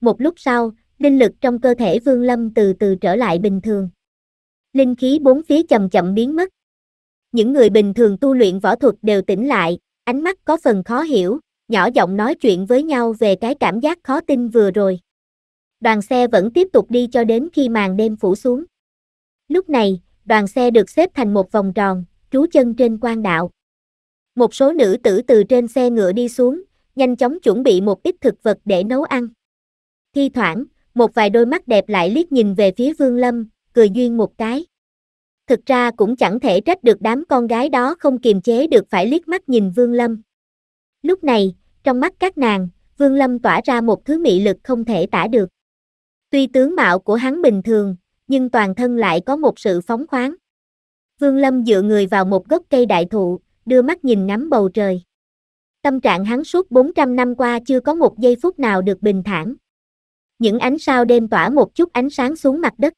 Một lúc sau, linh lực trong cơ thể Vương Lâm từ từ trở lại bình thường. Linh khí bốn phía chậm chậm biến mất. Những người bình thường tu luyện võ thuật đều tỉnh lại, ánh mắt có phần khó hiểu, nhỏ giọng nói chuyện với nhau về cái cảm giác khó tin vừa rồi. Đoàn xe vẫn tiếp tục đi cho đến khi màn đêm phủ xuống. Lúc này, đoàn xe được xếp thành một vòng tròn, trú chân trên quan đạo. Một số nữ tử từ trên xe ngựa đi xuống, nhanh chóng chuẩn bị một ít thực vật để nấu ăn. Thi thoảng, một vài đôi mắt đẹp lại liếc nhìn về phía Vương Lâm, cười duyên một cái. Thực ra cũng chẳng thể trách được đám con gái đó không kiềm chế được phải liếc mắt nhìn Vương Lâm. Lúc này, trong mắt các nàng, Vương Lâm tỏa ra một thứ mị lực không thể tả được. Tuy tướng mạo của hắn bình thường, nhưng toàn thân lại có một sự phóng khoáng. Vương Lâm dựa người vào một gốc cây đại thụ, đưa mắt nhìn ngắm bầu trời. Tâm trạng hắn suốt 400 năm qua chưa có một giây phút nào được bình thản. Những ánh sao đêm tỏa một chút ánh sáng xuống mặt đất.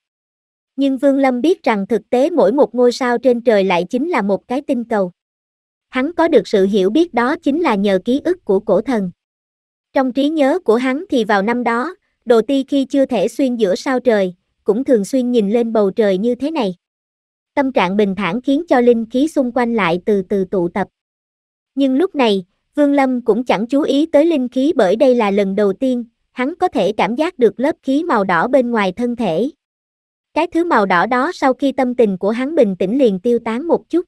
Nhưng Vương Lâm biết rằng thực tế mỗi một ngôi sao trên trời lại chính là một cái tinh cầu hắn có được sự hiểu biết đó chính là nhờ ký ức của cổ thần. Trong trí nhớ của hắn thì vào năm đó, Đồ Ti khi chưa thể xuyên giữa sao trời, cũng thường xuyên nhìn lên bầu trời như thế này. Tâm trạng bình thản khiến cho linh khí xung quanh lại từ từ tụ tập. Nhưng lúc này, Vương Lâm cũng chẳng chú ý tới linh khí bởi đây là lần đầu tiên, hắn có thể cảm giác được lớp khí màu đỏ bên ngoài thân thể. Cái thứ màu đỏ đó sau khi tâm tình của hắn bình tĩnh liền tiêu tán một chút.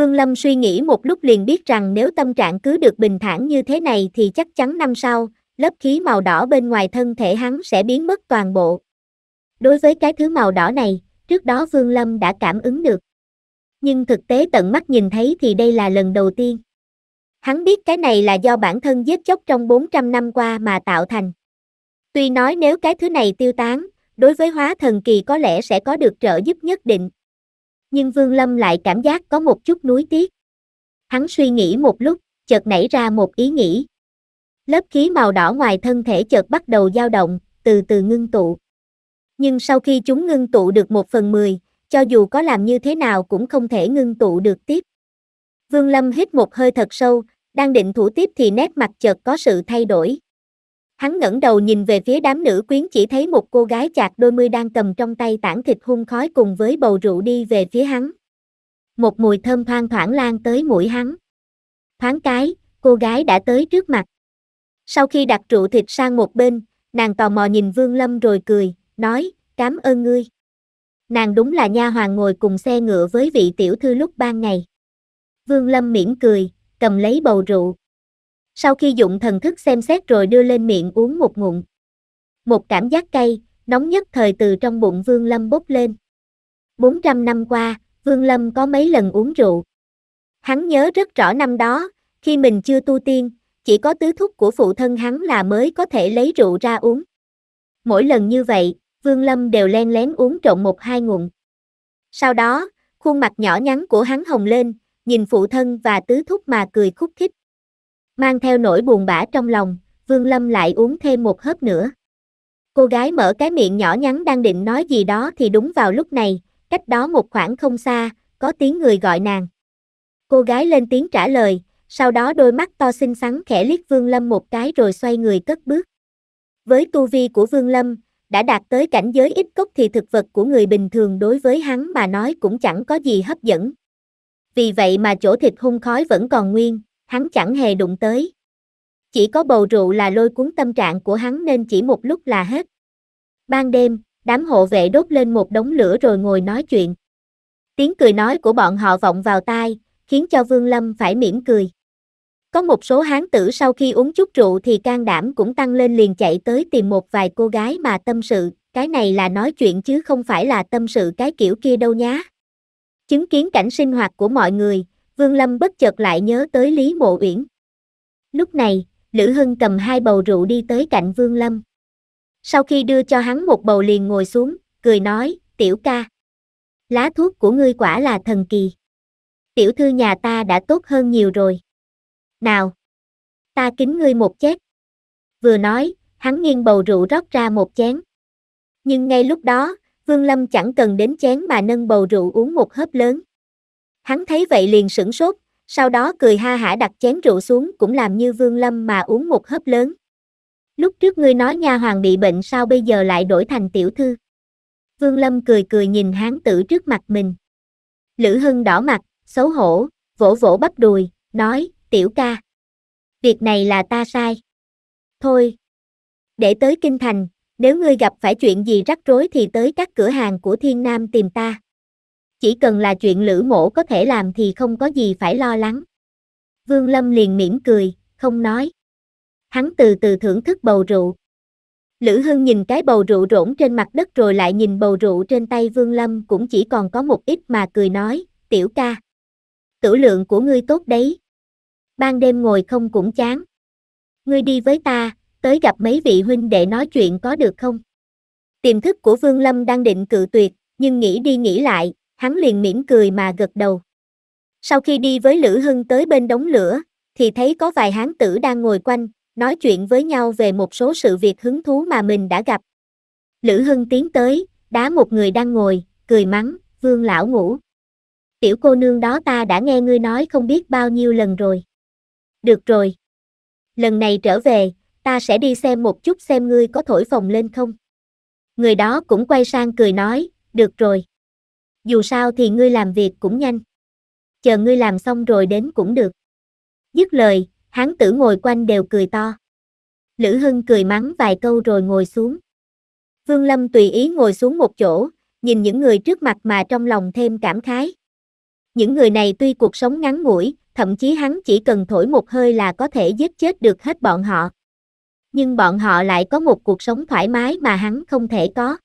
Vương Lâm suy nghĩ một lúc liền biết rằng nếu tâm trạng cứ được bình thản như thế này thì chắc chắn năm sau, lớp khí màu đỏ bên ngoài thân thể hắn sẽ biến mất toàn bộ. Đối với cái thứ màu đỏ này, trước đó Vương Lâm đã cảm ứng được. Nhưng thực tế tận mắt nhìn thấy thì đây là lần đầu tiên. Hắn biết cái này là do bản thân giết chóc trong 400 năm qua mà tạo thành. Tuy nói nếu cái thứ này tiêu tán, đối với hóa thần kỳ có lẽ sẽ có được trợ giúp nhất định nhưng Vương Lâm lại cảm giác có một chút nuối tiếc. Hắn suy nghĩ một lúc, chợt nảy ra một ý nghĩ. Lớp khí màu đỏ ngoài thân thể chợt bắt đầu dao động, từ từ ngưng tụ. Nhưng sau khi chúng ngưng tụ được một phần mười, cho dù có làm như thế nào cũng không thể ngưng tụ được tiếp. Vương Lâm hít một hơi thật sâu, đang định thủ tiếp thì nét mặt chợt có sự thay đổi. Hắn ngẩng đầu nhìn về phía đám nữ quyến chỉ thấy một cô gái chạc đôi mươi đang cầm trong tay tảng thịt hung khói cùng với bầu rượu đi về phía hắn. Một mùi thơm thoang thoảng lan tới mũi hắn. Thoáng cái, cô gái đã tới trước mặt. Sau khi đặt rượu thịt sang một bên, nàng tò mò nhìn Vương Lâm rồi cười, nói, cảm ơn ngươi. Nàng đúng là nha hoàng ngồi cùng xe ngựa với vị tiểu thư lúc ban ngày. Vương Lâm mỉm cười, cầm lấy bầu rượu, sau khi dụng thần thức xem xét rồi đưa lên miệng uống một ngụm. Một cảm giác cay, nóng nhất thời từ trong bụng Vương Lâm bốc lên. 400 năm qua, Vương Lâm có mấy lần uống rượu. Hắn nhớ rất rõ năm đó, khi mình chưa tu tiên, chỉ có tứ thúc của phụ thân hắn là mới có thể lấy rượu ra uống. Mỗi lần như vậy, Vương Lâm đều len lén uống trộn một hai ngụm. Sau đó, khuôn mặt nhỏ nhắn của hắn hồng lên, nhìn phụ thân và tứ thúc mà cười khúc khích. Mang theo nỗi buồn bã trong lòng, Vương Lâm lại uống thêm một hớp nữa. Cô gái mở cái miệng nhỏ nhắn đang định nói gì đó thì đúng vào lúc này, cách đó một khoảng không xa, có tiếng người gọi nàng. Cô gái lên tiếng trả lời, sau đó đôi mắt to xinh xắn khẽ liếc Vương Lâm một cái rồi xoay người cất bước. Với tu vi của Vương Lâm, đã đạt tới cảnh giới ít cốc thì thực vật của người bình thường đối với hắn mà nói cũng chẳng có gì hấp dẫn. Vì vậy mà chỗ thịt hung khói vẫn còn nguyên hắn chẳng hề đụng tới. Chỉ có bầu rượu là lôi cuốn tâm trạng của hắn nên chỉ một lúc là hết. Ban đêm, đám hộ vệ đốt lên một đống lửa rồi ngồi nói chuyện. Tiếng cười nói của bọn họ vọng vào tai, khiến cho Vương Lâm phải mỉm cười. Có một số hán tử sau khi uống chút rượu thì can đảm cũng tăng lên liền chạy tới tìm một vài cô gái mà tâm sự, cái này là nói chuyện chứ không phải là tâm sự cái kiểu kia đâu nhá. Chứng kiến cảnh sinh hoạt của mọi người, Vương Lâm bất chợt lại nhớ tới Lý Mộ Uyển. Lúc này, Lữ Hưng cầm hai bầu rượu đi tới cạnh Vương Lâm. Sau khi đưa cho hắn một bầu liền ngồi xuống, cười nói, tiểu ca. Lá thuốc của ngươi quả là thần kỳ. Tiểu thư nhà ta đã tốt hơn nhiều rồi. Nào, ta kính ngươi một chén. Vừa nói, hắn nghiêng bầu rượu rót ra một chén. Nhưng ngay lúc đó, Vương Lâm chẳng cần đến chén mà nâng bầu rượu uống một hớp lớn. Hắn thấy vậy liền sửng sốt, sau đó cười ha hả đặt chén rượu xuống cũng làm như Vương Lâm mà uống một hớp lớn. Lúc trước ngươi nói nha hoàng bị bệnh sao bây giờ lại đổi thành tiểu thư? Vương Lâm cười cười nhìn hán tử trước mặt mình. Lữ Hưng đỏ mặt, xấu hổ, vỗ vỗ bắp đùi, nói, tiểu ca. Việc này là ta sai. Thôi. Để tới Kinh Thành, nếu ngươi gặp phải chuyện gì rắc rối thì tới các cửa hàng của Thiên Nam tìm ta chỉ cần là chuyện lữ mổ có thể làm thì không có gì phải lo lắng. Vương Lâm liền mỉm cười, không nói. Hắn từ từ thưởng thức bầu rượu. Lữ Hưng nhìn cái bầu rượu rỗng trên mặt đất rồi lại nhìn bầu rượu trên tay Vương Lâm cũng chỉ còn có một ít mà cười nói, tiểu ca. Tử lượng của ngươi tốt đấy. Ban đêm ngồi không cũng chán. Ngươi đi với ta, tới gặp mấy vị huynh để nói chuyện có được không? Tiềm thức của Vương Lâm đang định cự tuyệt, nhưng nghĩ đi nghĩ lại, hắn liền mỉm cười mà gật đầu. Sau khi đi với Lữ Hưng tới bên đống lửa, thì thấy có vài hán tử đang ngồi quanh, nói chuyện với nhau về một số sự việc hứng thú mà mình đã gặp. Lữ Hưng tiến tới, đá một người đang ngồi, cười mắng, vương lão ngủ. Tiểu cô nương đó ta đã nghe ngươi nói không biết bao nhiêu lần rồi. Được rồi. Lần này trở về, ta sẽ đi xem một chút xem ngươi có thổi phòng lên không. Người đó cũng quay sang cười nói, được rồi dù sao thì ngươi làm việc cũng nhanh. Chờ ngươi làm xong rồi đến cũng được. Dứt lời, hán tử ngồi quanh đều cười to. Lữ Hưng cười mắng vài câu rồi ngồi xuống. Vương Lâm tùy ý ngồi xuống một chỗ, nhìn những người trước mặt mà trong lòng thêm cảm khái. Những người này tuy cuộc sống ngắn ngủi, thậm chí hắn chỉ cần thổi một hơi là có thể giết chết được hết bọn họ. Nhưng bọn họ lại có một cuộc sống thoải mái mà hắn không thể có.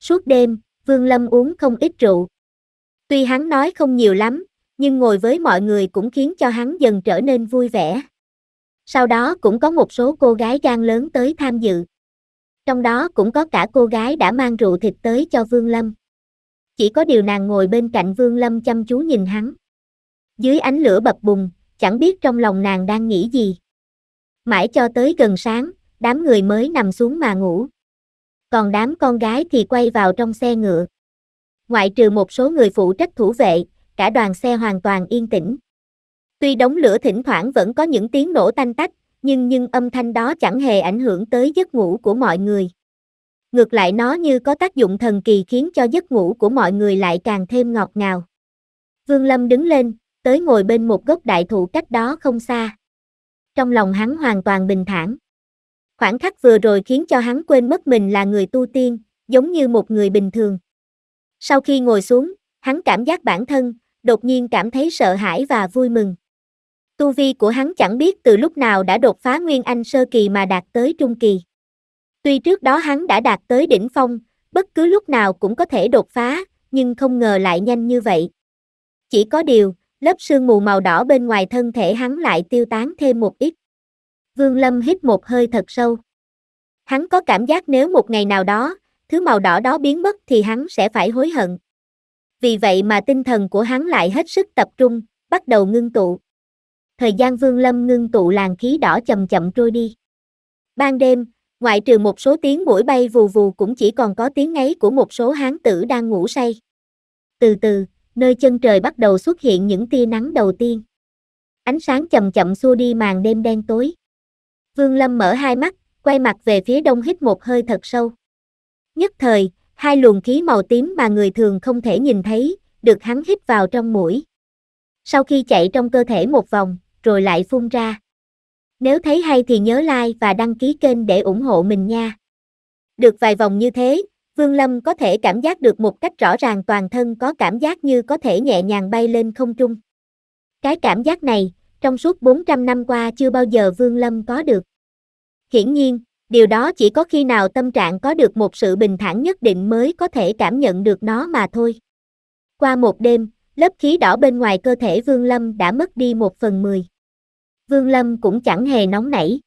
Suốt đêm, Vương Lâm uống không ít rượu. Tuy hắn nói không nhiều lắm, nhưng ngồi với mọi người cũng khiến cho hắn dần trở nên vui vẻ. Sau đó cũng có một số cô gái gan lớn tới tham dự. Trong đó cũng có cả cô gái đã mang rượu thịt tới cho Vương Lâm. Chỉ có điều nàng ngồi bên cạnh Vương Lâm chăm chú nhìn hắn. Dưới ánh lửa bập bùng, chẳng biết trong lòng nàng đang nghĩ gì. Mãi cho tới gần sáng, đám người mới nằm xuống mà ngủ còn đám con gái thì quay vào trong xe ngựa. Ngoại trừ một số người phụ trách thủ vệ, cả đoàn xe hoàn toàn yên tĩnh. Tuy đống lửa thỉnh thoảng vẫn có những tiếng nổ tanh tách, nhưng nhưng âm thanh đó chẳng hề ảnh hưởng tới giấc ngủ của mọi người. Ngược lại nó như có tác dụng thần kỳ khiến cho giấc ngủ của mọi người lại càng thêm ngọt ngào. Vương Lâm đứng lên, tới ngồi bên một gốc đại thụ cách đó không xa. Trong lòng hắn hoàn toàn bình thản. Khoảng khắc vừa rồi khiến cho hắn quên mất mình là người tu tiên, giống như một người bình thường. Sau khi ngồi xuống, hắn cảm giác bản thân, đột nhiên cảm thấy sợ hãi và vui mừng. Tu vi của hắn chẳng biết từ lúc nào đã đột phá Nguyên Anh sơ kỳ mà đạt tới trung kỳ. Tuy trước đó hắn đã đạt tới đỉnh phong, bất cứ lúc nào cũng có thể đột phá, nhưng không ngờ lại nhanh như vậy. Chỉ có điều, lớp sương mù màu đỏ bên ngoài thân thể hắn lại tiêu tán thêm một ít. Vương Lâm hít một hơi thật sâu. Hắn có cảm giác nếu một ngày nào đó, thứ màu đỏ đó biến mất thì hắn sẽ phải hối hận. Vì vậy mà tinh thần của hắn lại hết sức tập trung, bắt đầu ngưng tụ. Thời gian Vương Lâm ngưng tụ làn khí đỏ chậm chậm trôi đi. Ban đêm, ngoại trừ một số tiếng mũi bay vù vù cũng chỉ còn có tiếng ngáy của một số hán tử đang ngủ say. Từ từ, nơi chân trời bắt đầu xuất hiện những tia nắng đầu tiên. Ánh sáng chậm chậm xua đi màn đêm đen tối. Vương Lâm mở hai mắt, quay mặt về phía đông hít một hơi thật sâu. Nhất thời, hai luồng khí màu tím mà người thường không thể nhìn thấy, được hắn hít vào trong mũi. Sau khi chạy trong cơ thể một vòng, rồi lại phun ra. Nếu thấy hay thì nhớ like và đăng ký kênh để ủng hộ mình nha. Được vài vòng như thế, Vương Lâm có thể cảm giác được một cách rõ ràng toàn thân có cảm giác như có thể nhẹ nhàng bay lên không trung. Cái cảm giác này, trong suốt 400 năm qua chưa bao giờ Vương Lâm có được. Hiển nhiên, điều đó chỉ có khi nào tâm trạng có được một sự bình thản nhất định mới có thể cảm nhận được nó mà thôi. Qua một đêm, lớp khí đỏ bên ngoài cơ thể Vương Lâm đã mất đi một phần mười. Vương Lâm cũng chẳng hề nóng nảy.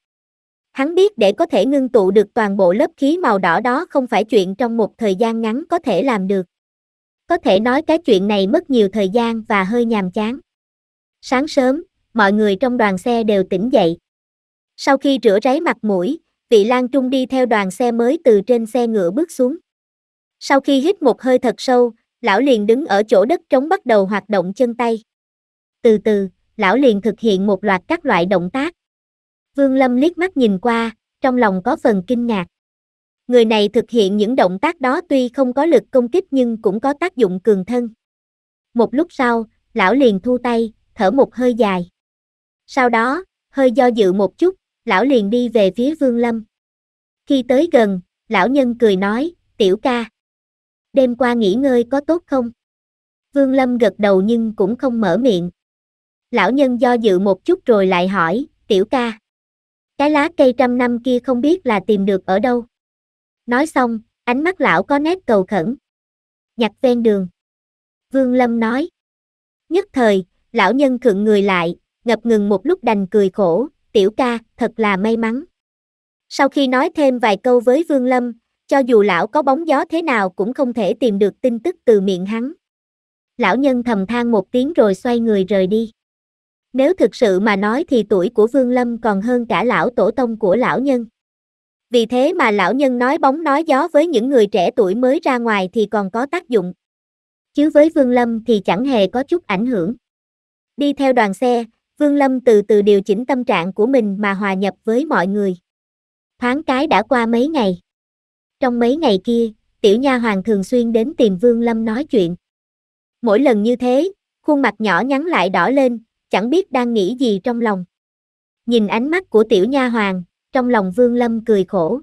Hắn biết để có thể ngưng tụ được toàn bộ lớp khí màu đỏ đó không phải chuyện trong một thời gian ngắn có thể làm được. Có thể nói cái chuyện này mất nhiều thời gian và hơi nhàm chán. Sáng sớm, mọi người trong đoàn xe đều tỉnh dậy. Sau khi rửa ráy mặt mũi, vị Lan Trung đi theo đoàn xe mới từ trên xe ngựa bước xuống. Sau khi hít một hơi thật sâu, lão liền đứng ở chỗ đất trống bắt đầu hoạt động chân tay. Từ từ, lão liền thực hiện một loạt các loại động tác. Vương Lâm liếc mắt nhìn qua, trong lòng có phần kinh ngạc. Người này thực hiện những động tác đó tuy không có lực công kích nhưng cũng có tác dụng cường thân. Một lúc sau, lão liền thu tay, thở một hơi dài. Sau đó, hơi do dự một chút, lão liền đi về phía Vương Lâm. Khi tới gần, lão nhân cười nói, tiểu ca. Đêm qua nghỉ ngơi có tốt không? Vương Lâm gật đầu nhưng cũng không mở miệng. Lão nhân do dự một chút rồi lại hỏi, tiểu ca. Cái lá cây trăm năm kia không biết là tìm được ở đâu. Nói xong, ánh mắt lão có nét cầu khẩn. Nhặt ven đường. Vương Lâm nói. Nhất thời, lão nhân khựng người lại, ngập ngừng một lúc đành cười khổ, tiểu ca, thật là may mắn. Sau khi nói thêm vài câu với Vương Lâm, cho dù lão có bóng gió thế nào cũng không thể tìm được tin tức từ miệng hắn. Lão nhân thầm than một tiếng rồi xoay người rời đi. Nếu thực sự mà nói thì tuổi của Vương Lâm còn hơn cả lão tổ tông của lão nhân. Vì thế mà lão nhân nói bóng nói gió với những người trẻ tuổi mới ra ngoài thì còn có tác dụng. Chứ với Vương Lâm thì chẳng hề có chút ảnh hưởng. Đi theo đoàn xe, Vương Lâm từ từ điều chỉnh tâm trạng của mình mà hòa nhập với mọi người. Thoáng cái đã qua mấy ngày. Trong mấy ngày kia, tiểu nha hoàng thường xuyên đến tìm Vương Lâm nói chuyện. Mỗi lần như thế, khuôn mặt nhỏ nhắn lại đỏ lên, chẳng biết đang nghĩ gì trong lòng. Nhìn ánh mắt của tiểu nha hoàng, trong lòng Vương Lâm cười khổ.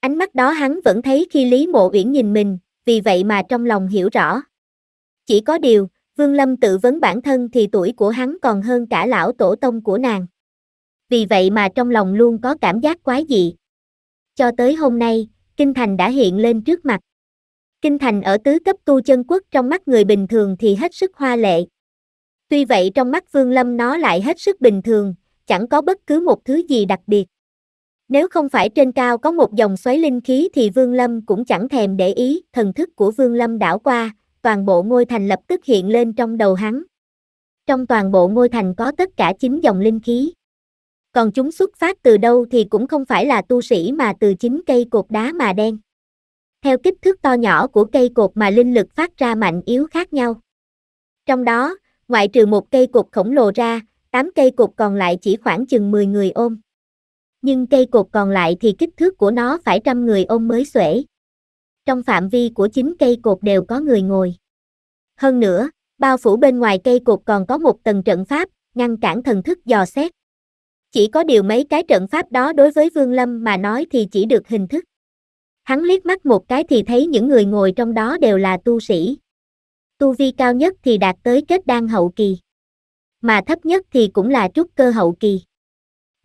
Ánh mắt đó hắn vẫn thấy khi Lý Mộ Uyển nhìn mình, vì vậy mà trong lòng hiểu rõ. Chỉ có điều, Vương Lâm tự vấn bản thân thì tuổi của hắn còn hơn cả lão tổ tông của nàng. Vì vậy mà trong lòng luôn có cảm giác quái dị. Cho tới hôm nay, Kinh Thành đã hiện lên trước mặt. Kinh Thành ở tứ cấp tu chân quốc trong mắt người bình thường thì hết sức hoa lệ. Tuy vậy trong mắt Vương Lâm nó lại hết sức bình thường, chẳng có bất cứ một thứ gì đặc biệt. Nếu không phải trên cao có một dòng xoáy linh khí thì Vương Lâm cũng chẳng thèm để ý, thần thức của Vương Lâm đảo qua, toàn bộ ngôi thành lập tức hiện lên trong đầu hắn. Trong toàn bộ ngôi thành có tất cả 9 dòng linh khí. Còn chúng xuất phát từ đâu thì cũng không phải là tu sĩ mà từ chính cây cột đá mà đen. Theo kích thước to nhỏ của cây cột mà linh lực phát ra mạnh yếu khác nhau. Trong đó, ngoại trừ một cây cột khổng lồ ra, 8 cây cột còn lại chỉ khoảng chừng 10 người ôm. Nhưng cây cột còn lại thì kích thước của nó phải trăm người ôm mới xuể trong phạm vi của chính cây cột đều có người ngồi. Hơn nữa, bao phủ bên ngoài cây cột còn có một tầng trận pháp, ngăn cản thần thức dò xét. Chỉ có điều mấy cái trận pháp đó đối với Vương Lâm mà nói thì chỉ được hình thức. Hắn liếc mắt một cái thì thấy những người ngồi trong đó đều là tu sĩ. Tu vi cao nhất thì đạt tới kết đan hậu kỳ. Mà thấp nhất thì cũng là trúc cơ hậu kỳ.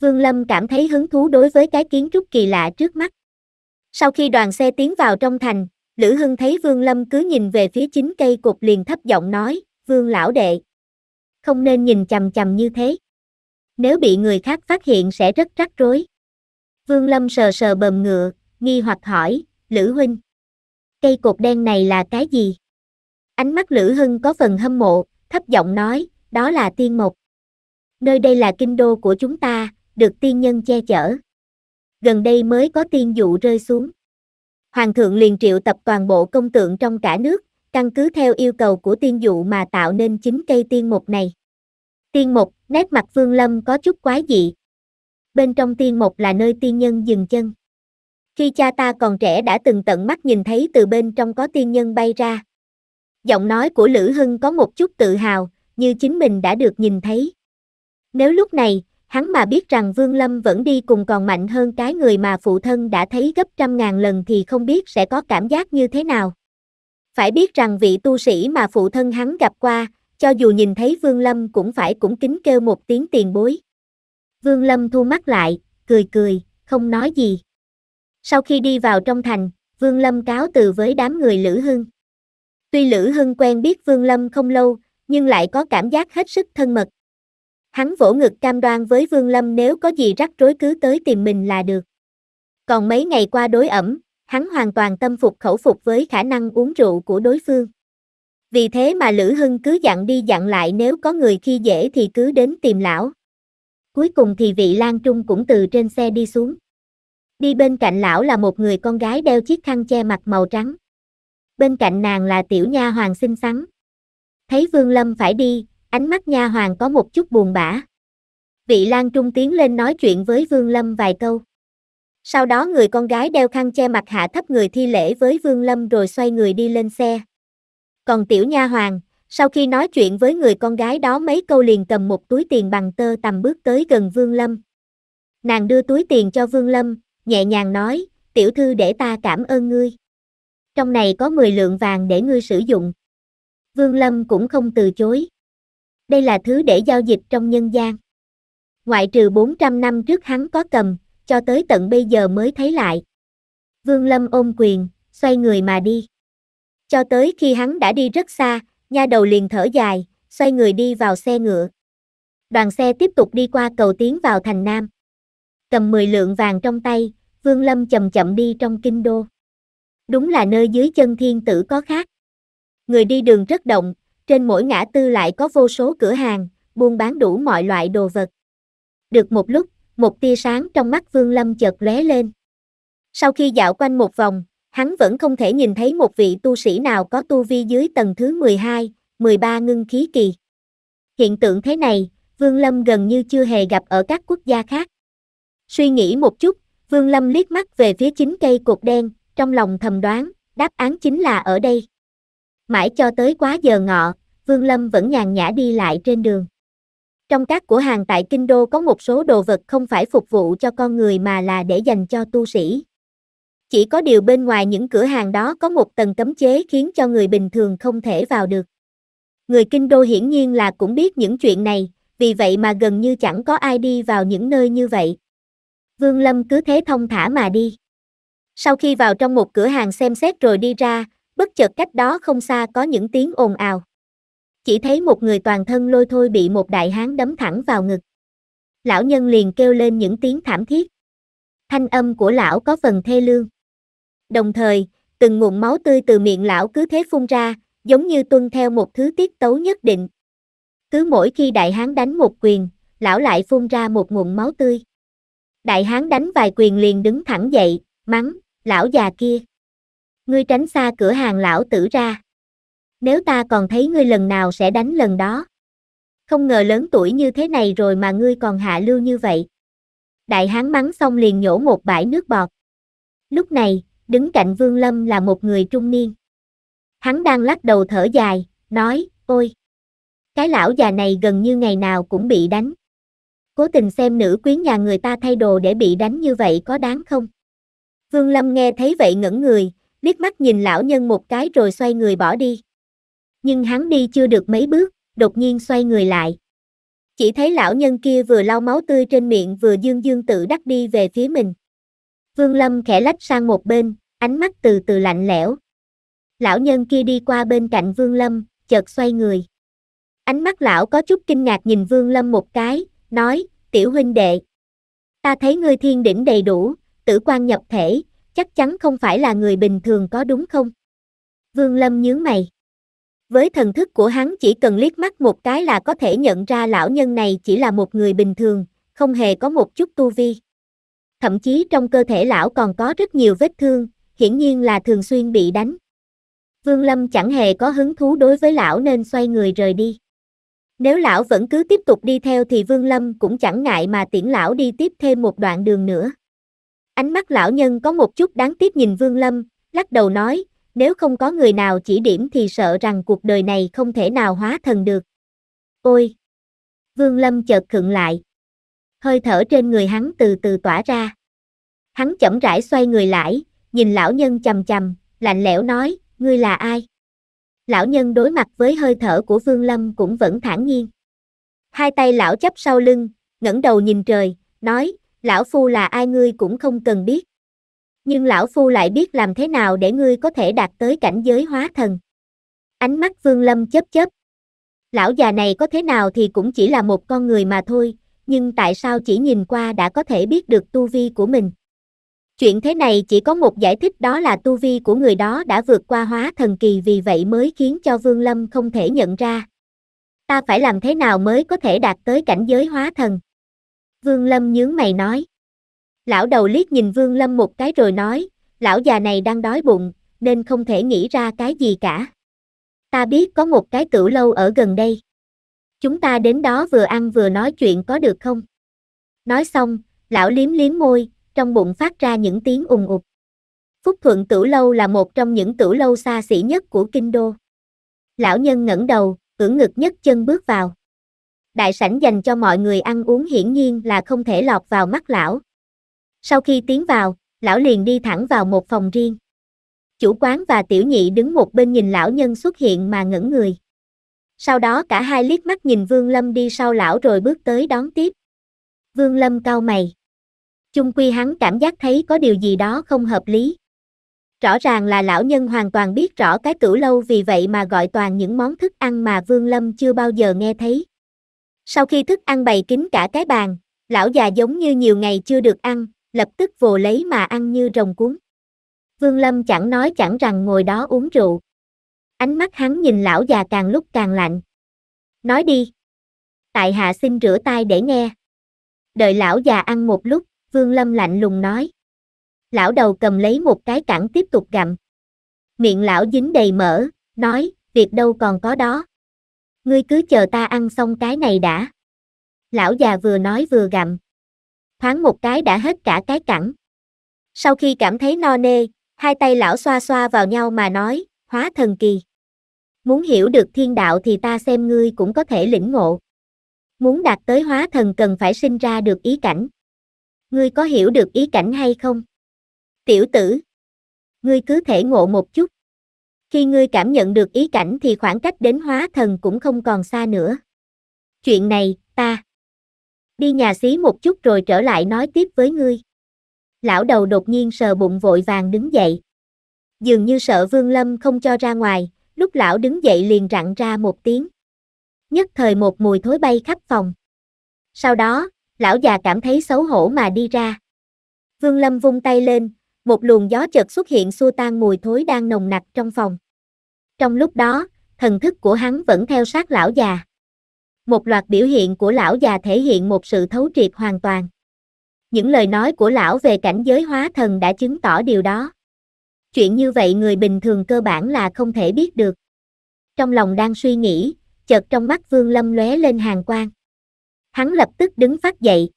Vương Lâm cảm thấy hứng thú đối với cái kiến trúc kỳ lạ trước mắt. Sau khi đoàn xe tiến vào trong thành, Lữ Hưng thấy Vương Lâm cứ nhìn về phía chính cây cột liền thấp giọng nói, Vương lão đệ. Không nên nhìn chầm chầm như thế. Nếu bị người khác phát hiện sẽ rất rắc rối. Vương Lâm sờ sờ bờm ngựa, nghi hoặc hỏi, Lữ Huynh. Cây cột đen này là cái gì? Ánh mắt Lữ Hưng có phần hâm mộ, thấp giọng nói, đó là tiên mộc. Nơi đây là kinh đô của chúng ta, được tiên nhân che chở gần đây mới có tiên dụ rơi xuống. Hoàng thượng liền triệu tập toàn bộ công tượng trong cả nước, căn cứ theo yêu cầu của tiên dụ mà tạo nên chính cây tiên mục này. Tiên mục, nét mặt Phương Lâm có chút quái dị. Bên trong tiên mục là nơi tiên nhân dừng chân. Khi cha ta còn trẻ đã từng tận mắt nhìn thấy từ bên trong có tiên nhân bay ra. Giọng nói của Lữ Hưng có một chút tự hào, như chính mình đã được nhìn thấy. Nếu lúc này, hắn mà biết rằng Vương Lâm vẫn đi cùng còn mạnh hơn cái người mà phụ thân đã thấy gấp trăm ngàn lần thì không biết sẽ có cảm giác như thế nào. Phải biết rằng vị tu sĩ mà phụ thân hắn gặp qua, cho dù nhìn thấy Vương Lâm cũng phải cũng kính kêu một tiếng tiền bối. Vương Lâm thu mắt lại, cười cười, không nói gì. Sau khi đi vào trong thành, Vương Lâm cáo từ với đám người Lữ Hưng. Tuy Lữ Hưng quen biết Vương Lâm không lâu, nhưng lại có cảm giác hết sức thân mật. Hắn vỗ ngực cam đoan với Vương Lâm nếu có gì rắc rối cứ tới tìm mình là được. Còn mấy ngày qua đối ẩm, hắn hoàn toàn tâm phục khẩu phục với khả năng uống rượu của đối phương. Vì thế mà Lữ Hưng cứ dặn đi dặn lại nếu có người khi dễ thì cứ đến tìm lão. Cuối cùng thì vị Lan Trung cũng từ trên xe đi xuống. Đi bên cạnh lão là một người con gái đeo chiếc khăn che mặt màu trắng. Bên cạnh nàng là tiểu nha hoàng xinh xắn. Thấy Vương Lâm phải đi, ánh mắt nha hoàng có một chút buồn bã. Vị lang Trung tiến lên nói chuyện với Vương Lâm vài câu. Sau đó người con gái đeo khăn che mặt hạ thấp người thi lễ với Vương Lâm rồi xoay người đi lên xe. Còn tiểu nha hoàng, sau khi nói chuyện với người con gái đó mấy câu liền cầm một túi tiền bằng tơ tầm bước tới gần Vương Lâm. Nàng đưa túi tiền cho Vương Lâm, nhẹ nhàng nói, tiểu thư để ta cảm ơn ngươi. Trong này có 10 lượng vàng để ngươi sử dụng. Vương Lâm cũng không từ chối đây là thứ để giao dịch trong nhân gian. Ngoại trừ 400 năm trước hắn có cầm, cho tới tận bây giờ mới thấy lại. Vương Lâm ôm quyền, xoay người mà đi. Cho tới khi hắn đã đi rất xa, nha đầu liền thở dài, xoay người đi vào xe ngựa. Đoàn xe tiếp tục đi qua cầu tiến vào thành Nam. Cầm 10 lượng vàng trong tay, Vương Lâm chậm chậm đi trong kinh đô. Đúng là nơi dưới chân thiên tử có khác. Người đi đường rất động, trên mỗi ngã tư lại có vô số cửa hàng, buôn bán đủ mọi loại đồ vật. Được một lúc, một tia sáng trong mắt Vương Lâm chợt lóe lên. Sau khi dạo quanh một vòng, hắn vẫn không thể nhìn thấy một vị tu sĩ nào có tu vi dưới tầng thứ 12, 13 ngưng khí kỳ. Hiện tượng thế này, Vương Lâm gần như chưa hề gặp ở các quốc gia khác. Suy nghĩ một chút, Vương Lâm liếc mắt về phía chính cây cột đen, trong lòng thầm đoán, đáp án chính là ở đây. Mãi cho tới quá giờ ngọ, Vương Lâm vẫn nhàn nhã đi lại trên đường. Trong các cửa hàng tại Kinh Đô có một số đồ vật không phải phục vụ cho con người mà là để dành cho tu sĩ. Chỉ có điều bên ngoài những cửa hàng đó có một tầng cấm chế khiến cho người bình thường không thể vào được. Người Kinh Đô hiển nhiên là cũng biết những chuyện này, vì vậy mà gần như chẳng có ai đi vào những nơi như vậy. Vương Lâm cứ thế thông thả mà đi. Sau khi vào trong một cửa hàng xem xét rồi đi ra, bất chợt cách đó không xa có những tiếng ồn ào. Chỉ thấy một người toàn thân lôi thôi bị một đại hán đấm thẳng vào ngực. Lão nhân liền kêu lên những tiếng thảm thiết. Thanh âm của lão có phần thê lương. Đồng thời, từng nguồn máu tươi từ miệng lão cứ thế phun ra, giống như tuân theo một thứ tiết tấu nhất định. Cứ mỗi khi đại hán đánh một quyền, lão lại phun ra một nguồn máu tươi. Đại hán đánh vài quyền liền đứng thẳng dậy, mắng, lão già kia ngươi tránh xa cửa hàng lão tử ra. Nếu ta còn thấy ngươi lần nào sẽ đánh lần đó. Không ngờ lớn tuổi như thế này rồi mà ngươi còn hạ lưu như vậy. Đại hán mắng xong liền nhổ một bãi nước bọt. Lúc này, đứng cạnh Vương Lâm là một người trung niên. Hắn đang lắc đầu thở dài, nói, ôi, cái lão già này gần như ngày nào cũng bị đánh. Cố tình xem nữ quyến nhà người ta thay đồ để bị đánh như vậy có đáng không? Vương Lâm nghe thấy vậy ngẩn người, liếc mắt nhìn lão nhân một cái rồi xoay người bỏ đi. Nhưng hắn đi chưa được mấy bước, đột nhiên xoay người lại. Chỉ thấy lão nhân kia vừa lau máu tươi trên miệng vừa dương dương tự đắc đi về phía mình. Vương Lâm khẽ lách sang một bên, ánh mắt từ từ lạnh lẽo. Lão nhân kia đi qua bên cạnh Vương Lâm, chợt xoay người. Ánh mắt lão có chút kinh ngạc nhìn Vương Lâm một cái, nói, tiểu huynh đệ. Ta thấy ngươi thiên đỉnh đầy đủ, tử quan nhập thể, chắc chắn không phải là người bình thường có đúng không? Vương Lâm nhướng mày. Với thần thức của hắn chỉ cần liếc mắt một cái là có thể nhận ra lão nhân này chỉ là một người bình thường, không hề có một chút tu vi. Thậm chí trong cơ thể lão còn có rất nhiều vết thương, hiển nhiên là thường xuyên bị đánh. Vương Lâm chẳng hề có hứng thú đối với lão nên xoay người rời đi. Nếu lão vẫn cứ tiếp tục đi theo thì Vương Lâm cũng chẳng ngại mà tiễn lão đi tiếp thêm một đoạn đường nữa. Ánh mắt lão nhân có một chút đáng tiếc nhìn Vương Lâm, lắc đầu nói, nếu không có người nào chỉ điểm thì sợ rằng cuộc đời này không thể nào hóa thần được. Ôi! Vương Lâm chợt khựng lại. Hơi thở trên người hắn từ từ tỏa ra. Hắn chậm rãi xoay người lại, nhìn lão nhân chầm chầm, lạnh lẽo nói, ngươi là ai? Lão nhân đối mặt với hơi thở của Vương Lâm cũng vẫn thản nhiên. Hai tay lão chấp sau lưng, ngẩng đầu nhìn trời, nói, lão phu là ai ngươi cũng không cần biết. Nhưng lão phu lại biết làm thế nào để ngươi có thể đạt tới cảnh giới hóa thần. Ánh mắt Vương Lâm chớp chớp. Lão già này có thế nào thì cũng chỉ là một con người mà thôi, nhưng tại sao chỉ nhìn qua đã có thể biết được tu vi của mình? Chuyện thế này chỉ có một giải thích đó là tu vi của người đó đã vượt qua hóa thần kỳ vì vậy mới khiến cho Vương Lâm không thể nhận ra. Ta phải làm thế nào mới có thể đạt tới cảnh giới hóa thần? Vương Lâm nhướng mày nói. Lão đầu liếc nhìn Vương Lâm một cái rồi nói, lão già này đang đói bụng, nên không thể nghĩ ra cái gì cả. Ta biết có một cái tửu lâu ở gần đây. Chúng ta đến đó vừa ăn vừa nói chuyện có được không? Nói xong, lão liếm liếm môi, trong bụng phát ra những tiếng ùng ục. Phúc Thuận Tửu Lâu là một trong những tửu lâu xa xỉ nhất của Kinh Đô. Lão nhân ngẩng đầu, ưỡn ngực nhất chân bước vào đại sảnh dành cho mọi người ăn uống hiển nhiên là không thể lọt vào mắt lão. Sau khi tiến vào, lão liền đi thẳng vào một phòng riêng. Chủ quán và tiểu nhị đứng một bên nhìn lão nhân xuất hiện mà ngẩn người. Sau đó cả hai liếc mắt nhìn Vương Lâm đi sau lão rồi bước tới đón tiếp. Vương Lâm cau mày. Chung quy hắn cảm giác thấy có điều gì đó không hợp lý. Rõ ràng là lão nhân hoàn toàn biết rõ cái cửu lâu vì vậy mà gọi toàn những món thức ăn mà Vương Lâm chưa bao giờ nghe thấy. Sau khi thức ăn bày kín cả cái bàn, lão già giống như nhiều ngày chưa được ăn, lập tức vồ lấy mà ăn như rồng cuốn. Vương Lâm chẳng nói chẳng rằng ngồi đó uống rượu. Ánh mắt hắn nhìn lão già càng lúc càng lạnh. Nói đi. Tại hạ xin rửa tay để nghe. Đợi lão già ăn một lúc, Vương Lâm lạnh lùng nói. Lão đầu cầm lấy một cái cẳng tiếp tục gặm. Miệng lão dính đầy mỡ, nói, việc đâu còn có đó ngươi cứ chờ ta ăn xong cái này đã. Lão già vừa nói vừa gặm. Thoáng một cái đã hết cả cái cẳng. Sau khi cảm thấy no nê, hai tay lão xoa xoa vào nhau mà nói, hóa thần kỳ. Muốn hiểu được thiên đạo thì ta xem ngươi cũng có thể lĩnh ngộ. Muốn đạt tới hóa thần cần phải sinh ra được ý cảnh. Ngươi có hiểu được ý cảnh hay không? Tiểu tử, ngươi cứ thể ngộ một chút. Khi ngươi cảm nhận được ý cảnh thì khoảng cách đến hóa thần cũng không còn xa nữa. Chuyện này, ta đi nhà xí một chút rồi trở lại nói tiếp với ngươi. Lão đầu đột nhiên sờ bụng vội vàng đứng dậy. Dường như sợ Vương Lâm không cho ra ngoài, lúc lão đứng dậy liền rặn ra một tiếng. Nhất thời một mùi thối bay khắp phòng. Sau đó, lão già cảm thấy xấu hổ mà đi ra. Vương Lâm vung tay lên, một luồng gió chợt xuất hiện xua tan mùi thối đang nồng nặc trong phòng. Trong lúc đó, thần thức của hắn vẫn theo sát lão già. Một loạt biểu hiện của lão già thể hiện một sự thấu triệt hoàn toàn. Những lời nói của lão về cảnh giới hóa thần đã chứng tỏ điều đó. Chuyện như vậy người bình thường cơ bản là không thể biết được. Trong lòng đang suy nghĩ, chợt trong mắt Vương Lâm lóe lên hàng quang. Hắn lập tức đứng phát dậy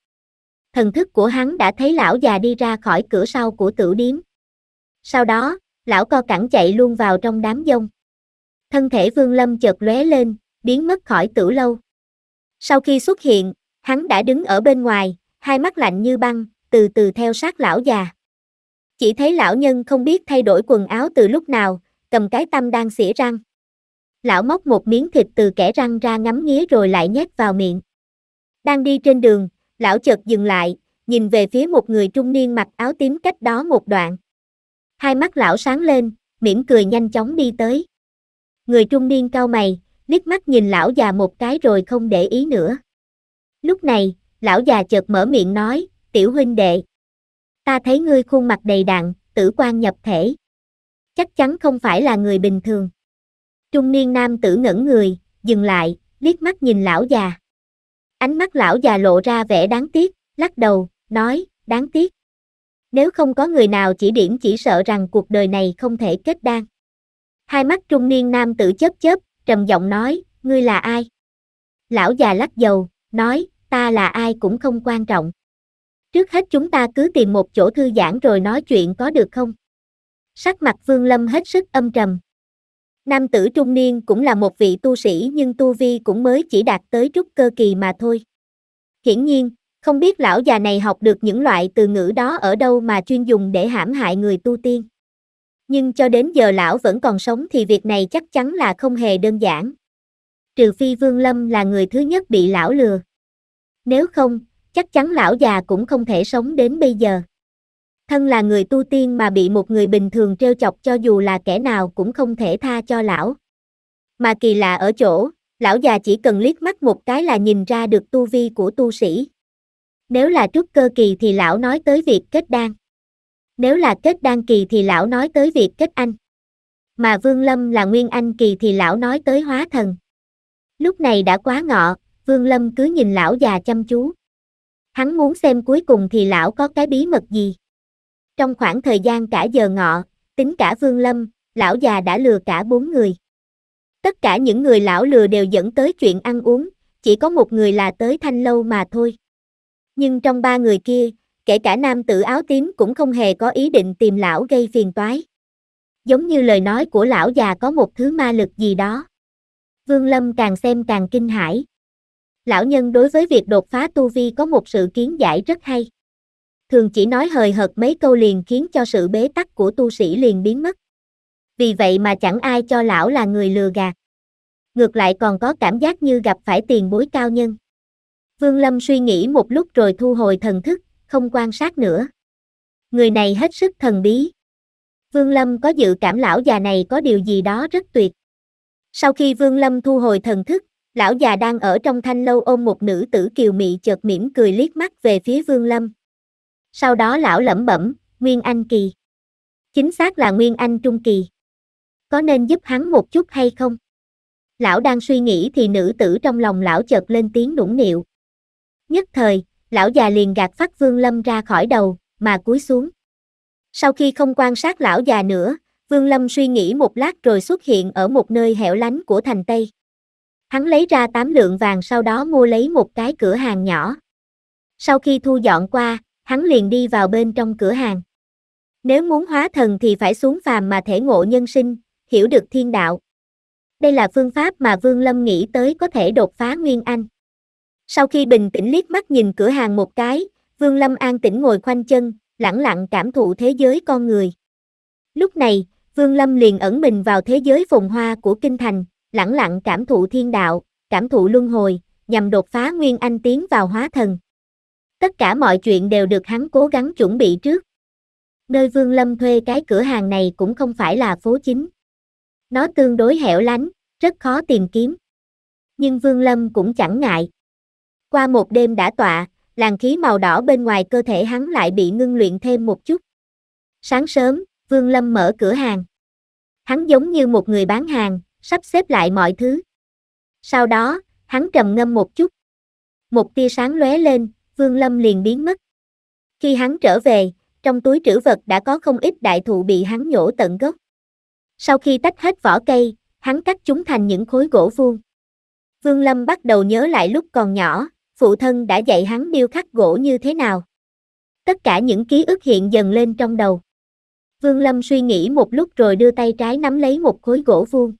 thần thức của hắn đã thấy lão già đi ra khỏi cửa sau của tử điếm. Sau đó, lão co cẳng chạy luôn vào trong đám dông. Thân thể Vương Lâm chợt lóe lên, biến mất khỏi tử lâu. Sau khi xuất hiện, hắn đã đứng ở bên ngoài, hai mắt lạnh như băng, từ từ theo sát lão già. Chỉ thấy lão nhân không biết thay đổi quần áo từ lúc nào, cầm cái tăm đang xỉa răng. Lão móc một miếng thịt từ kẻ răng ra ngắm nghía rồi lại nhét vào miệng. Đang đi trên đường, lão chợt dừng lại, nhìn về phía một người trung niên mặc áo tím cách đó một đoạn. Hai mắt lão sáng lên, mỉm cười nhanh chóng đi tới. Người trung niên cau mày, liếc mắt nhìn lão già một cái rồi không để ý nữa. Lúc này, lão già chợt mở miệng nói, tiểu huynh đệ. Ta thấy ngươi khuôn mặt đầy đặn, tử quan nhập thể. Chắc chắn không phải là người bình thường. Trung niên nam tử ngẩn người, dừng lại, liếc mắt nhìn lão già. Ánh mắt lão già lộ ra vẻ đáng tiếc, lắc đầu, nói, đáng tiếc. Nếu không có người nào chỉ điểm chỉ sợ rằng cuộc đời này không thể kết đan. Hai mắt trung niên nam tử chớp chớp, trầm giọng nói, ngươi là ai? Lão già lắc dầu, nói, ta là ai cũng không quan trọng. Trước hết chúng ta cứ tìm một chỗ thư giãn rồi nói chuyện có được không? Sắc mặt Vương Lâm hết sức âm trầm. Nam tử trung niên cũng là một vị tu sĩ nhưng tu vi cũng mới chỉ đạt tới trúc cơ kỳ mà thôi. Hiển nhiên, không biết lão già này học được những loại từ ngữ đó ở đâu mà chuyên dùng để hãm hại người tu tiên. Nhưng cho đến giờ lão vẫn còn sống thì việc này chắc chắn là không hề đơn giản. Trừ phi Vương Lâm là người thứ nhất bị lão lừa. Nếu không, chắc chắn lão già cũng không thể sống đến bây giờ thân là người tu tiên mà bị một người bình thường trêu chọc cho dù là kẻ nào cũng không thể tha cho lão. Mà kỳ lạ ở chỗ, lão già chỉ cần liếc mắt một cái là nhìn ra được tu vi của tu sĩ. Nếu là trúc cơ kỳ thì lão nói tới việc kết đan. Nếu là kết đan kỳ thì lão nói tới việc kết anh. Mà Vương Lâm là nguyên anh kỳ thì lão nói tới hóa thần. Lúc này đã quá ngọ, Vương Lâm cứ nhìn lão già chăm chú. Hắn muốn xem cuối cùng thì lão có cái bí mật gì. Trong khoảng thời gian cả giờ ngọ, tính cả Vương Lâm, lão già đã lừa cả bốn người. Tất cả những người lão lừa đều dẫn tới chuyện ăn uống, chỉ có một người là tới thanh lâu mà thôi. Nhưng trong ba người kia, kể cả nam tử áo tím cũng không hề có ý định tìm lão gây phiền toái. Giống như lời nói của lão già có một thứ ma lực gì đó. Vương Lâm càng xem càng kinh hãi. Lão nhân đối với việc đột phá tu vi có một sự kiến giải rất hay thường chỉ nói hời hợt mấy câu liền khiến cho sự bế tắc của tu sĩ liền biến mất. Vì vậy mà chẳng ai cho lão là người lừa gạt. Ngược lại còn có cảm giác như gặp phải tiền bối cao nhân. Vương Lâm suy nghĩ một lúc rồi thu hồi thần thức, không quan sát nữa. Người này hết sức thần bí. Vương Lâm có dự cảm lão già này có điều gì đó rất tuyệt. Sau khi Vương Lâm thu hồi thần thức, lão già đang ở trong thanh lâu ôm một nữ tử kiều mị chợt mỉm cười liếc mắt về phía Vương Lâm sau đó lão lẩm bẩm, Nguyên Anh Kỳ. Chính xác là Nguyên Anh Trung Kỳ. Có nên giúp hắn một chút hay không? Lão đang suy nghĩ thì nữ tử trong lòng lão chợt lên tiếng nũng nịu. Nhất thời, lão già liền gạt phát Vương Lâm ra khỏi đầu, mà cúi xuống. Sau khi không quan sát lão già nữa, Vương Lâm suy nghĩ một lát rồi xuất hiện ở một nơi hẻo lánh của thành Tây. Hắn lấy ra tám lượng vàng sau đó mua lấy một cái cửa hàng nhỏ. Sau khi thu dọn qua, hắn liền đi vào bên trong cửa hàng. Nếu muốn hóa thần thì phải xuống phàm mà thể ngộ nhân sinh, hiểu được thiên đạo. Đây là phương pháp mà Vương Lâm nghĩ tới có thể đột phá Nguyên Anh. Sau khi bình tĩnh liếc mắt nhìn cửa hàng một cái, Vương Lâm an tĩnh ngồi khoanh chân, lặng lặng cảm thụ thế giới con người. Lúc này, Vương Lâm liền ẩn mình vào thế giới phồn hoa của kinh thành, lặng lặng cảm thụ thiên đạo, cảm thụ luân hồi, nhằm đột phá Nguyên Anh tiến vào hóa thần. Tất cả mọi chuyện đều được hắn cố gắng chuẩn bị trước. Nơi Vương Lâm thuê cái cửa hàng này cũng không phải là phố chính. Nó tương đối hẻo lánh, rất khó tìm kiếm. Nhưng Vương Lâm cũng chẳng ngại. Qua một đêm đã tọa, làn khí màu đỏ bên ngoài cơ thể hắn lại bị ngưng luyện thêm một chút. Sáng sớm, Vương Lâm mở cửa hàng. Hắn giống như một người bán hàng, sắp xếp lại mọi thứ. Sau đó, hắn trầm ngâm một chút. Một tia sáng lóe lên, Vương Lâm liền biến mất. Khi hắn trở về, trong túi trữ vật đã có không ít đại thụ bị hắn nhổ tận gốc. Sau khi tách hết vỏ cây, hắn cắt chúng thành những khối gỗ vuông. Vương Lâm bắt đầu nhớ lại lúc còn nhỏ, phụ thân đã dạy hắn điêu khắc gỗ như thế nào. Tất cả những ký ức hiện dần lên trong đầu. Vương Lâm suy nghĩ một lúc rồi đưa tay trái nắm lấy một khối gỗ vuông.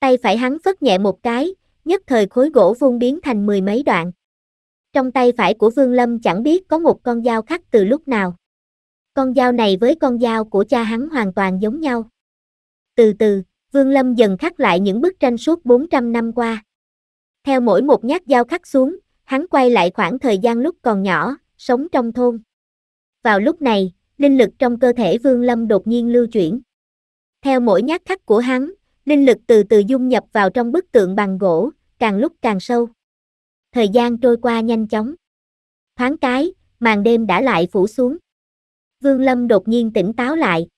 Tay phải hắn phất nhẹ một cái, nhất thời khối gỗ vuông biến thành mười mấy đoạn trong tay phải của Vương Lâm chẳng biết có một con dao khắc từ lúc nào. Con dao này với con dao của cha hắn hoàn toàn giống nhau. Từ từ, Vương Lâm dần khắc lại những bức tranh suốt 400 năm qua. Theo mỗi một nhát dao khắc xuống, hắn quay lại khoảng thời gian lúc còn nhỏ, sống trong thôn. Vào lúc này, linh lực trong cơ thể Vương Lâm đột nhiên lưu chuyển. Theo mỗi nhát khắc của hắn, linh lực từ từ dung nhập vào trong bức tượng bằng gỗ, càng lúc càng sâu thời gian trôi qua nhanh chóng. Thoáng cái, màn đêm đã lại phủ xuống. Vương Lâm đột nhiên tỉnh táo lại.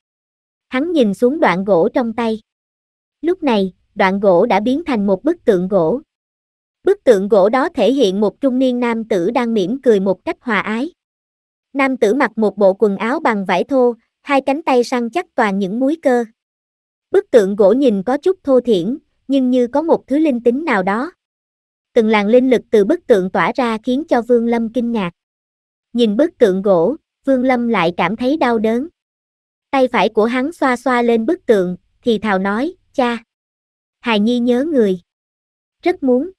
Hắn nhìn xuống đoạn gỗ trong tay. Lúc này, đoạn gỗ đã biến thành một bức tượng gỗ. Bức tượng gỗ đó thể hiện một trung niên nam tử đang mỉm cười một cách hòa ái. Nam tử mặc một bộ quần áo bằng vải thô, hai cánh tay săn chắc toàn những múi cơ. Bức tượng gỗ nhìn có chút thô thiển, nhưng như có một thứ linh tính nào đó từng làn linh lực từ bức tượng tỏa ra khiến cho Vương Lâm kinh ngạc. Nhìn bức tượng gỗ, Vương Lâm lại cảm thấy đau đớn. Tay phải của hắn xoa xoa lên bức tượng, thì thào nói, cha. Hài Nhi nhớ người. Rất muốn.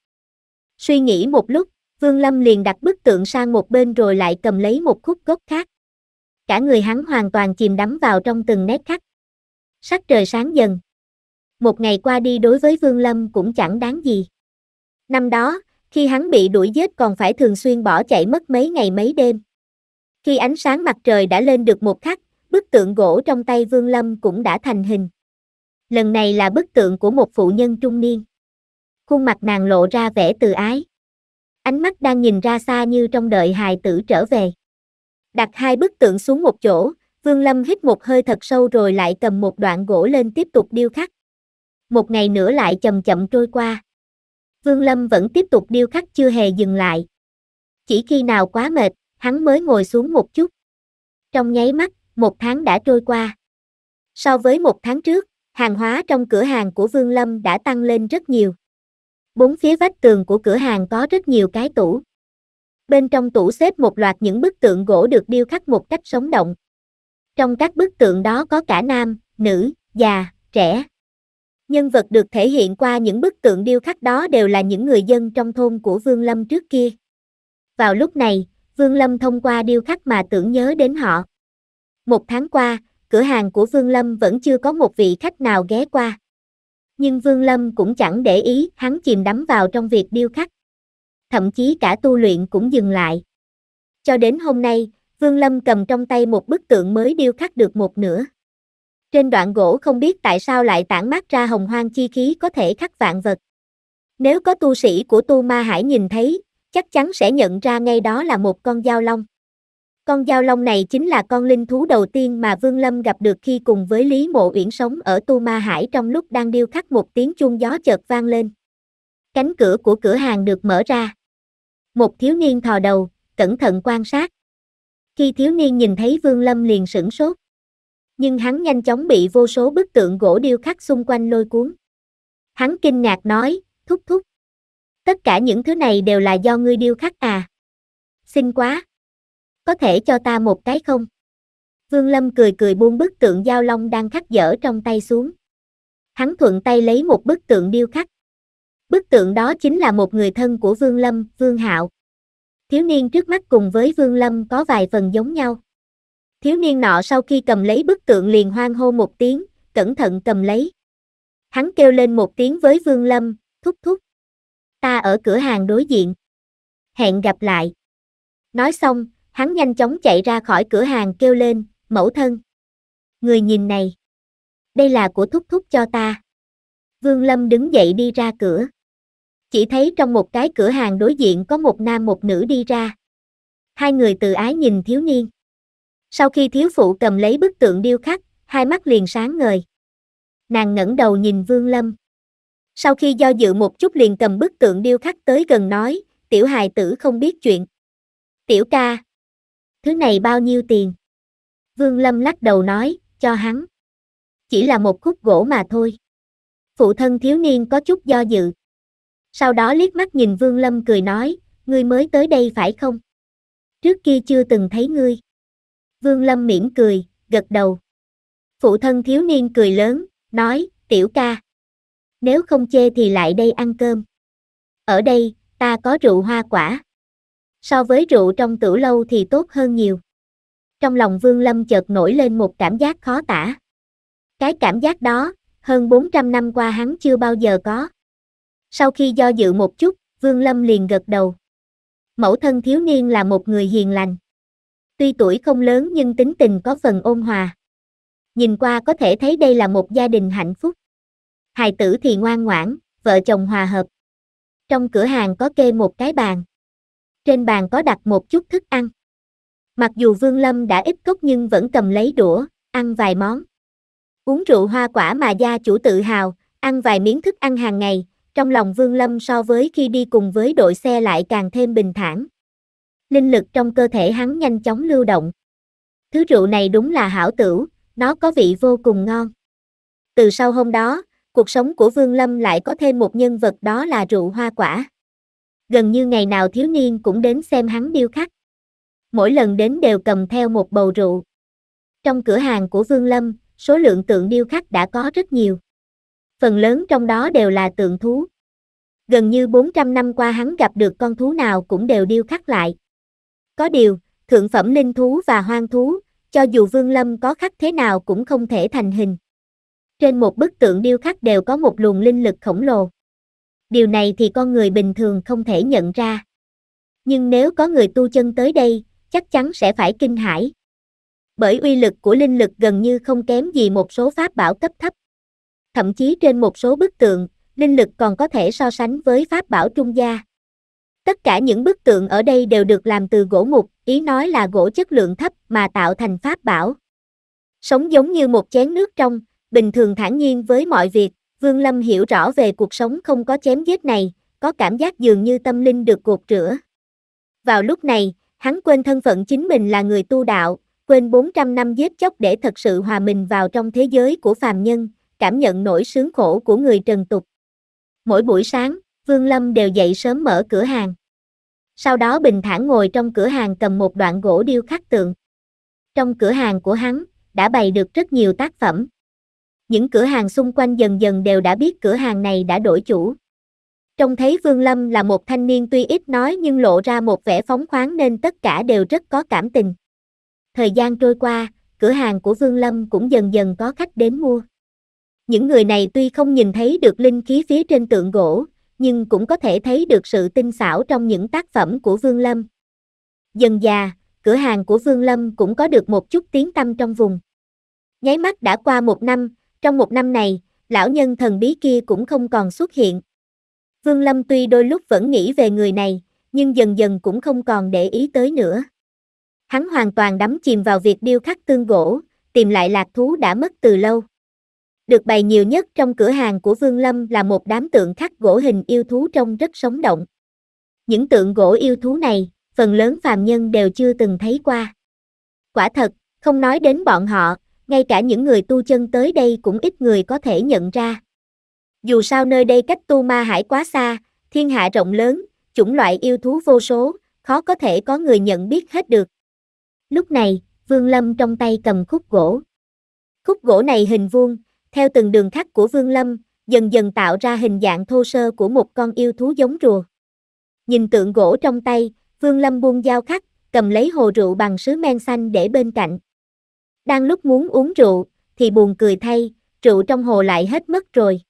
Suy nghĩ một lúc, Vương Lâm liền đặt bức tượng sang một bên rồi lại cầm lấy một khúc gốc khác. Cả người hắn hoàn toàn chìm đắm vào trong từng nét khắc. Sắc trời sáng dần. Một ngày qua đi đối với Vương Lâm cũng chẳng đáng gì. Năm đó, khi hắn bị đuổi giết còn phải thường xuyên bỏ chạy mất mấy ngày mấy đêm. Khi ánh sáng mặt trời đã lên được một khắc, bức tượng gỗ trong tay Vương Lâm cũng đã thành hình. Lần này là bức tượng của một phụ nhân trung niên. Khuôn mặt nàng lộ ra vẻ từ ái. Ánh mắt đang nhìn ra xa như trong đợi hài tử trở về. Đặt hai bức tượng xuống một chỗ, Vương Lâm hít một hơi thật sâu rồi lại cầm một đoạn gỗ lên tiếp tục điêu khắc. Một ngày nữa lại chậm chậm trôi qua. Vương Lâm vẫn tiếp tục điêu khắc chưa hề dừng lại. Chỉ khi nào quá mệt, hắn mới ngồi xuống một chút. Trong nháy mắt, một tháng đã trôi qua. So với một tháng trước, hàng hóa trong cửa hàng của Vương Lâm đã tăng lên rất nhiều. Bốn phía vách tường của cửa hàng có rất nhiều cái tủ. Bên trong tủ xếp một loạt những bức tượng gỗ được điêu khắc một cách sống động. Trong các bức tượng đó có cả nam, nữ, già, trẻ, Nhân vật được thể hiện qua những bức tượng điêu khắc đó đều là những người dân trong thôn của Vương Lâm trước kia. Vào lúc này, Vương Lâm thông qua điêu khắc mà tưởng nhớ đến họ. Một tháng qua, cửa hàng của Vương Lâm vẫn chưa có một vị khách nào ghé qua. Nhưng Vương Lâm cũng chẳng để ý, hắn chìm đắm vào trong việc điêu khắc. Thậm chí cả tu luyện cũng dừng lại. Cho đến hôm nay, Vương Lâm cầm trong tay một bức tượng mới điêu khắc được một nửa. Trên đoạn gỗ không biết tại sao lại tản mát ra hồng hoang chi khí có thể khắc vạn vật. Nếu có tu sĩ của tu ma hải nhìn thấy, chắc chắn sẽ nhận ra ngay đó là một con dao long. Con dao long này chính là con linh thú đầu tiên mà Vương Lâm gặp được khi cùng với Lý Mộ Uyển sống ở Tu Ma Hải trong lúc đang điêu khắc một tiếng chuông gió chợt vang lên. Cánh cửa của cửa hàng được mở ra. Một thiếu niên thò đầu, cẩn thận quan sát. Khi thiếu niên nhìn thấy Vương Lâm liền sửng sốt nhưng hắn nhanh chóng bị vô số bức tượng gỗ điêu khắc xung quanh lôi cuốn. Hắn kinh ngạc nói, thúc thúc. Tất cả những thứ này đều là do ngươi điêu khắc à. Xin quá. Có thể cho ta một cái không? Vương Lâm cười cười buông bức tượng giao long đang khắc dở trong tay xuống. Hắn thuận tay lấy một bức tượng điêu khắc. Bức tượng đó chính là một người thân của Vương Lâm, Vương Hạo. Thiếu niên trước mắt cùng với Vương Lâm có vài phần giống nhau. Thiếu niên nọ sau khi cầm lấy bức tượng liền hoang hô một tiếng, cẩn thận cầm lấy. Hắn kêu lên một tiếng với Vương Lâm, thúc thúc. Ta ở cửa hàng đối diện. Hẹn gặp lại. Nói xong, hắn nhanh chóng chạy ra khỏi cửa hàng kêu lên, mẫu thân. Người nhìn này. Đây là của thúc thúc cho ta. Vương Lâm đứng dậy đi ra cửa. Chỉ thấy trong một cái cửa hàng đối diện có một nam một nữ đi ra. Hai người từ ái nhìn thiếu niên. Sau khi thiếu phụ cầm lấy bức tượng điêu khắc, hai mắt liền sáng ngời. Nàng ngẩng đầu nhìn Vương Lâm. Sau khi do dự một chút liền cầm bức tượng điêu khắc tới gần nói, tiểu hài tử không biết chuyện. Tiểu ca, thứ này bao nhiêu tiền? Vương Lâm lắc đầu nói, cho hắn. Chỉ là một khúc gỗ mà thôi. Phụ thân thiếu niên có chút do dự. Sau đó liếc mắt nhìn Vương Lâm cười nói, ngươi mới tới đây phải không? Trước kia chưa từng thấy ngươi. Vương Lâm mỉm cười, gật đầu. Phụ thân thiếu niên cười lớn, nói, tiểu ca. Nếu không chê thì lại đây ăn cơm. Ở đây, ta có rượu hoa quả. So với rượu trong Tử lâu thì tốt hơn nhiều. Trong lòng Vương Lâm chợt nổi lên một cảm giác khó tả. Cái cảm giác đó, hơn 400 năm qua hắn chưa bao giờ có. Sau khi do dự một chút, Vương Lâm liền gật đầu. Mẫu thân thiếu niên là một người hiền lành tuy tuổi không lớn nhưng tính tình có phần ôn hòa. Nhìn qua có thể thấy đây là một gia đình hạnh phúc. Hài tử thì ngoan ngoãn, vợ chồng hòa hợp. Trong cửa hàng có kê một cái bàn. Trên bàn có đặt một chút thức ăn. Mặc dù Vương Lâm đã ít cốc nhưng vẫn cầm lấy đũa, ăn vài món. Uống rượu hoa quả mà gia chủ tự hào, ăn vài miếng thức ăn hàng ngày, trong lòng Vương Lâm so với khi đi cùng với đội xe lại càng thêm bình thản linh lực trong cơ thể hắn nhanh chóng lưu động. Thứ rượu này đúng là hảo tửu, nó có vị vô cùng ngon. Từ sau hôm đó, cuộc sống của Vương Lâm lại có thêm một nhân vật đó là rượu hoa quả. Gần như ngày nào thiếu niên cũng đến xem hắn điêu khắc. Mỗi lần đến đều cầm theo một bầu rượu. Trong cửa hàng của Vương Lâm, số lượng tượng điêu khắc đã có rất nhiều. Phần lớn trong đó đều là tượng thú. Gần như 400 năm qua hắn gặp được con thú nào cũng đều điêu khắc lại. Có điều, thượng phẩm linh thú và hoang thú, cho dù Vương Lâm có khắc thế nào cũng không thể thành hình. Trên một bức tượng điêu khắc đều có một luồng linh lực khổng lồ. Điều này thì con người bình thường không thể nhận ra. Nhưng nếu có người tu chân tới đây, chắc chắn sẽ phải kinh hãi. Bởi uy lực của linh lực gần như không kém gì một số pháp bảo cấp thấp. Thậm chí trên một số bức tượng, linh lực còn có thể so sánh với pháp bảo trung gia. Tất cả những bức tượng ở đây đều được làm từ gỗ mục, ý nói là gỗ chất lượng thấp mà tạo thành pháp bảo. Sống giống như một chén nước trong, bình thường thản nhiên với mọi việc, Vương Lâm hiểu rõ về cuộc sống không có chém giết này, có cảm giác dường như tâm linh được gột rửa. Vào lúc này, hắn quên thân phận chính mình là người tu đạo, quên 400 năm giết chóc để thật sự hòa mình vào trong thế giới của phàm nhân, cảm nhận nỗi sướng khổ của người trần tục. Mỗi buổi sáng, Vương Lâm đều dậy sớm mở cửa hàng sau đó bình thản ngồi trong cửa hàng cầm một đoạn gỗ điêu khắc tượng. Trong cửa hàng của hắn, đã bày được rất nhiều tác phẩm. Những cửa hàng xung quanh dần dần đều đã biết cửa hàng này đã đổi chủ. Trông thấy Vương Lâm là một thanh niên tuy ít nói nhưng lộ ra một vẻ phóng khoáng nên tất cả đều rất có cảm tình. Thời gian trôi qua, cửa hàng của Vương Lâm cũng dần dần có khách đến mua. Những người này tuy không nhìn thấy được linh khí phía trên tượng gỗ, nhưng cũng có thể thấy được sự tinh xảo trong những tác phẩm của Vương Lâm. Dần già, cửa hàng của Vương Lâm cũng có được một chút tiếng tăm trong vùng. Nháy mắt đã qua một năm, trong một năm này, lão nhân thần bí kia cũng không còn xuất hiện. Vương Lâm tuy đôi lúc vẫn nghĩ về người này, nhưng dần dần cũng không còn để ý tới nữa. Hắn hoàn toàn đắm chìm vào việc điêu khắc tương gỗ, tìm lại lạc thú đã mất từ lâu. Được bày nhiều nhất trong cửa hàng của Vương Lâm là một đám tượng khắc gỗ hình yêu thú trông rất sống động. Những tượng gỗ yêu thú này, phần lớn phàm nhân đều chưa từng thấy qua. Quả thật, không nói đến bọn họ, ngay cả những người tu chân tới đây cũng ít người có thể nhận ra. Dù sao nơi đây cách tu ma hải quá xa, thiên hạ rộng lớn, chủng loại yêu thú vô số, khó có thể có người nhận biết hết được. Lúc này, Vương Lâm trong tay cầm khúc gỗ. Khúc gỗ này hình vuông, theo từng đường khắc của Vương Lâm, dần dần tạo ra hình dạng thô sơ của một con yêu thú giống rùa. Nhìn tượng gỗ trong tay, Vương Lâm buông dao khắc, cầm lấy hồ rượu bằng sứ men xanh để bên cạnh. Đang lúc muốn uống rượu, thì buồn cười thay, rượu trong hồ lại hết mất rồi.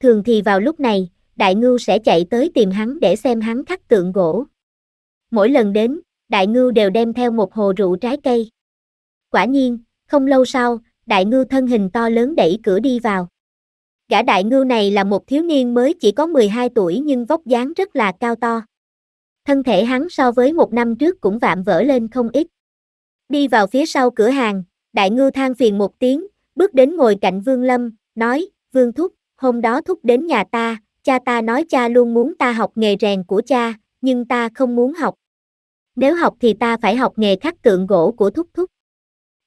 Thường thì vào lúc này, đại ngưu sẽ chạy tới tìm hắn để xem hắn khắc tượng gỗ. Mỗi lần đến, đại ngưu đều đem theo một hồ rượu trái cây. Quả nhiên, không lâu sau, đại ngưu thân hình to lớn đẩy cửa đi vào. Gã đại ngưu này là một thiếu niên mới chỉ có 12 tuổi nhưng vóc dáng rất là cao to. Thân thể hắn so với một năm trước cũng vạm vỡ lên không ít. Đi vào phía sau cửa hàng, đại ngưu than phiền một tiếng, bước đến ngồi cạnh Vương Lâm, nói, Vương Thúc, hôm đó Thúc đến nhà ta, cha ta nói cha luôn muốn ta học nghề rèn của cha, nhưng ta không muốn học. Nếu học thì ta phải học nghề khắc tượng gỗ của Thúc Thúc.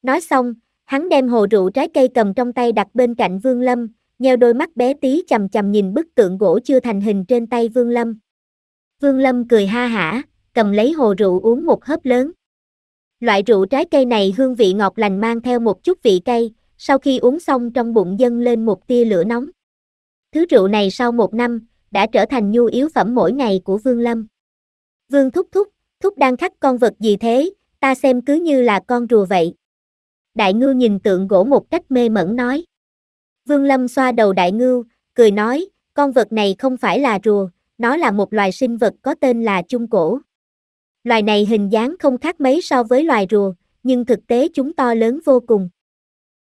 Nói xong, Hắn đem hồ rượu trái cây cầm trong tay đặt bên cạnh Vương Lâm, nheo đôi mắt bé tí chầm chầm nhìn bức tượng gỗ chưa thành hình trên tay Vương Lâm. Vương Lâm cười ha hả, cầm lấy hồ rượu uống một hớp lớn. Loại rượu trái cây này hương vị ngọt lành mang theo một chút vị cay, sau khi uống xong trong bụng dâng lên một tia lửa nóng. Thứ rượu này sau một năm, đã trở thành nhu yếu phẩm mỗi ngày của Vương Lâm. Vương thúc thúc, thúc đang khắc con vật gì thế, ta xem cứ như là con rùa vậy đại Ngư nhìn tượng gỗ một cách mê mẩn nói. Vương Lâm xoa đầu đại Ngư, cười nói, con vật này không phải là rùa, nó là một loài sinh vật có tên là chung cổ. Loài này hình dáng không khác mấy so với loài rùa, nhưng thực tế chúng to lớn vô cùng.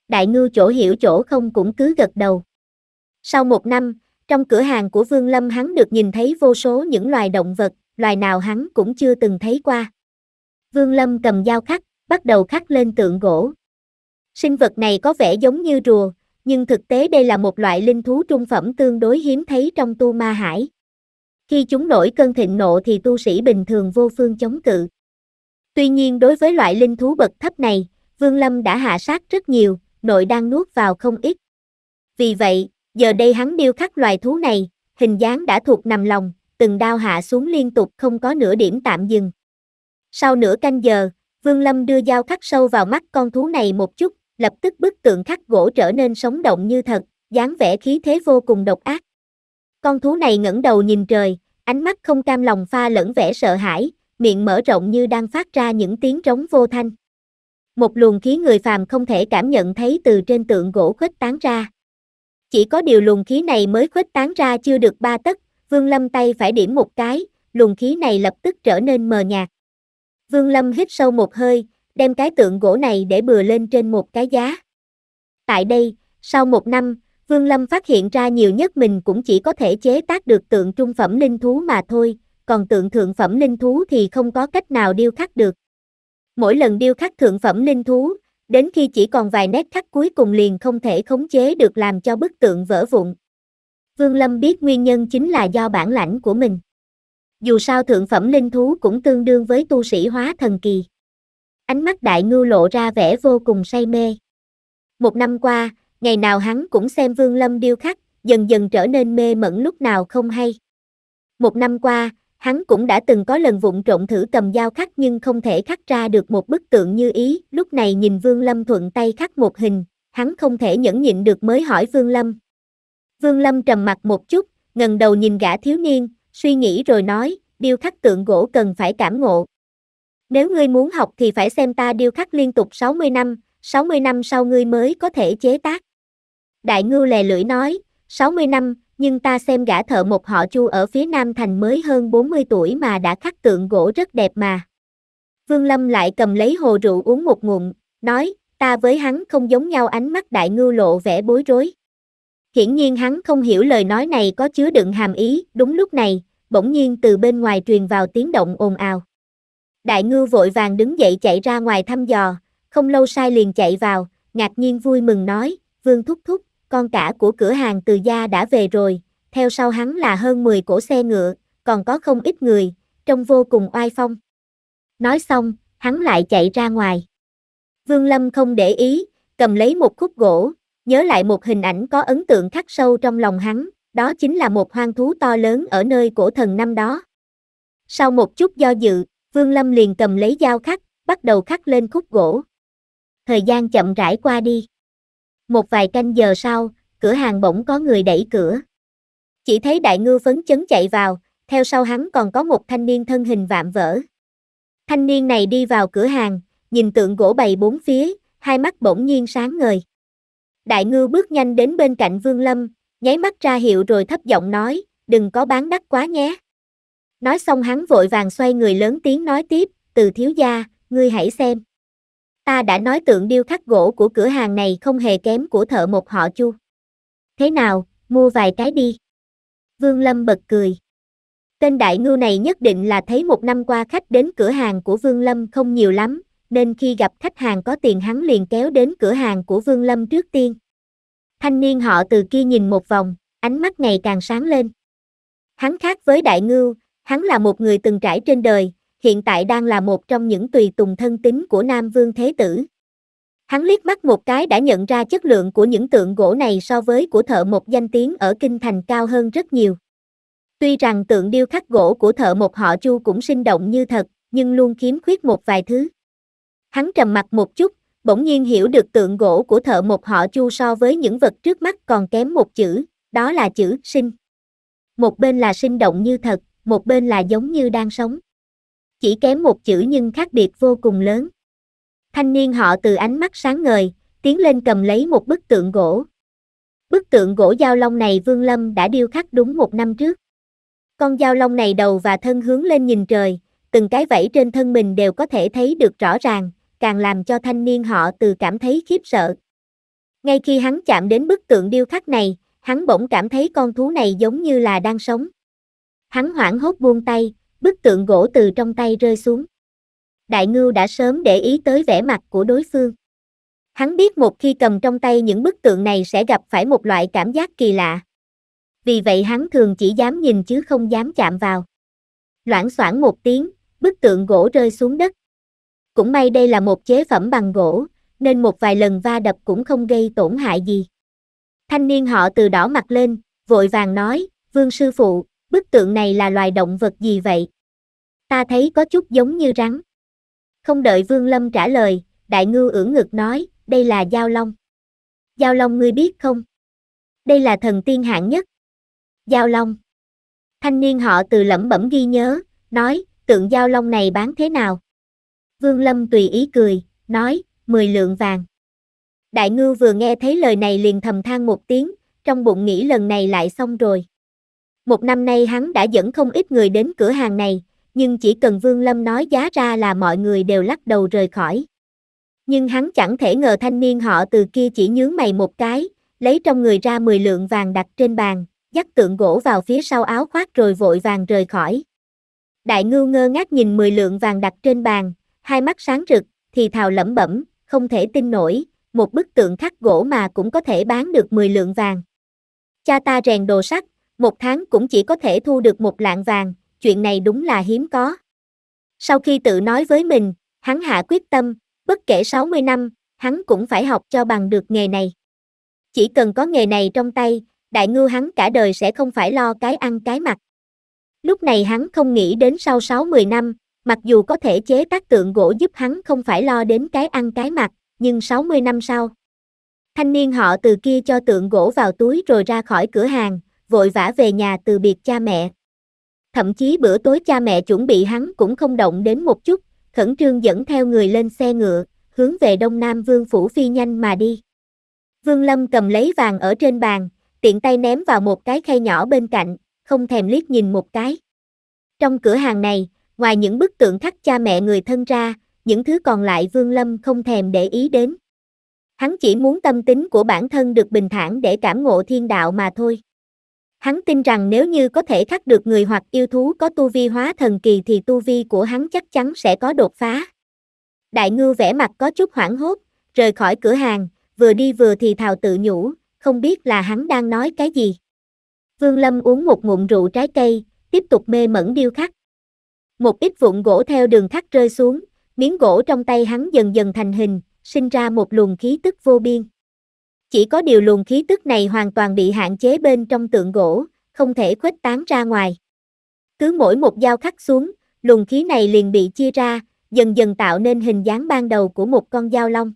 Đại Ngư chỗ hiểu chỗ không cũng cứ gật đầu. Sau một năm, trong cửa hàng của Vương Lâm hắn được nhìn thấy vô số những loài động vật, loài nào hắn cũng chưa từng thấy qua. Vương Lâm cầm dao khắc, bắt đầu khắc lên tượng gỗ. Sinh vật này có vẻ giống như rùa, nhưng thực tế đây là một loại linh thú trung phẩm tương đối hiếm thấy trong tu ma hải. Khi chúng nổi cơn thịnh nộ thì tu sĩ bình thường vô phương chống cự. Tuy nhiên đối với loại linh thú bậc thấp này, Vương Lâm đã hạ sát rất nhiều, nội đang nuốt vào không ít. Vì vậy, giờ đây hắn điêu khắc loài thú này, hình dáng đã thuộc nằm lòng, từng đao hạ xuống liên tục không có nửa điểm tạm dừng. Sau nửa canh giờ, Vương Lâm đưa dao khắc sâu vào mắt con thú này một chút, lập tức bức tượng khắc gỗ trở nên sống động như thật, dáng vẻ khí thế vô cùng độc ác. Con thú này ngẩng đầu nhìn trời, ánh mắt không cam lòng pha lẫn vẻ sợ hãi, miệng mở rộng như đang phát ra những tiếng trống vô thanh. Một luồng khí người phàm không thể cảm nhận thấy từ trên tượng gỗ khuếch tán ra. Chỉ có điều luồng khí này mới khuếch tán ra chưa được ba tấc, Vương Lâm tay phải điểm một cái, luồng khí này lập tức trở nên mờ nhạt. Vương Lâm hít sâu một hơi, đem cái tượng gỗ này để bừa lên trên một cái giá. Tại đây, sau một năm, Vương Lâm phát hiện ra nhiều nhất mình cũng chỉ có thể chế tác được tượng trung phẩm linh thú mà thôi, còn tượng thượng phẩm linh thú thì không có cách nào điêu khắc được. Mỗi lần điêu khắc thượng phẩm linh thú, đến khi chỉ còn vài nét khắc cuối cùng liền không thể khống chế được làm cho bức tượng vỡ vụn. Vương Lâm biết nguyên nhân chính là do bản lãnh của mình. Dù sao thượng phẩm linh thú cũng tương đương với tu sĩ hóa thần kỳ. Ánh mắt đại ngưu lộ ra vẻ vô cùng say mê. Một năm qua, ngày nào hắn cũng xem Vương Lâm điêu khắc, dần dần trở nên mê mẩn lúc nào không hay. Một năm qua, hắn cũng đã từng có lần vụng trộn thử cầm dao khắc nhưng không thể khắc ra được một bức tượng như ý, lúc này nhìn Vương Lâm thuận tay khắc một hình, hắn không thể nhẫn nhịn được mới hỏi Vương Lâm. Vương Lâm trầm mặt một chút, ngần đầu nhìn gã thiếu niên, suy nghĩ rồi nói, điêu khắc tượng gỗ cần phải cảm ngộ, nếu ngươi muốn học thì phải xem ta điêu khắc liên tục 60 năm, 60 năm sau ngươi mới có thể chế tác. Đại ngưu lè lưỡi nói, 60 năm, nhưng ta xem gã thợ một họ chu ở phía Nam Thành mới hơn 40 tuổi mà đã khắc tượng gỗ rất đẹp mà. Vương Lâm lại cầm lấy hồ rượu uống một ngụm, nói, ta với hắn không giống nhau ánh mắt đại ngưu lộ vẻ bối rối. Hiển nhiên hắn không hiểu lời nói này có chứa đựng hàm ý, đúng lúc này, bỗng nhiên từ bên ngoài truyền vào tiếng động ồn ào. Đại ngư vội vàng đứng dậy chạy ra ngoài thăm dò, không lâu sai liền chạy vào, ngạc nhiên vui mừng nói, vương thúc thúc, con cả của cửa hàng từ gia đã về rồi, theo sau hắn là hơn 10 cổ xe ngựa, còn có không ít người, trông vô cùng oai phong. Nói xong, hắn lại chạy ra ngoài. Vương Lâm không để ý, cầm lấy một khúc gỗ, nhớ lại một hình ảnh có ấn tượng khắc sâu trong lòng hắn, đó chính là một hoang thú to lớn ở nơi cổ thần năm đó. Sau một chút do dự, Vương Lâm liền cầm lấy dao khắc, bắt đầu khắc lên khúc gỗ. Thời gian chậm rãi qua đi. Một vài canh giờ sau, cửa hàng bỗng có người đẩy cửa. Chỉ thấy đại ngư phấn chấn chạy vào, theo sau hắn còn có một thanh niên thân hình vạm vỡ. Thanh niên này đi vào cửa hàng, nhìn tượng gỗ bày bốn phía, hai mắt bỗng nhiên sáng ngời. Đại ngư bước nhanh đến bên cạnh Vương Lâm, nháy mắt ra hiệu rồi thấp giọng nói, đừng có bán đắt quá nhé. Nói xong hắn vội vàng xoay người lớn tiếng nói tiếp, từ thiếu gia, ngươi hãy xem. Ta đã nói tượng điêu khắc gỗ của cửa hàng này không hề kém của thợ một họ chu. Thế nào, mua vài cái đi. Vương Lâm bật cười. Tên đại ngưu này nhất định là thấy một năm qua khách đến cửa hàng của Vương Lâm không nhiều lắm, nên khi gặp khách hàng có tiền hắn liền kéo đến cửa hàng của Vương Lâm trước tiên. Thanh niên họ từ kia nhìn một vòng, ánh mắt ngày càng sáng lên. Hắn khác với đại ngưu, Hắn là một người từng trải trên đời, hiện tại đang là một trong những tùy tùng thân tín của Nam Vương Thế Tử. Hắn liếc mắt một cái đã nhận ra chất lượng của những tượng gỗ này so với của thợ một danh tiếng ở Kinh Thành cao hơn rất nhiều. Tuy rằng tượng điêu khắc gỗ của thợ một họ chu cũng sinh động như thật, nhưng luôn khiếm khuyết một vài thứ. Hắn trầm mặt một chút, bỗng nhiên hiểu được tượng gỗ của thợ một họ chu so với những vật trước mắt còn kém một chữ, đó là chữ sinh. Một bên là sinh động như thật, một bên là giống như đang sống. Chỉ kém một chữ nhưng khác biệt vô cùng lớn. Thanh niên họ từ ánh mắt sáng ngời, tiến lên cầm lấy một bức tượng gỗ. Bức tượng gỗ giao long này Vương Lâm đã điêu khắc đúng một năm trước. Con giao long này đầu và thân hướng lên nhìn trời, từng cái vẫy trên thân mình đều có thể thấy được rõ ràng, càng làm cho thanh niên họ từ cảm thấy khiếp sợ. Ngay khi hắn chạm đến bức tượng điêu khắc này, hắn bỗng cảm thấy con thú này giống như là đang sống hắn hoảng hốt buông tay, bức tượng gỗ từ trong tay rơi xuống. Đại ngưu đã sớm để ý tới vẻ mặt của đối phương. Hắn biết một khi cầm trong tay những bức tượng này sẽ gặp phải một loại cảm giác kỳ lạ. Vì vậy hắn thường chỉ dám nhìn chứ không dám chạm vào. Loảng xoảng một tiếng, bức tượng gỗ rơi xuống đất. Cũng may đây là một chế phẩm bằng gỗ, nên một vài lần va đập cũng không gây tổn hại gì. Thanh niên họ từ đỏ mặt lên, vội vàng nói, vương sư phụ, bức tượng này là loài động vật gì vậy? Ta thấy có chút giống như rắn. Không đợi Vương Lâm trả lời, đại ngư ưỡn ngực nói, đây là Giao Long. Giao Long ngươi biết không? Đây là thần tiên hạng nhất. Giao Long. Thanh niên họ từ lẩm bẩm ghi nhớ, nói, tượng Giao Long này bán thế nào? Vương Lâm tùy ý cười, nói, 10 lượng vàng. Đại ngư vừa nghe thấy lời này liền thầm than một tiếng, trong bụng nghĩ lần này lại xong rồi. Một năm nay hắn đã dẫn không ít người đến cửa hàng này, nhưng chỉ cần Vương Lâm nói giá ra là mọi người đều lắc đầu rời khỏi. Nhưng hắn chẳng thể ngờ thanh niên họ từ kia chỉ nhướng mày một cái, lấy trong người ra 10 lượng vàng đặt trên bàn, dắt tượng gỗ vào phía sau áo khoác rồi vội vàng rời khỏi. Đại ngưu ngơ ngác nhìn 10 lượng vàng đặt trên bàn, hai mắt sáng rực, thì thào lẩm bẩm, không thể tin nổi, một bức tượng khắc gỗ mà cũng có thể bán được 10 lượng vàng. Cha ta rèn đồ sắt, một tháng cũng chỉ có thể thu được một lạng vàng, chuyện này đúng là hiếm có. Sau khi tự nói với mình, hắn hạ quyết tâm, bất kể 60 năm, hắn cũng phải học cho bằng được nghề này. Chỉ cần có nghề này trong tay, đại ngư hắn cả đời sẽ không phải lo cái ăn cái mặc. Lúc này hắn không nghĩ đến sau 60 năm, mặc dù có thể chế tác tượng gỗ giúp hắn không phải lo đến cái ăn cái mặc, nhưng 60 năm sau. Thanh niên họ từ kia cho tượng gỗ vào túi rồi ra khỏi cửa hàng, vội vã về nhà từ biệt cha mẹ. Thậm chí bữa tối cha mẹ chuẩn bị hắn cũng không động đến một chút, khẩn trương dẫn theo người lên xe ngựa, hướng về Đông Nam Vương Phủ phi nhanh mà đi. Vương Lâm cầm lấy vàng ở trên bàn, tiện tay ném vào một cái khay nhỏ bên cạnh, không thèm liếc nhìn một cái. Trong cửa hàng này, ngoài những bức tượng khắc cha mẹ người thân ra, những thứ còn lại Vương Lâm không thèm để ý đến. Hắn chỉ muốn tâm tính của bản thân được bình thản để cảm ngộ thiên đạo mà thôi. Hắn tin rằng nếu như có thể khắc được người hoặc yêu thú có tu vi hóa thần kỳ thì tu vi của hắn chắc chắn sẽ có đột phá. Đại ngư vẻ mặt có chút hoảng hốt, rời khỏi cửa hàng, vừa đi vừa thì thào tự nhủ, không biết là hắn đang nói cái gì. Vương Lâm uống một ngụm rượu trái cây, tiếp tục mê mẩn điêu khắc. Một ít vụn gỗ theo đường khắc rơi xuống, miếng gỗ trong tay hắn dần dần thành hình, sinh ra một luồng khí tức vô biên. Chỉ có điều luồng khí tức này hoàn toàn bị hạn chế bên trong tượng gỗ, không thể khuếch tán ra ngoài. Cứ mỗi một dao khắc xuống, luồng khí này liền bị chia ra, dần dần tạo nên hình dáng ban đầu của một con dao long.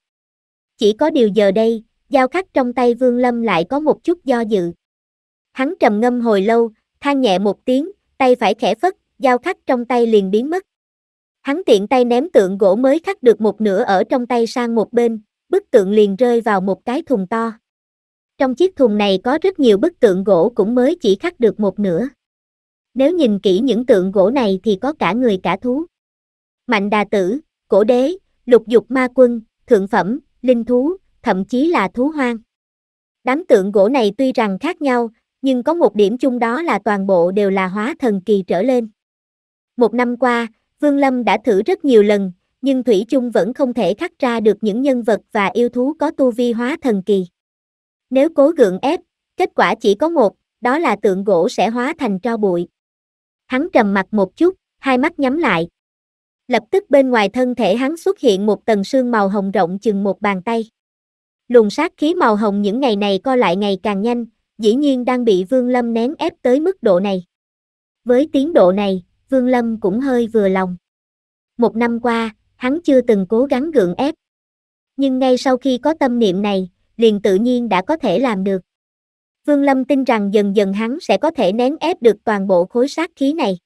Chỉ có điều giờ đây, dao khắc trong tay Vương Lâm lại có một chút do dự. Hắn trầm ngâm hồi lâu, than nhẹ một tiếng, tay phải khẽ phất, dao khắc trong tay liền biến mất. Hắn tiện tay ném tượng gỗ mới khắc được một nửa ở trong tay sang một bên, bức tượng liền rơi vào một cái thùng to. Trong chiếc thùng này có rất nhiều bức tượng gỗ cũng mới chỉ khắc được một nửa. Nếu nhìn kỹ những tượng gỗ này thì có cả người cả thú. Mạnh đà tử, cổ đế, lục dục ma quân, thượng phẩm, linh thú, thậm chí là thú hoang. Đám tượng gỗ này tuy rằng khác nhau, nhưng có một điểm chung đó là toàn bộ đều là hóa thần kỳ trở lên. Một năm qua, Vương Lâm đã thử rất nhiều lần, nhưng Thủy chung vẫn không thể khắc ra được những nhân vật và yêu thú có tu vi hóa thần kỳ. Nếu cố gượng ép, kết quả chỉ có một, đó là tượng gỗ sẽ hóa thành tro bụi. Hắn trầm mặt một chút, hai mắt nhắm lại. Lập tức bên ngoài thân thể hắn xuất hiện một tầng sương màu hồng rộng chừng một bàn tay. Luồng sát khí màu hồng những ngày này co lại ngày càng nhanh, dĩ nhiên đang bị Vương Lâm nén ép tới mức độ này. Với tiến độ này, Vương Lâm cũng hơi vừa lòng. Một năm qua, hắn chưa từng cố gắng gượng ép. Nhưng ngay sau khi có tâm niệm này, liền tự nhiên đã có thể làm được. Vương Lâm tin rằng dần dần hắn sẽ có thể nén ép được toàn bộ khối sát khí này.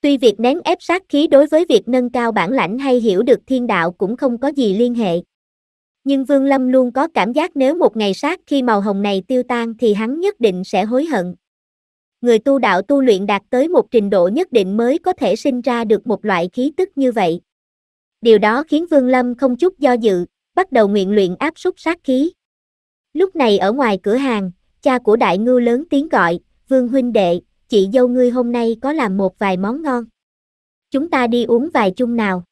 Tuy việc nén ép sát khí đối với việc nâng cao bản lãnh hay hiểu được thiên đạo cũng không có gì liên hệ. Nhưng Vương Lâm luôn có cảm giác nếu một ngày sát khi màu hồng này tiêu tan thì hắn nhất định sẽ hối hận. Người tu đạo tu luyện đạt tới một trình độ nhất định mới có thể sinh ra được một loại khí tức như vậy. Điều đó khiến Vương Lâm không chút do dự, bắt đầu nguyện luyện áp súc sát khí. Lúc này ở ngoài cửa hàng, cha của đại Ngư lớn tiếng gọi, Vương huynh đệ, chị dâu ngươi hôm nay có làm một vài món ngon. Chúng ta đi uống vài chung nào.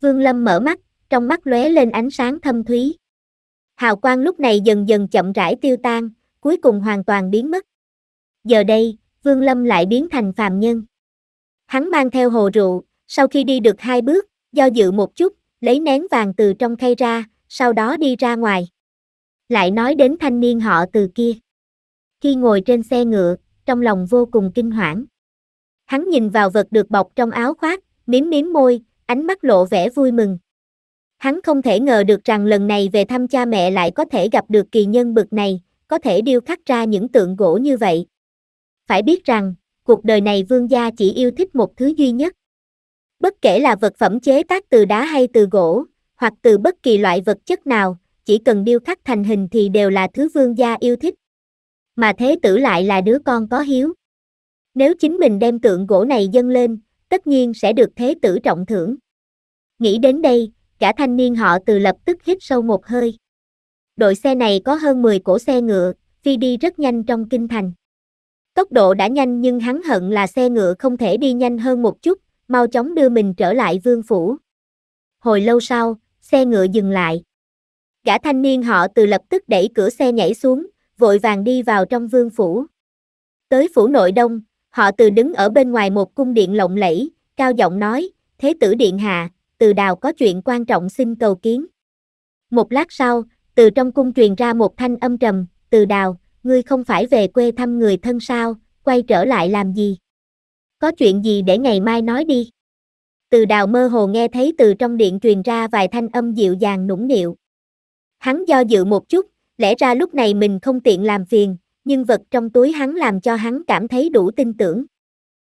Vương Lâm mở mắt, trong mắt lóe lên ánh sáng thâm thúy. Hào quang lúc này dần dần chậm rãi tiêu tan, cuối cùng hoàn toàn biến mất. Giờ đây, Vương Lâm lại biến thành phàm nhân. Hắn mang theo hồ rượu, sau khi đi được hai bước, do dự một chút, lấy nén vàng từ trong khay ra, sau đó đi ra ngoài. Lại nói đến thanh niên họ từ kia. Khi ngồi trên xe ngựa, trong lòng vô cùng kinh hoảng. Hắn nhìn vào vật được bọc trong áo khoác, miếm miếm môi, ánh mắt lộ vẻ vui mừng. Hắn không thể ngờ được rằng lần này về thăm cha mẹ lại có thể gặp được kỳ nhân bực này, có thể điêu khắc ra những tượng gỗ như vậy. Phải biết rằng, cuộc đời này vương gia chỉ yêu thích một thứ duy nhất. Bất kể là vật phẩm chế tác từ đá hay từ gỗ, hoặc từ bất kỳ loại vật chất nào, chỉ cần điêu khắc thành hình thì đều là thứ vương gia yêu thích. Mà thế tử lại là đứa con có hiếu. Nếu chính mình đem tượng gỗ này dâng lên, tất nhiên sẽ được thế tử trọng thưởng. Nghĩ đến đây, cả thanh niên họ từ lập tức hít sâu một hơi. Đội xe này có hơn 10 cổ xe ngựa, phi đi rất nhanh trong kinh thành. Tốc độ đã nhanh nhưng hắn hận là xe ngựa không thể đi nhanh hơn một chút, mau chóng đưa mình trở lại vương phủ. Hồi lâu sau, xe ngựa dừng lại. Gã thanh niên họ từ lập tức đẩy cửa xe nhảy xuống, vội vàng đi vào trong vương phủ. Tới phủ nội đông, họ từ đứng ở bên ngoài một cung điện lộng lẫy, cao giọng nói, thế tử điện hạ, từ đào có chuyện quan trọng xin cầu kiến. Một lát sau, từ trong cung truyền ra một thanh âm trầm, từ đào, ngươi không phải về quê thăm người thân sao, quay trở lại làm gì? có chuyện gì để ngày mai nói đi. Từ đào mơ hồ nghe thấy từ trong điện truyền ra vài thanh âm dịu dàng nũng nịu. Hắn do dự một chút, lẽ ra lúc này mình không tiện làm phiền, nhưng vật trong túi hắn làm cho hắn cảm thấy đủ tin tưởng.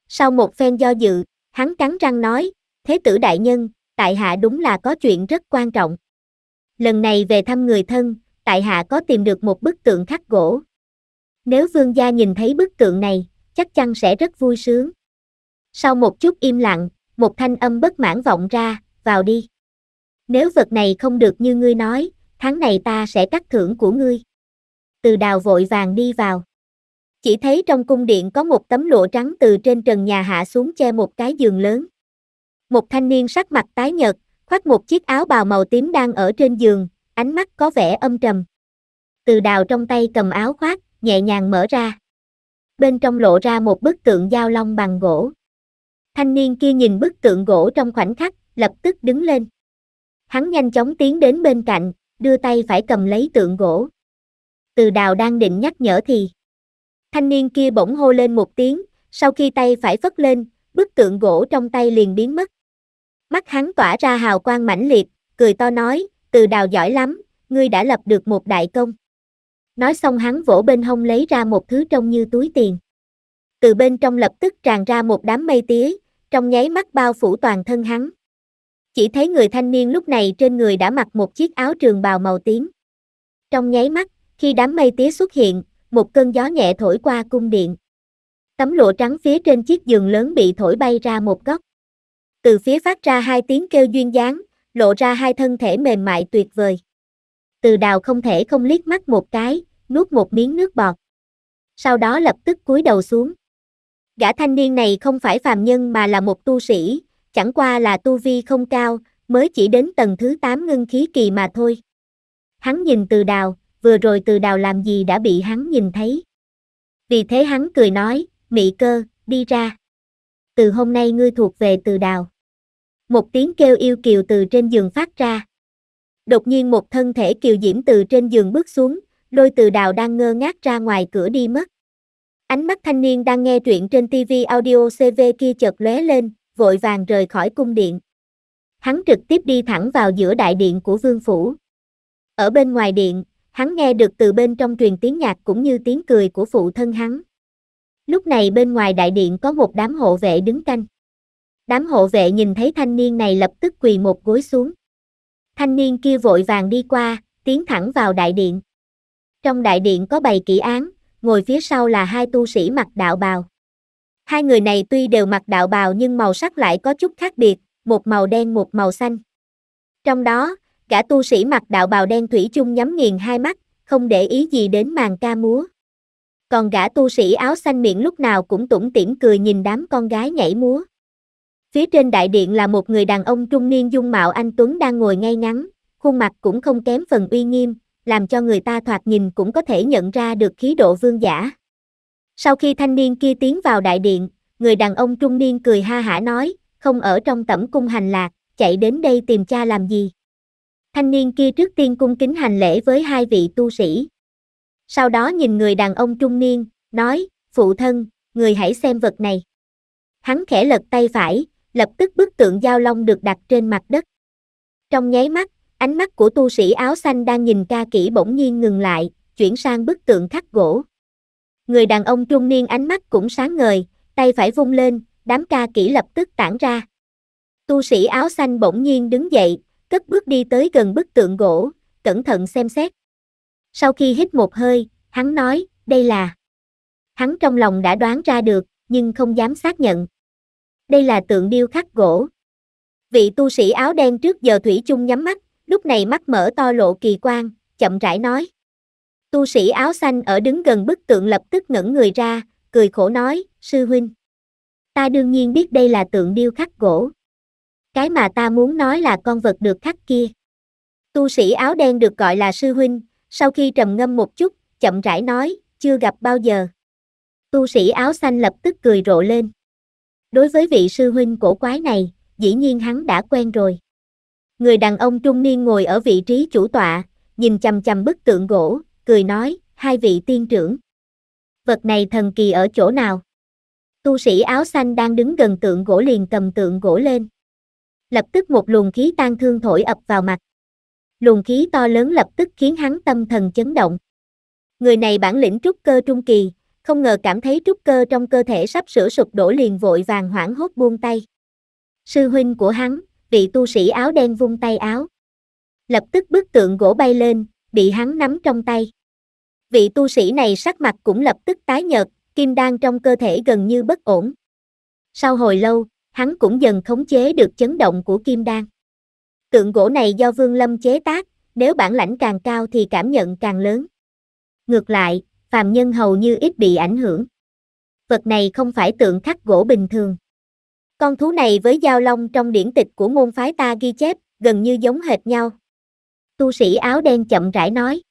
Sau một phen do dự, hắn cắn răng nói, thế tử đại nhân, tại hạ đúng là có chuyện rất quan trọng. Lần này về thăm người thân, tại hạ có tìm được một bức tượng khắc gỗ. Nếu vương gia nhìn thấy bức tượng này, chắc chắn sẽ rất vui sướng. Sau một chút im lặng, một thanh âm bất mãn vọng ra, vào đi. Nếu vật này không được như ngươi nói, tháng này ta sẽ cắt thưởng của ngươi. Từ đào vội vàng đi vào. Chỉ thấy trong cung điện có một tấm lụa trắng từ trên trần nhà hạ xuống che một cái giường lớn. Một thanh niên sắc mặt tái nhợt, khoác một chiếc áo bào màu tím đang ở trên giường, ánh mắt có vẻ âm trầm. Từ đào trong tay cầm áo khoác, nhẹ nhàng mở ra. Bên trong lộ ra một bức tượng giao long bằng gỗ. Thanh niên kia nhìn bức tượng gỗ trong khoảnh khắc, lập tức đứng lên. Hắn nhanh chóng tiến đến bên cạnh, đưa tay phải cầm lấy tượng gỗ. Từ đào đang định nhắc nhở thì. Thanh niên kia bỗng hô lên một tiếng, sau khi tay phải phất lên, bức tượng gỗ trong tay liền biến mất. Mắt hắn tỏa ra hào quang mãnh liệt, cười to nói, từ đào giỏi lắm, ngươi đã lập được một đại công. Nói xong hắn vỗ bên hông lấy ra một thứ trông như túi tiền. Từ bên trong lập tức tràn ra một đám mây tía, trong nháy mắt bao phủ toàn thân hắn. Chỉ thấy người thanh niên lúc này trên người đã mặc một chiếc áo trường bào màu tím. Trong nháy mắt, khi đám mây tía xuất hiện, một cơn gió nhẹ thổi qua cung điện. Tấm lụa trắng phía trên chiếc giường lớn bị thổi bay ra một góc. Từ phía phát ra hai tiếng kêu duyên dáng, lộ ra hai thân thể mềm mại tuyệt vời. Từ đào không thể không liếc mắt một cái, nuốt một miếng nước bọt. Sau đó lập tức cúi đầu xuống. Gã thanh niên này không phải phàm nhân mà là một tu sĩ, chẳng qua là tu vi không cao, mới chỉ đến tầng thứ 8 ngưng khí kỳ mà thôi. Hắn nhìn từ đào, vừa rồi từ đào làm gì đã bị hắn nhìn thấy. Vì thế hắn cười nói, mị cơ, đi ra. Từ hôm nay ngươi thuộc về từ đào. Một tiếng kêu yêu kiều từ trên giường phát ra. Đột nhiên một thân thể kiều diễm từ trên giường bước xuống, đôi từ đào đang ngơ ngác ra ngoài cửa đi mất. Ánh mắt thanh niên đang nghe truyện trên TV audio CV kia chợt lóe lên, vội vàng rời khỏi cung điện. Hắn trực tiếp đi thẳng vào giữa đại điện của vương phủ. Ở bên ngoài điện, hắn nghe được từ bên trong truyền tiếng nhạc cũng như tiếng cười của phụ thân hắn. Lúc này bên ngoài đại điện có một đám hộ vệ đứng canh. Đám hộ vệ nhìn thấy thanh niên này lập tức quỳ một gối xuống. Thanh niên kia vội vàng đi qua, tiến thẳng vào đại điện. Trong đại điện có bày kỷ án, ngồi phía sau là hai tu sĩ mặc đạo bào. Hai người này tuy đều mặc đạo bào nhưng màu sắc lại có chút khác biệt, một màu đen một màu xanh. Trong đó, cả tu sĩ mặc đạo bào đen thủy chung nhắm nghiền hai mắt, không để ý gì đến màn ca múa. Còn gã tu sĩ áo xanh miệng lúc nào cũng tủm tỉm cười nhìn đám con gái nhảy múa. Phía trên đại điện là một người đàn ông trung niên dung mạo anh Tuấn đang ngồi ngay ngắn, khuôn mặt cũng không kém phần uy nghiêm, làm cho người ta thoạt nhìn cũng có thể nhận ra được khí độ vương giả. Sau khi thanh niên kia tiến vào đại điện, người đàn ông trung niên cười ha hả nói, không ở trong tẩm cung hành lạc, chạy đến đây tìm cha làm gì. Thanh niên kia trước tiên cung kính hành lễ với hai vị tu sĩ. Sau đó nhìn người đàn ông trung niên, nói, phụ thân, người hãy xem vật này. Hắn khẽ lật tay phải, lập tức bức tượng giao long được đặt trên mặt đất. Trong nháy mắt, Ánh mắt của tu sĩ áo xanh đang nhìn ca kỹ bỗng nhiên ngừng lại, chuyển sang bức tượng khắc gỗ. Người đàn ông trung niên ánh mắt cũng sáng ngời, tay phải vung lên, đám ca kỹ lập tức tản ra. Tu sĩ áo xanh bỗng nhiên đứng dậy, cất bước đi tới gần bức tượng gỗ, cẩn thận xem xét. Sau khi hít một hơi, hắn nói, đây là... Hắn trong lòng đã đoán ra được, nhưng không dám xác nhận. Đây là tượng điêu khắc gỗ. Vị tu sĩ áo đen trước giờ Thủy chung nhắm mắt, lúc này mắt mở to lộ kỳ quan, chậm rãi nói. Tu sĩ áo xanh ở đứng gần bức tượng lập tức ngẩng người ra, cười khổ nói, sư huynh. Ta đương nhiên biết đây là tượng điêu khắc gỗ. Cái mà ta muốn nói là con vật được khắc kia. Tu sĩ áo đen được gọi là sư huynh, sau khi trầm ngâm một chút, chậm rãi nói, chưa gặp bao giờ. Tu sĩ áo xanh lập tức cười rộ lên. Đối với vị sư huynh cổ quái này, dĩ nhiên hắn đã quen rồi. Người đàn ông trung niên ngồi ở vị trí chủ tọa, nhìn chằm chằm bức tượng gỗ, cười nói, hai vị tiên trưởng. Vật này thần kỳ ở chỗ nào? Tu sĩ áo xanh đang đứng gần tượng gỗ liền cầm tượng gỗ lên. Lập tức một luồng khí tan thương thổi ập vào mặt. Luồng khí to lớn lập tức khiến hắn tâm thần chấn động. Người này bản lĩnh trúc cơ trung kỳ, không ngờ cảm thấy trúc cơ trong cơ thể sắp sửa sụp đổ liền vội vàng hoảng hốt buông tay. Sư huynh của hắn, vị tu sĩ áo đen vung tay áo. Lập tức bức tượng gỗ bay lên, bị hắn nắm trong tay. Vị tu sĩ này sắc mặt cũng lập tức tái nhợt, kim đan trong cơ thể gần như bất ổn. Sau hồi lâu, hắn cũng dần khống chế được chấn động của kim đan. Tượng gỗ này do Vương Lâm chế tác, nếu bản lãnh càng cao thì cảm nhận càng lớn. Ngược lại, phàm nhân hầu như ít bị ảnh hưởng. Vật này không phải tượng khắc gỗ bình thường. Con thú này với giao long trong điển tịch của môn phái ta ghi chép, gần như giống hệt nhau. Tu sĩ áo đen chậm rãi nói.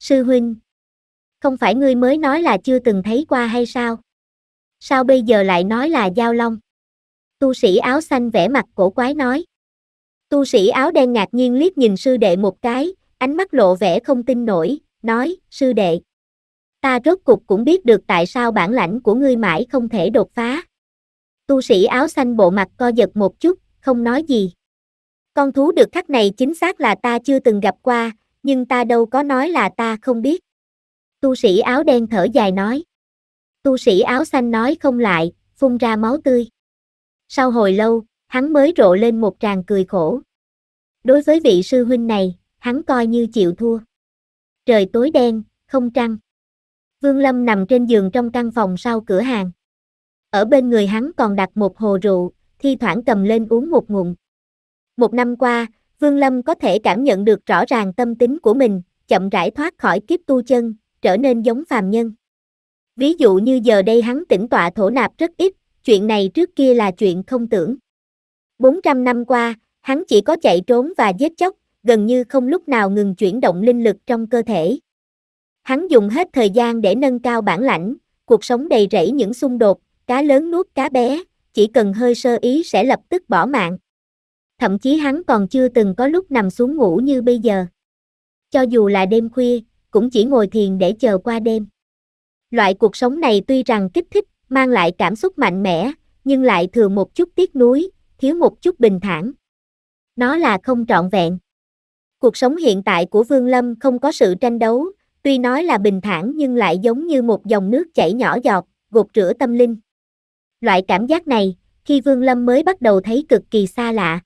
Sư huynh, không phải ngươi mới nói là chưa từng thấy qua hay sao? Sao bây giờ lại nói là giao long? Tu sĩ áo xanh vẽ mặt cổ quái nói. Tu sĩ áo đen ngạc nhiên liếc nhìn sư đệ một cái, ánh mắt lộ vẻ không tin nổi, nói, sư đệ. Ta rốt cục cũng biết được tại sao bản lãnh của ngươi mãi không thể đột phá tu sĩ áo xanh bộ mặt co giật một chút, không nói gì. Con thú được khắc này chính xác là ta chưa từng gặp qua, nhưng ta đâu có nói là ta không biết. Tu sĩ áo đen thở dài nói. Tu sĩ áo xanh nói không lại, phun ra máu tươi. Sau hồi lâu, hắn mới rộ lên một tràng cười khổ. Đối với vị sư huynh này, hắn coi như chịu thua. Trời tối đen, không trăng. Vương Lâm nằm trên giường trong căn phòng sau cửa hàng. Ở bên người hắn còn đặt một hồ rượu, thi thoảng cầm lên uống một ngụm. Một năm qua, Vương Lâm có thể cảm nhận được rõ ràng tâm tính của mình, chậm rãi thoát khỏi kiếp tu chân, trở nên giống phàm nhân. Ví dụ như giờ đây hắn tĩnh tọa thổ nạp rất ít, chuyện này trước kia là chuyện không tưởng. 400 năm qua, hắn chỉ có chạy trốn và giết chóc, gần như không lúc nào ngừng chuyển động linh lực trong cơ thể. Hắn dùng hết thời gian để nâng cao bản lãnh, cuộc sống đầy rẫy những xung đột, cá lớn nuốt cá bé, chỉ cần hơi sơ ý sẽ lập tức bỏ mạng. Thậm chí hắn còn chưa từng có lúc nằm xuống ngủ như bây giờ. Cho dù là đêm khuya, cũng chỉ ngồi thiền để chờ qua đêm. Loại cuộc sống này tuy rằng kích thích, mang lại cảm xúc mạnh mẽ, nhưng lại thừa một chút tiếc nuối, thiếu một chút bình thản. Nó là không trọn vẹn. Cuộc sống hiện tại của Vương Lâm không có sự tranh đấu, tuy nói là bình thản nhưng lại giống như một dòng nước chảy nhỏ giọt, gột rửa tâm linh. Loại cảm giác này, khi Vương Lâm mới bắt đầu thấy cực kỳ xa lạ.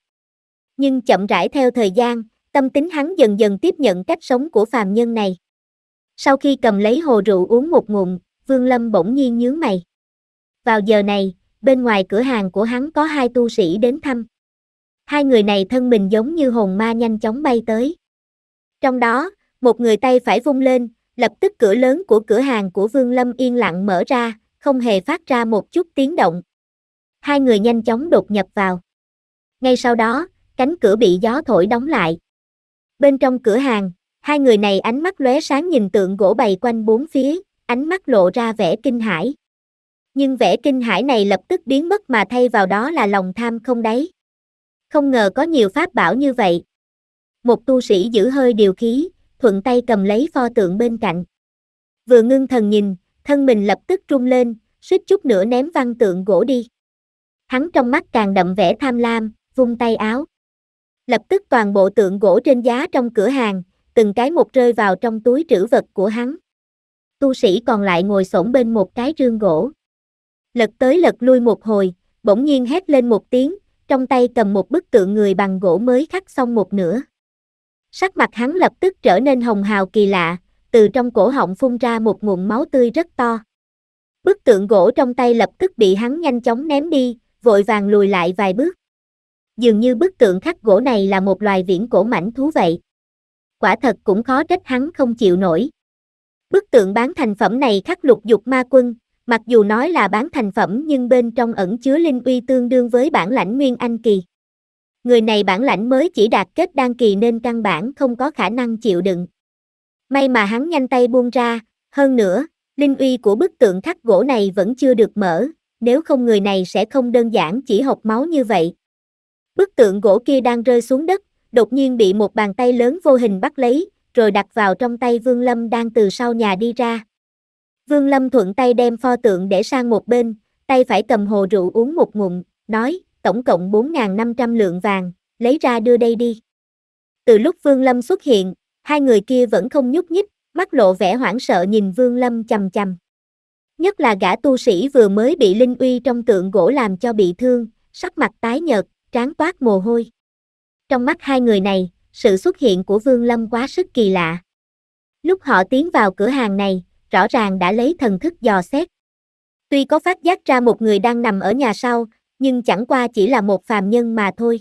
Nhưng chậm rãi theo thời gian, tâm tính hắn dần dần tiếp nhận cách sống của phàm nhân này. Sau khi cầm lấy hồ rượu uống một ngụm, Vương Lâm bỗng nhiên nhướng mày. Vào giờ này, bên ngoài cửa hàng của hắn có hai tu sĩ đến thăm. Hai người này thân mình giống như hồn ma nhanh chóng bay tới. Trong đó, một người tay phải vung lên, lập tức cửa lớn của cửa hàng của Vương Lâm yên lặng mở ra, không hề phát ra một chút tiếng động. Hai người nhanh chóng đột nhập vào. Ngay sau đó, cánh cửa bị gió thổi đóng lại. Bên trong cửa hàng, hai người này ánh mắt lóe sáng nhìn tượng gỗ bày quanh bốn phía, ánh mắt lộ ra vẻ kinh hãi. Nhưng vẻ kinh hãi này lập tức biến mất mà thay vào đó là lòng tham không đáy. Không ngờ có nhiều pháp bảo như vậy. Một tu sĩ giữ hơi điều khí, thuận tay cầm lấy pho tượng bên cạnh. Vừa ngưng thần nhìn, thân mình lập tức rung lên, suýt chút nữa ném văn tượng gỗ đi. Hắn trong mắt càng đậm vẻ tham lam, vung tay áo. Lập tức toàn bộ tượng gỗ trên giá trong cửa hàng, từng cái một rơi vào trong túi trữ vật của hắn. Tu sĩ còn lại ngồi xổm bên một cái rương gỗ. Lật tới lật lui một hồi, bỗng nhiên hét lên một tiếng, trong tay cầm một bức tượng người bằng gỗ mới khắc xong một nửa. Sắc mặt hắn lập tức trở nên hồng hào kỳ lạ, từ trong cổ họng phun ra một nguồn máu tươi rất to. Bức tượng gỗ trong tay lập tức bị hắn nhanh chóng ném đi, vội vàng lùi lại vài bước. Dường như bức tượng khắc gỗ này là một loài viễn cổ mảnh thú vậy. Quả thật cũng khó trách hắn không chịu nổi. Bức tượng bán thành phẩm này khắc lục dục ma quân, mặc dù nói là bán thành phẩm nhưng bên trong ẩn chứa linh uy tương đương với bản lãnh Nguyên Anh Kỳ. Người này bản lãnh mới chỉ đạt kết đan kỳ nên căn bản không có khả năng chịu đựng. May mà hắn nhanh tay buông ra, hơn nữa, linh uy của bức tượng khắc gỗ này vẫn chưa được mở, nếu không người này sẽ không đơn giản chỉ hộc máu như vậy. Bức tượng gỗ kia đang rơi xuống đất, đột nhiên bị một bàn tay lớn vô hình bắt lấy, rồi đặt vào trong tay Vương Lâm đang từ sau nhà đi ra. Vương Lâm thuận tay đem pho tượng để sang một bên, tay phải cầm hồ rượu uống một ngụm, nói, tổng cộng 4.500 lượng vàng, lấy ra đưa đây đi. Từ lúc Vương Lâm xuất hiện, hai người kia vẫn không nhúc nhích, mắt lộ vẻ hoảng sợ nhìn Vương Lâm chầm chầm. Nhất là gã tu sĩ vừa mới bị Linh Uy trong tượng gỗ làm cho bị thương, sắc mặt tái nhợt, trán toát mồ hôi. Trong mắt hai người này, sự xuất hiện của Vương Lâm quá sức kỳ lạ. Lúc họ tiến vào cửa hàng này, rõ ràng đã lấy thần thức dò xét. Tuy có phát giác ra một người đang nằm ở nhà sau, nhưng chẳng qua chỉ là một phàm nhân mà thôi.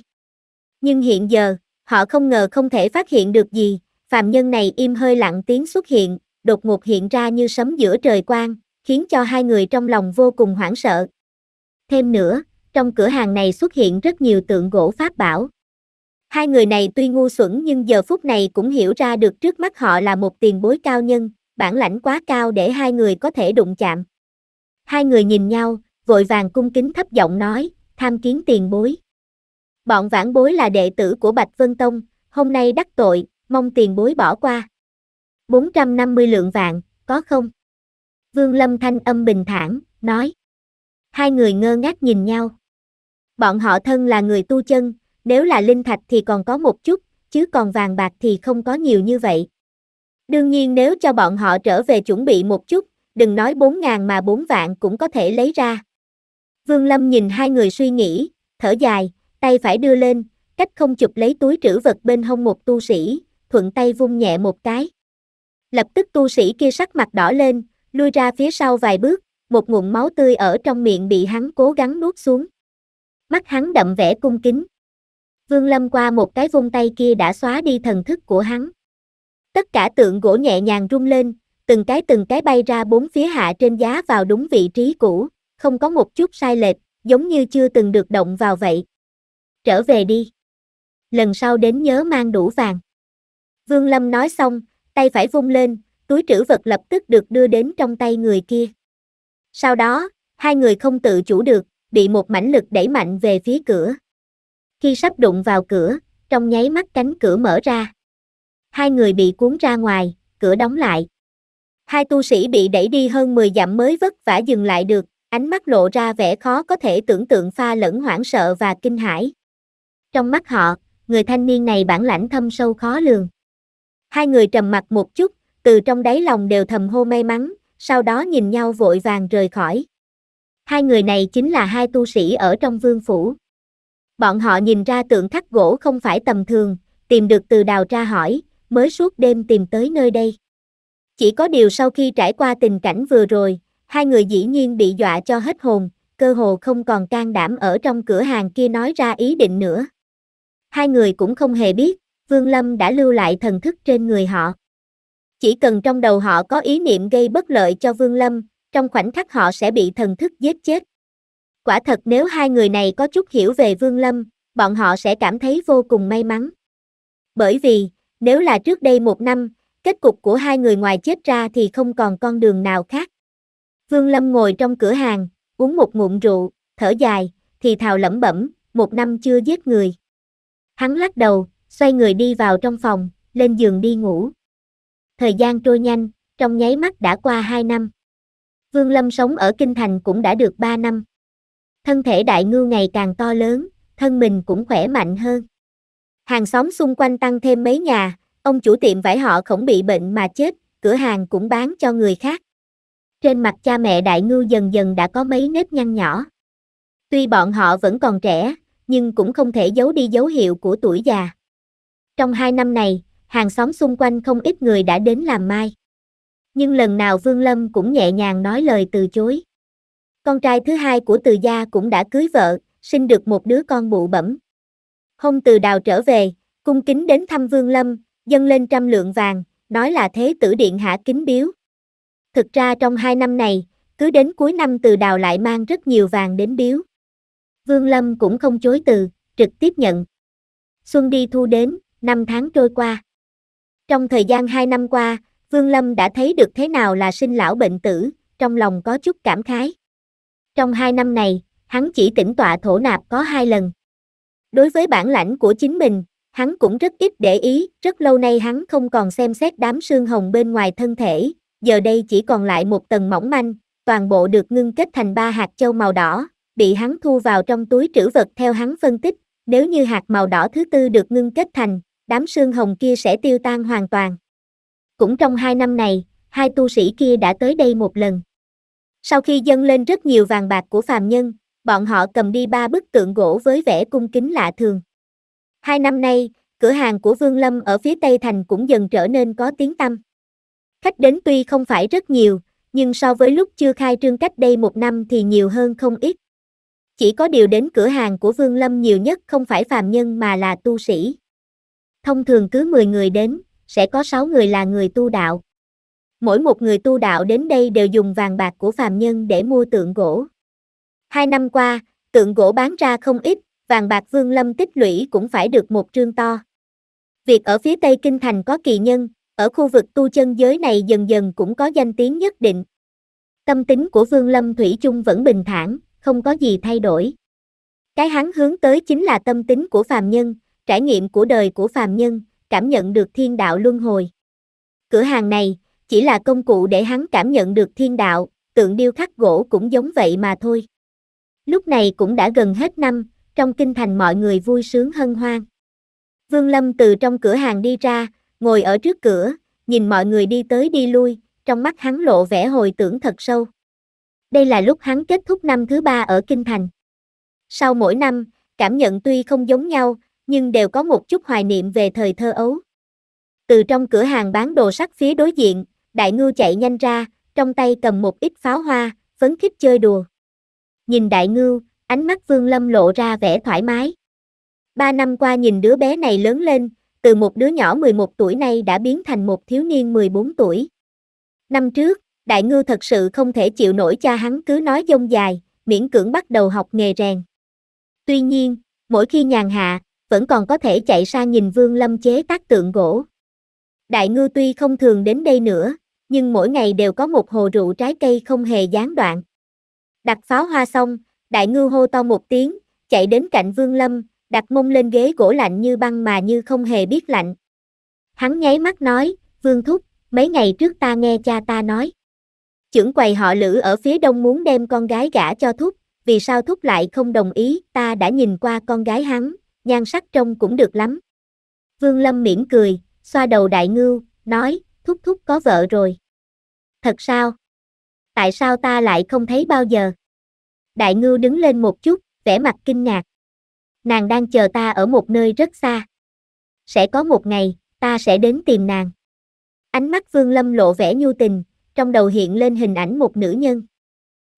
Nhưng hiện giờ, họ không ngờ không thể phát hiện được gì, phàm nhân này im hơi lặng tiếng xuất hiện, đột ngột hiện ra như sấm giữa trời quang, khiến cho hai người trong lòng vô cùng hoảng sợ. Thêm nữa, trong cửa hàng này xuất hiện rất nhiều tượng gỗ pháp bảo. Hai người này tuy ngu xuẩn nhưng giờ phút này cũng hiểu ra được trước mắt họ là một tiền bối cao nhân, bản lãnh quá cao để hai người có thể đụng chạm. Hai người nhìn nhau, vội vàng cung kính thấp giọng nói, tham kiến tiền bối. Bọn vãn bối là đệ tử của Bạch Vân Tông, hôm nay đắc tội, mong tiền bối bỏ qua. 450 lượng vàng có không? Vương Lâm thanh âm bình thản, nói. Hai người ngơ ngác nhìn nhau. Bọn họ thân là người tu chân, nếu là linh thạch thì còn có một chút, chứ còn vàng bạc thì không có nhiều như vậy. Đương nhiên nếu cho bọn họ trở về chuẩn bị một chút, đừng nói 4.000 mà 4 vạn cũng có thể lấy ra. Vương Lâm nhìn hai người suy nghĩ, thở dài, tay phải đưa lên, cách không chụp lấy túi trữ vật bên hông một tu sĩ, thuận tay vung nhẹ một cái. Lập tức tu sĩ kia sắc mặt đỏ lên, lui ra phía sau vài bước, một nguồn máu tươi ở trong miệng bị hắn cố gắng nuốt xuống. Mắt hắn đậm vẻ cung kính. Vương Lâm qua một cái vung tay kia đã xóa đi thần thức của hắn. Tất cả tượng gỗ nhẹ nhàng rung lên, từng cái từng cái bay ra bốn phía hạ trên giá vào đúng vị trí cũ, không có một chút sai lệch, giống như chưa từng được động vào vậy. Trở về đi. Lần sau đến nhớ mang đủ vàng. Vương Lâm nói xong, tay phải vung lên, túi trữ vật lập tức được đưa đến trong tay người kia. Sau đó, hai người không tự chủ được, bị một mảnh lực đẩy mạnh về phía cửa. Khi sắp đụng vào cửa, trong nháy mắt cánh cửa mở ra. Hai người bị cuốn ra ngoài, cửa đóng lại. Hai tu sĩ bị đẩy đi hơn 10 dặm mới vất vả dừng lại được, ánh mắt lộ ra vẻ khó có thể tưởng tượng pha lẫn hoảng sợ và kinh hãi. Trong mắt họ, người thanh niên này bản lãnh thâm sâu khó lường. Hai người trầm mặt một chút, từ trong đáy lòng đều thầm hô may mắn, sau đó nhìn nhau vội vàng rời khỏi. Hai người này chính là hai tu sĩ ở trong vương phủ. Bọn họ nhìn ra tượng khắc gỗ không phải tầm thường, tìm được từ đào ra hỏi, mới suốt đêm tìm tới nơi đây. Chỉ có điều sau khi trải qua tình cảnh vừa rồi, hai người dĩ nhiên bị dọa cho hết hồn, cơ hồ không còn can đảm ở trong cửa hàng kia nói ra ý định nữa. Hai người cũng không hề biết, Vương Lâm đã lưu lại thần thức trên người họ. Chỉ cần trong đầu họ có ý niệm gây bất lợi cho Vương Lâm, trong khoảnh khắc họ sẽ bị thần thức giết chết. Quả thật nếu hai người này có chút hiểu về Vương Lâm, bọn họ sẽ cảm thấy vô cùng may mắn. Bởi vì, nếu là trước đây một năm, kết cục của hai người ngoài chết ra thì không còn con đường nào khác. Vương Lâm ngồi trong cửa hàng, uống một ngụm rượu, thở dài, thì thào lẩm bẩm, một năm chưa giết người. Hắn lắc đầu, xoay người đi vào trong phòng, lên giường đi ngủ. Thời gian trôi nhanh, trong nháy mắt đã qua 2 năm. Vương Lâm sống ở Kinh Thành cũng đã được 3 năm. Thân thể đại Ngư ngày càng to lớn, thân mình cũng khỏe mạnh hơn. Hàng xóm xung quanh tăng thêm mấy nhà, ông chủ tiệm vải họ không bị bệnh mà chết, cửa hàng cũng bán cho người khác. Trên mặt cha mẹ đại Ngư dần dần đã có mấy nếp nhăn nhỏ. Tuy bọn họ vẫn còn trẻ, nhưng cũng không thể giấu đi dấu hiệu của tuổi già. Trong hai năm này, hàng xóm xung quanh không ít người đã đến làm mai. Nhưng lần nào Vương Lâm cũng nhẹ nhàng nói lời từ chối. Con trai thứ hai của Từ gia cũng đã cưới vợ, sinh được một đứa con bụ bẩm. Hôm Từ Đào trở về, cung kính đến thăm Vương Lâm, dâng lên trăm lượng vàng, nói là thế tử điện hạ kính biếu. Thực ra trong hai năm này, cứ đến cuối năm Từ Đào lại mang rất nhiều vàng đến biếu. Vương Lâm cũng không chối từ, trực tiếp nhận. Xuân đi thu đến, năm tháng trôi qua. Trong thời gian 2 năm qua, Vương Lâm đã thấy được thế nào là sinh lão bệnh tử, trong lòng có chút cảm khái. Trong 2 năm này, hắn chỉ tỉnh tọa thổ nạp có 2 lần. Đối với bản lãnh của chính mình, hắn cũng rất ít để ý, rất lâu nay hắn không còn xem xét đám xương hồng bên ngoài thân thể, giờ đây chỉ còn lại một tầng mỏng manh, toàn bộ được ngưng kết thành ba hạt châu màu đỏ, bị hắn thu vào trong túi trữ vật theo hắn phân tích, nếu như hạt màu đỏ thứ tư được ngưng kết thành, đám sương hồng kia sẽ tiêu tan hoàn toàn. Cũng trong hai năm này, hai tu sĩ kia đã tới đây một lần. Sau khi dâng lên rất nhiều vàng bạc của phàm nhân, bọn họ cầm đi ba bức tượng gỗ với vẻ cung kính lạ thường. Hai năm nay, cửa hàng của Vương Lâm ở phía Tây Thành cũng dần trở nên có tiếng tăm. Khách đến tuy không phải rất nhiều, nhưng so với lúc chưa khai trương cách đây một năm thì nhiều hơn không ít. Chỉ có điều đến cửa hàng của Vương Lâm nhiều nhất không phải phàm nhân mà là tu sĩ thông thường cứ 10 người đến, sẽ có 6 người là người tu đạo. Mỗi một người tu đạo đến đây đều dùng vàng bạc của phàm nhân để mua tượng gỗ. Hai năm qua, tượng gỗ bán ra không ít, vàng bạc vương lâm tích lũy cũng phải được một trương to. Việc ở phía tây kinh thành có kỳ nhân, ở khu vực tu chân giới này dần dần cũng có danh tiếng nhất định. Tâm tính của Vương Lâm Thủy chung vẫn bình thản, không có gì thay đổi. Cái hắn hướng tới chính là tâm tính của phàm nhân, trải nghiệm của đời của phàm nhân, cảm nhận được thiên đạo luân hồi. Cửa hàng này chỉ là công cụ để hắn cảm nhận được thiên đạo, tượng điêu khắc gỗ cũng giống vậy mà thôi. Lúc này cũng đã gần hết năm, trong kinh thành mọi người vui sướng hân hoan. Vương Lâm từ trong cửa hàng đi ra, ngồi ở trước cửa, nhìn mọi người đi tới đi lui, trong mắt hắn lộ vẻ hồi tưởng thật sâu. Đây là lúc hắn kết thúc năm thứ ba ở Kinh Thành. Sau mỗi năm, cảm nhận tuy không giống nhau, nhưng đều có một chút hoài niệm về thời thơ ấu. Từ trong cửa hàng bán đồ sắt phía đối diện, đại ngư chạy nhanh ra, trong tay cầm một ít pháo hoa, phấn khích chơi đùa. Nhìn đại ngư ánh mắt Vương Lâm lộ ra vẻ thoải mái. Ba năm qua nhìn đứa bé này lớn lên, từ một đứa nhỏ 11 tuổi này đã biến thành một thiếu niên 14 tuổi. Năm trước, đại ngư thật sự không thể chịu nổi cha hắn cứ nói dông dài, miễn cưỡng bắt đầu học nghề rèn. Tuy nhiên, mỗi khi nhàn hạ, vẫn còn có thể chạy sang nhìn Vương Lâm chế tác tượng gỗ. Đại ngư tuy không thường đến đây nữa, nhưng mỗi ngày đều có một hồ rượu trái cây không hề gián đoạn. Đặt pháo hoa xong, đại ngư hô to một tiếng, chạy đến cạnh Vương Lâm, đặt mông lên ghế gỗ lạnh như băng mà như không hề biết lạnh. Hắn nháy mắt nói, Vương Thúc, mấy ngày trước ta nghe cha ta nói. Chưởng quầy họ lữ ở phía đông muốn đem con gái gả cho Thúc, vì sao Thúc lại không đồng ý, ta đã nhìn qua con gái hắn, nhan sắc trông cũng được lắm. Vương Lâm mỉm cười, xoa đầu đại ngưu, nói, thúc thúc có vợ rồi. Thật sao? Tại sao ta lại không thấy bao giờ? Đại ngưu đứng lên một chút, vẻ mặt kinh ngạc. Nàng đang chờ ta ở một nơi rất xa. Sẽ có một ngày, ta sẽ đến tìm nàng. Ánh mắt Vương Lâm lộ vẻ nhu tình, trong đầu hiện lên hình ảnh một nữ nhân.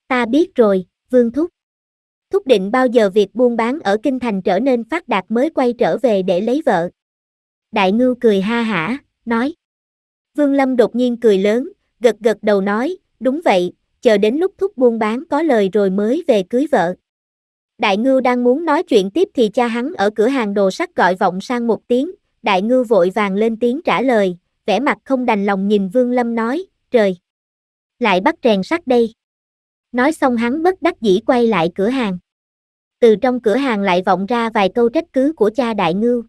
Ta biết rồi, Vương Thúc thúc định bao giờ việc buôn bán ở kinh thành trở nên phát đạt mới quay trở về để lấy vợ. Đại ngưu cười ha hả, nói. Vương Lâm đột nhiên cười lớn, gật gật đầu nói, đúng vậy, chờ đến lúc thúc buôn bán có lời rồi mới về cưới vợ. Đại ngưu đang muốn nói chuyện tiếp thì cha hắn ở cửa hàng đồ sắt gọi vọng sang một tiếng, đại ngưu vội vàng lên tiếng trả lời, vẻ mặt không đành lòng nhìn Vương Lâm nói, trời, lại bắt rèn sắt đây. Nói xong hắn bất đắc dĩ quay lại cửa hàng. Từ trong cửa hàng lại vọng ra vài câu trách cứ của cha đại ngư.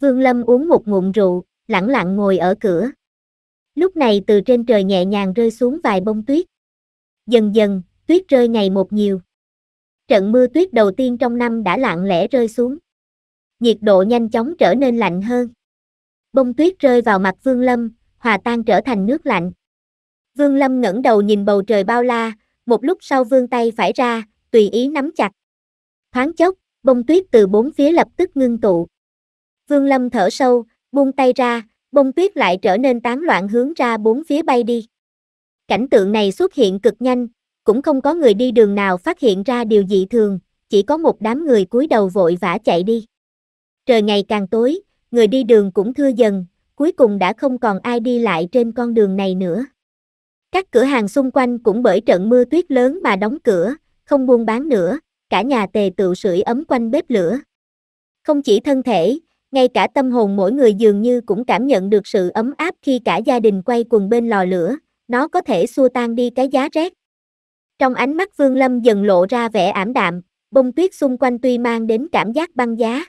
Vương Lâm uống một ngụm rượu, lặng lặng ngồi ở cửa. Lúc này từ trên trời nhẹ nhàng rơi xuống vài bông tuyết. Dần dần, tuyết rơi ngày một nhiều. Trận mưa tuyết đầu tiên trong năm đã lặng lẽ rơi xuống. Nhiệt độ nhanh chóng trở nên lạnh hơn. Bông tuyết rơi vào mặt Vương Lâm, hòa tan trở thành nước lạnh. Vương Lâm ngẩng đầu nhìn bầu trời bao la, một lúc sau vươn tay phải ra, tùy ý nắm chặt. Thoáng chốc, bông tuyết từ bốn phía lập tức ngưng tụ. Vương Lâm thở sâu, buông tay ra, bông tuyết lại trở nên tán loạn hướng ra bốn phía bay đi. Cảnh tượng này xuất hiện cực nhanh, cũng không có người đi đường nào phát hiện ra điều dị thường, chỉ có một đám người cúi đầu vội vã chạy đi. Trời ngày càng tối, người đi đường cũng thưa dần, cuối cùng đã không còn ai đi lại trên con đường này nữa. Các cửa hàng xung quanh cũng bởi trận mưa tuyết lớn mà đóng cửa, không buôn bán nữa, cả nhà tề tự sưởi ấm quanh bếp lửa. Không chỉ thân thể, ngay cả tâm hồn mỗi người dường như cũng cảm nhận được sự ấm áp khi cả gia đình quay quần bên lò lửa, nó có thể xua tan đi cái giá rét. Trong ánh mắt Vương Lâm dần lộ ra vẻ ảm đạm, bông tuyết xung quanh tuy mang đến cảm giác băng giá.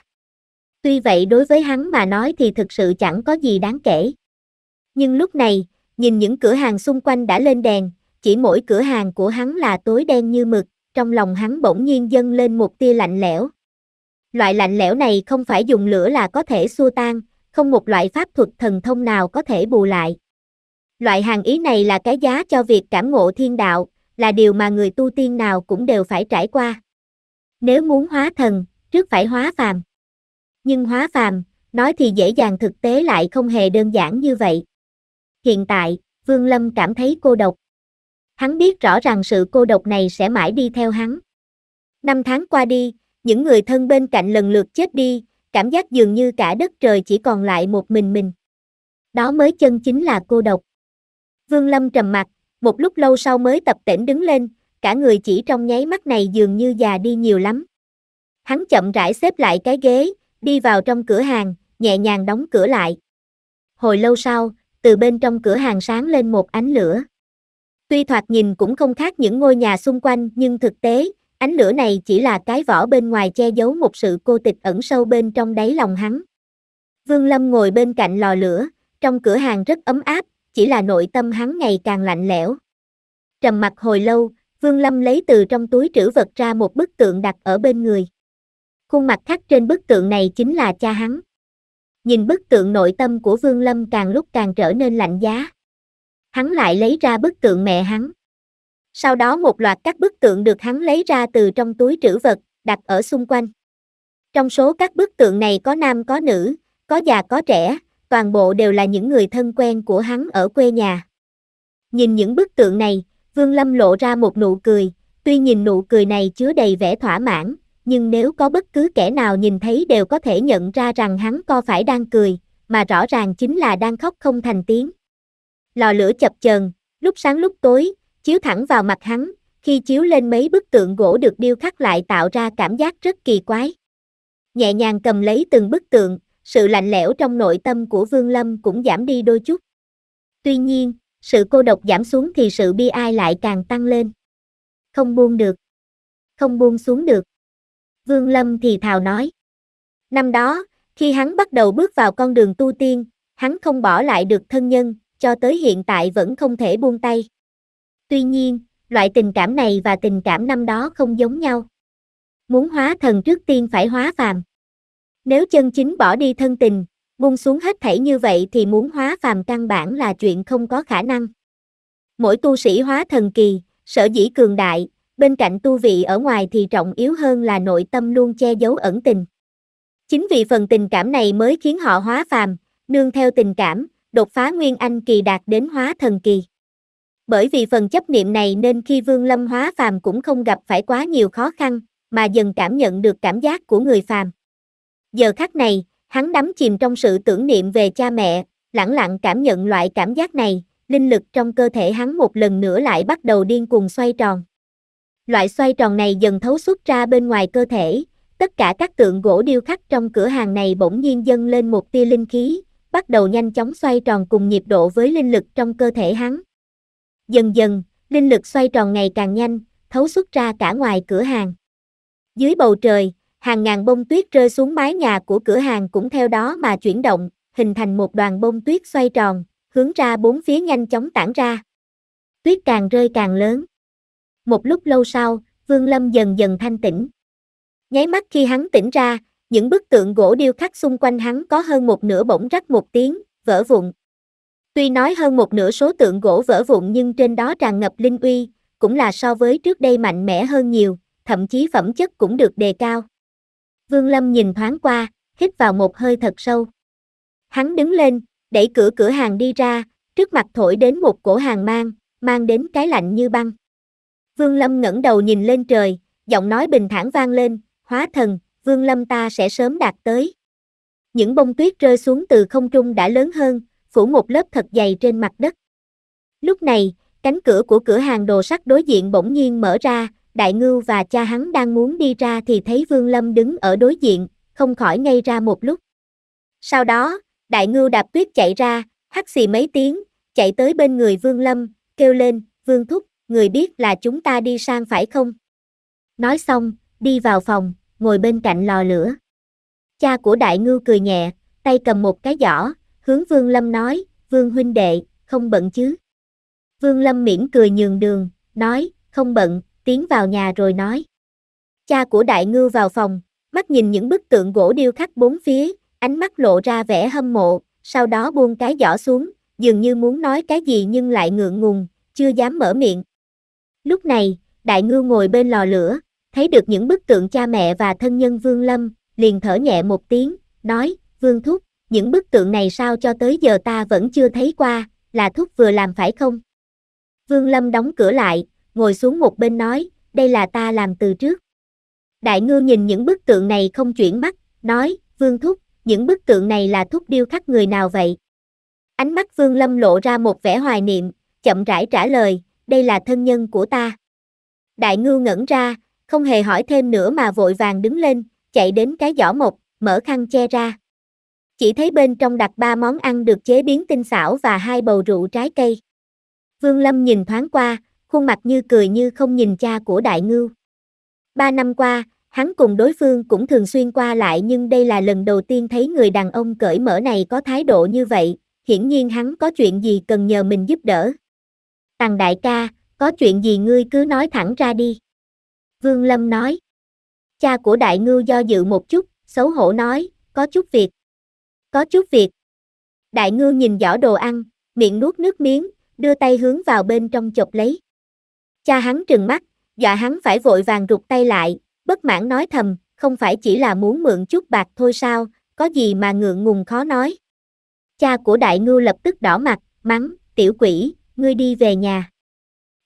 Tuy vậy đối với hắn mà nói thì thực sự chẳng có gì đáng kể. Nhưng lúc này, nhìn những cửa hàng xung quanh đã lên đèn, chỉ mỗi cửa hàng của hắn là tối đen như mực, trong lòng hắn bỗng nhiên dâng lên một tia lạnh lẽo. Loại lạnh lẽo này không phải dùng lửa là có thể xua tan, không một loại pháp thuật thần thông nào có thể bù lại. Loại hàng ý này là cái giá cho việc cảm ngộ thiên đạo, là điều mà người tu tiên nào cũng đều phải trải qua. Nếu muốn hóa thần, trước phải hóa phàm. Nhưng hóa phàm, nói thì dễ dàng thực tế lại không hề đơn giản như vậy hiện tại, Vương Lâm cảm thấy cô độc. Hắn biết rõ rằng sự cô độc này sẽ mãi đi theo hắn. Năm tháng qua đi, những người thân bên cạnh lần lượt chết đi, cảm giác dường như cả đất trời chỉ còn lại một mình mình. Đó mới chân chính là cô độc. Vương Lâm trầm mặt, một lúc lâu sau mới tập tỉnh đứng lên, cả người chỉ trong nháy mắt này dường như già đi nhiều lắm. Hắn chậm rãi xếp lại cái ghế, đi vào trong cửa hàng, nhẹ nhàng đóng cửa lại. Hồi lâu sau, từ bên trong cửa hàng sáng lên một ánh lửa. Tuy thoạt nhìn cũng không khác những ngôi nhà xung quanh nhưng thực tế, ánh lửa này chỉ là cái vỏ bên ngoài che giấu một sự cô tịch ẩn sâu bên trong đáy lòng hắn. Vương Lâm ngồi bên cạnh lò lửa, trong cửa hàng rất ấm áp, chỉ là nội tâm hắn ngày càng lạnh lẽo. Trầm mặt hồi lâu, Vương Lâm lấy từ trong túi trữ vật ra một bức tượng đặt ở bên người. Khuôn mặt khắc trên bức tượng này chính là cha hắn. Nhìn bức tượng nội tâm của Vương Lâm càng lúc càng trở nên lạnh giá. Hắn lại lấy ra bức tượng mẹ hắn. Sau đó một loạt các bức tượng được hắn lấy ra từ trong túi trữ vật, đặt ở xung quanh. Trong số các bức tượng này có nam có nữ, có già có trẻ, toàn bộ đều là những người thân quen của hắn ở quê nhà. Nhìn những bức tượng này, Vương Lâm lộ ra một nụ cười, tuy nhìn nụ cười này chứa đầy vẻ thỏa mãn, nhưng nếu có bất cứ kẻ nào nhìn thấy đều có thể nhận ra rằng hắn co phải đang cười, mà rõ ràng chính là đang khóc không thành tiếng. Lò lửa chập chờn, lúc sáng lúc tối, chiếu thẳng vào mặt hắn, khi chiếu lên mấy bức tượng gỗ được điêu khắc lại tạo ra cảm giác rất kỳ quái. Nhẹ nhàng cầm lấy từng bức tượng, sự lạnh lẽo trong nội tâm của Vương Lâm cũng giảm đi đôi chút. Tuy nhiên, sự cô độc giảm xuống thì sự bi ai lại càng tăng lên. Không buông được. Không buông xuống được. Vương Lâm thì thào nói. Năm đó, khi hắn bắt đầu bước vào con đường tu tiên, hắn không bỏ lại được thân nhân, cho tới hiện tại vẫn không thể buông tay. Tuy nhiên, loại tình cảm này và tình cảm năm đó không giống nhau. Muốn hóa thần trước tiên phải hóa phàm. Nếu chân chính bỏ đi thân tình, buông xuống hết thảy như vậy thì muốn hóa phàm căn bản là chuyện không có khả năng. Mỗi tu sĩ hóa thần kỳ, sở dĩ cường đại, bên cạnh tu vị ở ngoài thì trọng yếu hơn là nội tâm luôn che giấu ẩn tình. Chính vì phần tình cảm này mới khiến họ hóa phàm, nương theo tình cảm, đột phá nguyên anh kỳ đạt đến hóa thần kỳ. Bởi vì phần chấp niệm này nên khi Vương Lâm hóa phàm cũng không gặp phải quá nhiều khó khăn, mà dần cảm nhận được cảm giác của người phàm. Giờ khắc này, hắn đắm chìm trong sự tưởng niệm về cha mẹ, lẳng lặng cảm nhận loại cảm giác này, linh lực trong cơ thể hắn một lần nữa lại bắt đầu điên cuồng xoay tròn loại xoay tròn này dần thấu xuất ra bên ngoài cơ thể, tất cả các tượng gỗ điêu khắc trong cửa hàng này bỗng nhiên dâng lên một tia linh khí, bắt đầu nhanh chóng xoay tròn cùng nhịp độ với linh lực trong cơ thể hắn. Dần dần, linh lực xoay tròn ngày càng nhanh, thấu xuất ra cả ngoài cửa hàng. Dưới bầu trời, hàng ngàn bông tuyết rơi xuống mái nhà của cửa hàng cũng theo đó mà chuyển động, hình thành một đoàn bông tuyết xoay tròn, hướng ra bốn phía nhanh chóng tản ra. Tuyết càng rơi càng lớn một lúc lâu sau, Vương Lâm dần dần thanh tĩnh. Nháy mắt khi hắn tỉnh ra, những bức tượng gỗ điêu khắc xung quanh hắn có hơn một nửa bỗng rắc một tiếng, vỡ vụn. Tuy nói hơn một nửa số tượng gỗ vỡ vụn nhưng trên đó tràn ngập linh uy, cũng là so với trước đây mạnh mẽ hơn nhiều, thậm chí phẩm chất cũng được đề cao. Vương Lâm nhìn thoáng qua, hít vào một hơi thật sâu. Hắn đứng lên, đẩy cửa cửa hàng đi ra, trước mặt thổi đến một cổ hàng mang, mang đến cái lạnh như băng. Vương Lâm ngẩng đầu nhìn lên trời, giọng nói bình thản vang lên, hóa thần, Vương Lâm ta sẽ sớm đạt tới. Những bông tuyết rơi xuống từ không trung đã lớn hơn, phủ một lớp thật dày trên mặt đất. Lúc này, cánh cửa của cửa hàng đồ sắt đối diện bỗng nhiên mở ra, Đại Ngưu và cha hắn đang muốn đi ra thì thấy Vương Lâm đứng ở đối diện, không khỏi ngây ra một lúc. Sau đó, Đại Ngưu đạp tuyết chạy ra, hắt xì mấy tiếng, chạy tới bên người Vương Lâm, kêu lên, Vương Thúc, người biết là chúng ta đi sang phải không? Nói xong, đi vào phòng, ngồi bên cạnh lò lửa. Cha của đại ngưu cười nhẹ, tay cầm một cái giỏ, hướng Vương Lâm nói, Vương huynh đệ, không bận chứ. Vương Lâm mỉm cười nhường đường, nói, không bận, tiến vào nhà rồi nói. Cha của đại ngưu vào phòng, mắt nhìn những bức tượng gỗ điêu khắc bốn phía, ánh mắt lộ ra vẻ hâm mộ, sau đó buông cái giỏ xuống, dường như muốn nói cái gì nhưng lại ngượng ngùng, chưa dám mở miệng. Lúc này, đại ngư ngồi bên lò lửa, thấy được những bức tượng cha mẹ và thân nhân Vương Lâm, liền thở nhẹ một tiếng, nói, Vương Thúc, những bức tượng này sao cho tới giờ ta vẫn chưa thấy qua, là Thúc vừa làm phải không? Vương Lâm đóng cửa lại, ngồi xuống một bên nói, đây là ta làm từ trước. Đại ngư nhìn những bức tượng này không chuyển mắt, nói, Vương Thúc, những bức tượng này là Thúc điêu khắc người nào vậy? Ánh mắt Vương Lâm lộ ra một vẻ hoài niệm, chậm rãi trả lời, đây là thân nhân của ta. Đại ngưu ngẩn ra, không hề hỏi thêm nữa mà vội vàng đứng lên, chạy đến cái giỏ mộc, mở khăn che ra. Chỉ thấy bên trong đặt ba món ăn được chế biến tinh xảo và hai bầu rượu trái cây. Vương Lâm nhìn thoáng qua, khuôn mặt như cười như không nhìn cha của đại ngưu. Ba năm qua, hắn cùng đối phương cũng thường xuyên qua lại nhưng đây là lần đầu tiên thấy người đàn ông cởi mở này có thái độ như vậy, hiển nhiên hắn có chuyện gì cần nhờ mình giúp đỡ. Tằng đại ca, có chuyện gì ngươi cứ nói thẳng ra đi. Vương Lâm nói. Cha của đại ngư do dự một chút, xấu hổ nói, có chút việc. Có chút việc. Đại ngư nhìn giỏ đồ ăn, miệng nuốt nước miếng, đưa tay hướng vào bên trong chộp lấy. Cha hắn trừng mắt, dọa hắn phải vội vàng rụt tay lại, bất mãn nói thầm, không phải chỉ là muốn mượn chút bạc thôi sao, có gì mà ngượng ngùng khó nói. Cha của đại ngư lập tức đỏ mặt, mắng, tiểu quỷ, ngươi đi về nhà.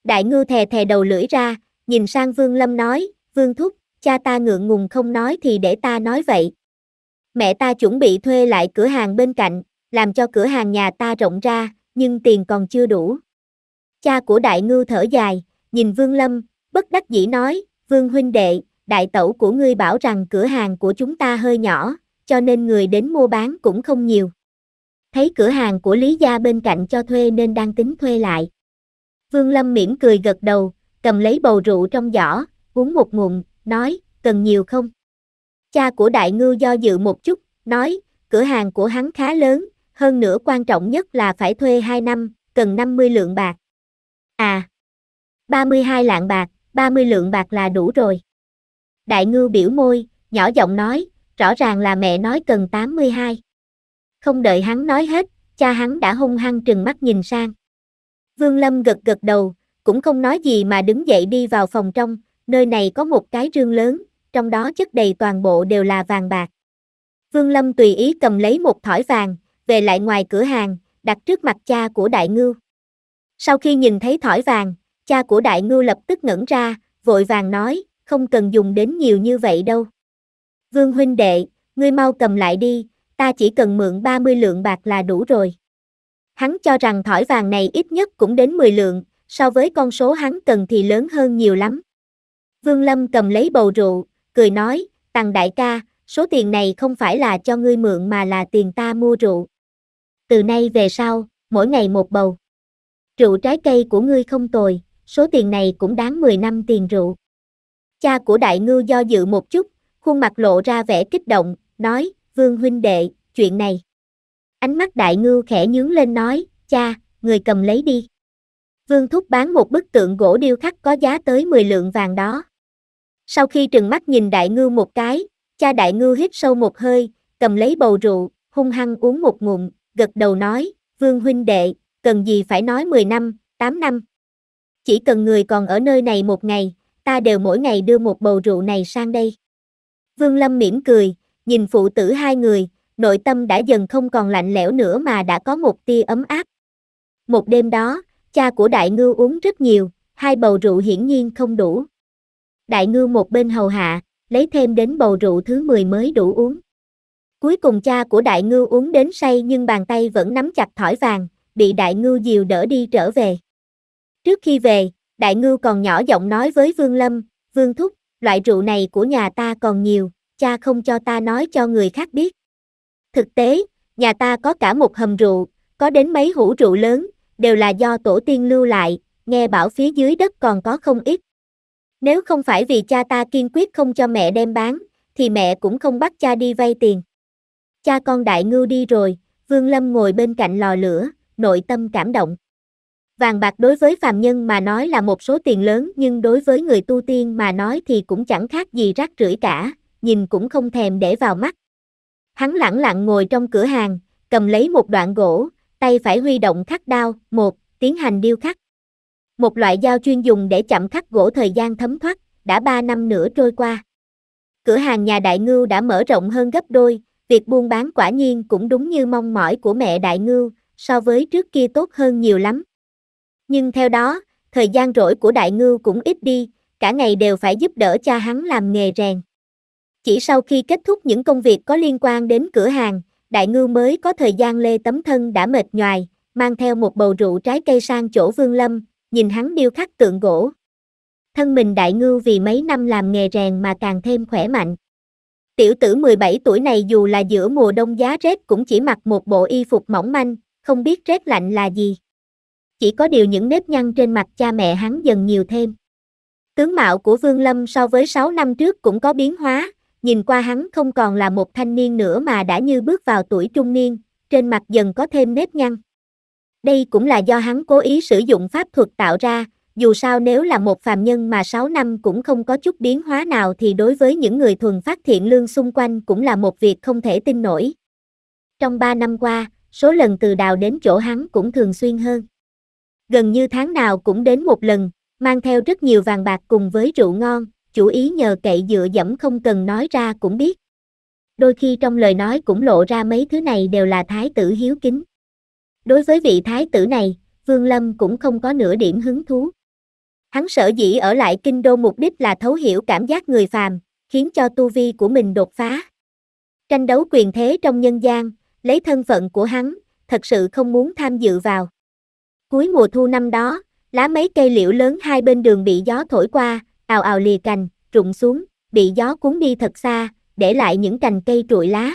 Đại Ngư thè thè đầu lưỡi ra, nhìn sang Vương Lâm nói, Vương Thúc, cha ta ngượng ngùng không nói thì để ta nói vậy. Mẹ ta chuẩn bị thuê lại cửa hàng bên cạnh, làm cho cửa hàng nhà ta rộng ra, nhưng tiền còn chưa đủ. Cha của đại Ngư thở dài, nhìn Vương Lâm, bất đắc dĩ nói, Vương huynh đệ, đại tẩu của ngươi bảo rằng cửa hàng của chúng ta hơi nhỏ, cho nên người đến mua bán cũng không nhiều thấy cửa hàng của Lý Gia bên cạnh cho thuê nên đang tính thuê lại. Vương Lâm mỉm cười gật đầu, cầm lấy bầu rượu trong giỏ, uống một ngụm, nói, cần nhiều không? Cha của Đại Ngư do dự một chút, nói, cửa hàng của hắn khá lớn, hơn nữa quan trọng nhất là phải thuê 2 năm, cần 50 lượng bạc. À, 32 lạng bạc, 30 lượng bạc là đủ rồi. Đại Ngư biểu môi, nhỏ giọng nói, rõ ràng là mẹ nói cần 82. Không đợi hắn nói hết, cha hắn đã hung hăng trừng mắt nhìn sang. Vương Lâm gật gật đầu, cũng không nói gì mà đứng dậy đi vào phòng trong, nơi này có một cái rương lớn, trong đó chất đầy toàn bộ đều là vàng bạc. Vương Lâm tùy ý cầm lấy một thỏi vàng, về lại ngoài cửa hàng, đặt trước mặt cha của Đại Ngưu. Sau khi nhìn thấy thỏi vàng, cha của Đại Ngưu lập tức ngẩn ra, vội vàng nói, không cần dùng đến nhiều như vậy đâu. Vương huynh đệ, ngươi mau cầm lại đi, ta chỉ cần mượn 30 lượng bạc là đủ rồi. Hắn cho rằng thỏi vàng này ít nhất cũng đến 10 lượng, so với con số hắn cần thì lớn hơn nhiều lắm. Vương Lâm cầm lấy bầu rượu, cười nói, Tằng đại ca, số tiền này không phải là cho ngươi mượn mà là tiền ta mua rượu. Từ nay về sau, mỗi ngày một bầu. Rượu trái cây của ngươi không tồi, số tiền này cũng đáng 10 năm tiền rượu. Cha của đại ngư do dự một chút, khuôn mặt lộ ra vẻ kích động, nói, vương huynh đệ, chuyện này. Ánh mắt đại ngưu khẽ nhướng lên nói, cha, người cầm lấy đi. Vương Thúc bán một bức tượng gỗ điêu khắc có giá tới 10 lượng vàng đó. Sau khi trừng mắt nhìn đại ngưu một cái, cha đại ngưu hít sâu một hơi, cầm lấy bầu rượu, hung hăng uống một ngụm, gật đầu nói, vương huynh đệ, cần gì phải nói 10 năm, 8 năm. Chỉ cần người còn ở nơi này một ngày, ta đều mỗi ngày đưa một bầu rượu này sang đây. Vương Lâm mỉm cười, nhìn phụ tử hai người, nội tâm đã dần không còn lạnh lẽo nữa mà đã có một tia ấm áp. Một đêm đó, cha của đại ngư uống rất nhiều, hai bầu rượu hiển nhiên không đủ. Đại ngư một bên hầu hạ, lấy thêm đến bầu rượu thứ 10 mới đủ uống. Cuối cùng cha của đại ngư uống đến say nhưng bàn tay vẫn nắm chặt thỏi vàng, bị đại ngư dìu đỡ đi trở về. Trước khi về, đại ngư còn nhỏ giọng nói với Vương Lâm, Vương Thúc, loại rượu này của nhà ta còn nhiều, cha không cho ta nói cho người khác biết. Thực tế, nhà ta có cả một hầm rượu, có đến mấy hũ rượu lớn, đều là do tổ tiên lưu lại, nghe bảo phía dưới đất còn có không ít. Nếu không phải vì cha ta kiên quyết không cho mẹ đem bán, thì mẹ cũng không bắt cha đi vay tiền. Cha con đại ngưu đi rồi, Vương Lâm ngồi bên cạnh lò lửa, nội tâm cảm động. Vàng bạc đối với phàm nhân mà nói là một số tiền lớn nhưng đối với người tu tiên mà nói thì cũng chẳng khác gì rác rưởi cả, nhìn cũng không thèm để vào mắt. Hắn lẳng lặng ngồi trong cửa hàng, cầm lấy một đoạn gỗ, tay phải huy động khắc đao, một, tiến hành điêu khắc. Một loại dao chuyên dùng để chậm khắc gỗ thời gian thấm thoát, đã 3 năm nữa trôi qua. Cửa hàng nhà Đại Ngưu đã mở rộng hơn gấp đôi, việc buôn bán quả nhiên cũng đúng như mong mỏi của mẹ Đại Ngưu, so với trước kia tốt hơn nhiều lắm. Nhưng theo đó, thời gian rỗi của Đại Ngưu cũng ít đi, cả ngày đều phải giúp đỡ cha hắn làm nghề rèn. Chỉ sau khi kết thúc những công việc có liên quan đến cửa hàng, đại ngư mới có thời gian lê tấm thân đã mệt nhoài, mang theo một bầu rượu trái cây sang chỗ vương lâm, nhìn hắn điêu khắc tượng gỗ. Thân mình đại ngư vì mấy năm làm nghề rèn mà càng thêm khỏe mạnh. Tiểu tử 17 tuổi này dù là giữa mùa đông giá rét cũng chỉ mặc một bộ y phục mỏng manh, không biết rét lạnh là gì. Chỉ có điều những nếp nhăn trên mặt cha mẹ hắn dần nhiều thêm. Tướng mạo của Vương Lâm so với 6 năm trước cũng có biến hóa, nhìn qua hắn không còn là một thanh niên nữa mà đã như bước vào tuổi trung niên, trên mặt dần có thêm nếp nhăn. Đây cũng là do hắn cố ý sử dụng pháp thuật tạo ra, dù sao nếu là một phàm nhân mà 6 năm cũng không có chút biến hóa nào thì đối với những người thuần phát thiện lương xung quanh cũng là một việc không thể tin nổi. Trong 3 năm qua, số lần từ đào đến chỗ hắn cũng thường xuyên hơn. Gần như tháng nào cũng đến một lần, mang theo rất nhiều vàng bạc cùng với rượu ngon, chủ ý nhờ cậy dựa dẫm không cần nói ra cũng biết. Đôi khi trong lời nói cũng lộ ra mấy thứ này đều là thái tử hiếu kính. Đối với vị thái tử này, Vương Lâm cũng không có nửa điểm hứng thú. Hắn sở dĩ ở lại kinh đô mục đích là thấu hiểu cảm giác người phàm, khiến cho tu vi của mình đột phá. Tranh đấu quyền thế trong nhân gian, lấy thân phận của hắn, thật sự không muốn tham dự vào. Cuối mùa thu năm đó, lá mấy cây liễu lớn hai bên đường bị gió thổi qua, ào ào lìa cành, rụng xuống, bị gió cuốn đi thật xa, để lại những cành cây trụi lá.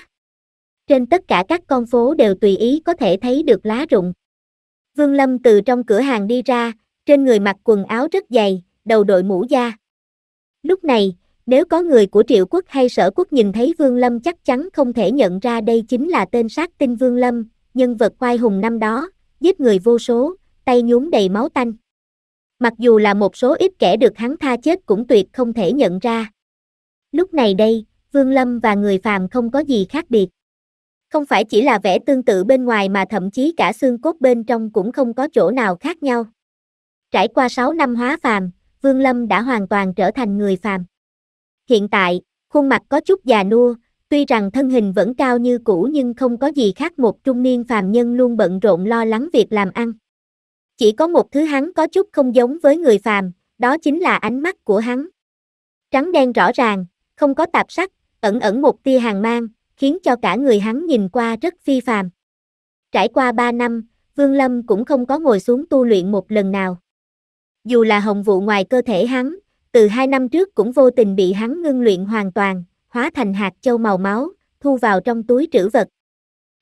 Trên tất cả các con phố đều tùy ý có thể thấy được lá rụng. Vương Lâm từ trong cửa hàng đi ra, trên người mặc quần áo rất dày, đầu đội mũ da. Lúc này, nếu có người của Triệu Quốc hay Sở Quốc nhìn thấy Vương Lâm chắc chắn không thể nhận ra đây chính là tên sát tinh Vương Lâm, nhân vật oai hùng năm đó, giết người vô số, tay nhuốm đầy máu tanh. Mặc dù là một số ít kẻ được hắn tha chết cũng tuyệt không thể nhận ra. Lúc này đây, Vương Lâm và người phàm không có gì khác biệt. Không phải chỉ là vẻ tương tự bên ngoài mà thậm chí cả xương cốt bên trong cũng không có chỗ nào khác nhau. Trải qua 6 năm hóa phàm, Vương Lâm đã hoàn toàn trở thành người phàm. Hiện tại, khuôn mặt có chút già nua, tuy rằng thân hình vẫn cao như cũ nhưng không có gì khác một trung niên phàm nhân luôn bận rộn lo lắng việc làm ăn. Chỉ có một thứ hắn có chút không giống với người phàm, đó chính là ánh mắt của hắn. Trắng đen rõ ràng, không có tạp sắc, ẩn ẩn một tia hàng mang, khiến cho cả người hắn nhìn qua rất phi phàm. Trải qua 3 năm, Vương Lâm cũng không có ngồi xuống tu luyện một lần nào. Dù là hồng vụ ngoài cơ thể hắn, từ 2 năm trước cũng vô tình bị hắn ngưng luyện hoàn toàn, hóa thành hạt châu màu máu, thu vào trong túi trữ vật.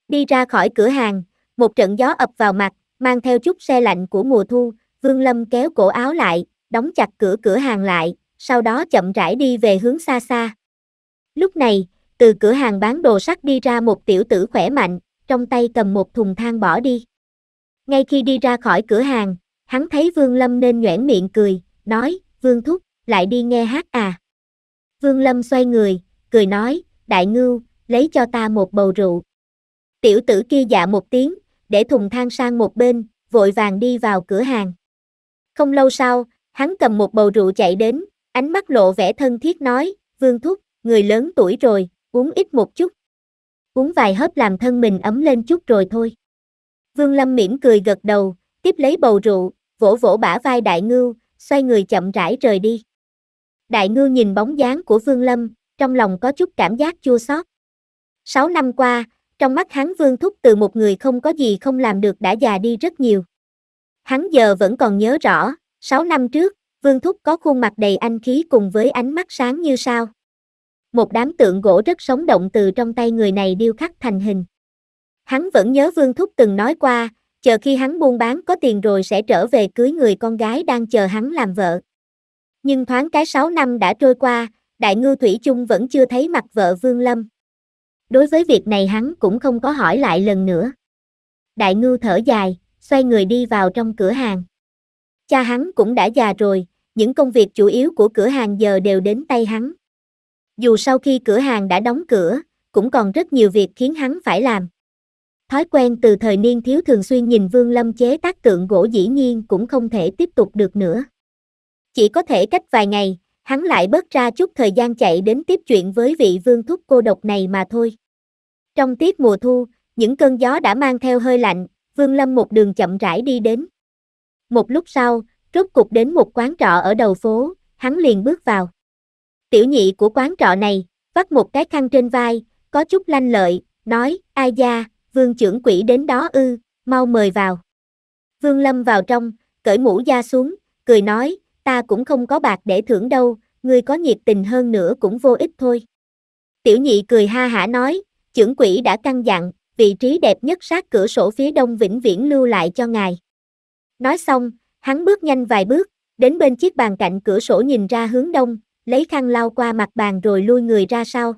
Đi ra khỏi cửa hàng, một trận gió ập vào mặt, mang theo chút xe lạnh của mùa thu, Vương Lâm kéo cổ áo lại, đóng chặt cửa cửa hàng lại, sau đó chậm rãi đi về hướng xa xa. Lúc này, từ cửa hàng bán đồ sắt đi ra một tiểu tử khỏe mạnh, trong tay cầm một thùng than bỏ đi. Ngay khi đi ra khỏi cửa hàng, hắn thấy Vương Lâm nên nhoẻn miệng cười, nói, Vương Thúc, lại đi nghe hát à. Vương Lâm xoay người, cười nói, Đại Ngưu, lấy cho ta một bầu rượu. Tiểu tử kia dạ một tiếng, để thùng than sang một bên, vội vàng đi vào cửa hàng. Không lâu sau, hắn cầm một bầu rượu chạy đến, ánh mắt lộ vẻ thân thiết nói, Vương Thúc, người lớn tuổi rồi, uống ít một chút. Uống vài hớp làm thân mình ấm lên chút rồi thôi. Vương Lâm mỉm cười gật đầu, tiếp lấy bầu rượu, vỗ vỗ bả vai Đại Ngưu, xoay người chậm rãi rời đi. Đại Ngưu nhìn bóng dáng của Vương Lâm, trong lòng có chút cảm giác chua xót. Sáu năm qua, trong mắt hắn Vương Thúc từ một người không có gì không làm được đã già đi rất nhiều. Hắn giờ vẫn còn nhớ rõ, 6 năm trước, Vương Thúc có khuôn mặt đầy anh khí cùng với ánh mắt sáng như sao. Một đám tượng gỗ rất sống động từ trong tay người này điêu khắc thành hình. Hắn vẫn nhớ Vương Thúc từng nói qua, chờ khi hắn buôn bán có tiền rồi sẽ trở về cưới người con gái đang chờ hắn làm vợ. Nhưng thoáng cái 6 năm đã trôi qua, Đại Ngư Thủy chung vẫn chưa thấy mặt vợ Vương Lâm đối với việc này hắn cũng không có hỏi lại lần nữa. Đại Ngư thở dài, xoay người đi vào trong cửa hàng. Cha hắn cũng đã già rồi, những công việc chủ yếu của cửa hàng giờ đều đến tay hắn. Dù sau khi cửa hàng đã đóng cửa, cũng còn rất nhiều việc khiến hắn phải làm. Thói quen từ thời niên thiếu thường xuyên nhìn Vương Lâm chế tác tượng gỗ dĩ nhiên cũng không thể tiếp tục được nữa. Chỉ có thể cách vài ngày, hắn lại bớt ra chút thời gian chạy đến tiếp chuyện với vị vương thúc cô độc này mà thôi. Trong tiết mùa thu, những cơn gió đã mang theo hơi lạnh, Vương Lâm một đường chậm rãi đi đến. Một lúc sau, rốt cục đến một quán trọ ở đầu phố, hắn liền bước vào. Tiểu nhị của quán trọ này, vắt một cái khăn trên vai, có chút lanh lợi, nói, ai da, vương trưởng quỷ đến đó ư, mau mời vào. Vương Lâm vào trong, cởi mũ da xuống, cười nói, ta cũng không có bạc để thưởng đâu, người có nhiệt tình hơn nữa cũng vô ích thôi. Tiểu nhị cười ha hả nói, chưởng quỹ đã căn dặn, vị trí đẹp nhất sát cửa sổ phía đông vĩnh viễn lưu lại cho ngài. Nói xong, hắn bước nhanh vài bước, đến bên chiếc bàn cạnh cửa sổ nhìn ra hướng đông, lấy khăn lau qua mặt bàn rồi lui người ra sau.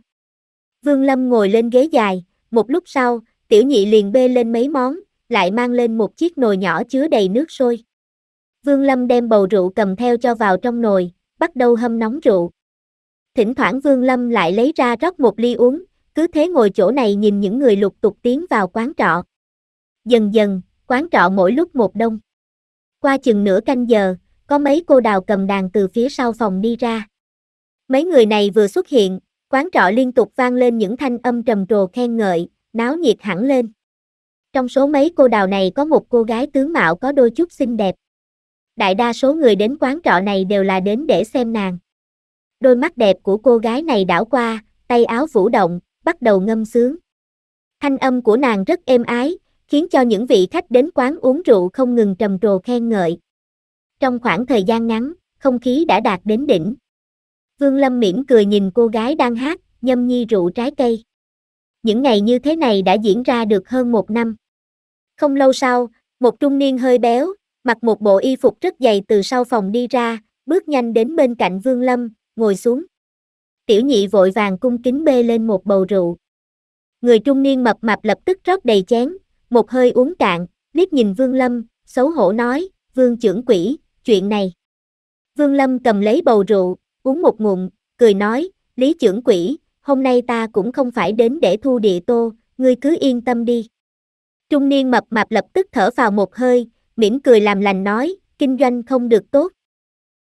Vương Lâm ngồi lên ghế dài, một lúc sau, tiểu nhị liền bê lên mấy món, lại mang lên một chiếc nồi nhỏ chứa đầy nước sôi. Vương Lâm đem bầu rượu cầm theo cho vào trong nồi, bắt đầu hâm nóng rượu. Thỉnh thoảng Vương Lâm lại lấy ra rót một ly uống, cứ thế ngồi chỗ này nhìn những người lục tục tiến vào quán trọ. Dần dần, quán trọ mỗi lúc một đông. Qua chừng nửa canh giờ, có mấy cô đào cầm đàn từ phía sau phòng đi ra. Mấy người này vừa xuất hiện, quán trọ liên tục vang lên những thanh âm trầm trồ khen ngợi, náo nhiệt hẳn lên. Trong số mấy cô đào này có một cô gái tướng mạo có đôi chút xinh đẹp. Đại đa số người đến quán trọ này đều là đến để xem nàng. Đôi mắt đẹp của cô gái này đảo qua, tay áo vũ động, bắt đầu ngâm sướng. Thanh âm của nàng rất êm ái, khiến cho những vị khách đến quán uống rượu không ngừng trầm trồ khen ngợi. Trong khoảng thời gian ngắn, không khí đã đạt đến đỉnh. Vương Lâm mỉm cười nhìn cô gái đang hát, nhâm nhi rượu trái cây. Những ngày như thế này đã diễn ra được hơn một năm. Không lâu sau, một trung niên hơi béo, mặc một bộ y phục rất dày từ sau phòng đi ra, bước nhanh đến bên cạnh Vương Lâm, ngồi xuống tiểu nhị vội vàng cung kính bê lên một bầu rượu. Người trung niên mập mạp lập tức rót đầy chén, một hơi uống cạn, liếc nhìn Vương Lâm, xấu hổ nói, Vương trưởng quỷ, chuyện này. Vương Lâm cầm lấy bầu rượu, uống một ngụm, cười nói, Lý trưởng quỷ, hôm nay ta cũng không phải đến để thu địa tô, ngươi cứ yên tâm đi. Trung niên mập mạp lập tức thở vào một hơi, mỉm cười làm lành nói, kinh doanh không được tốt.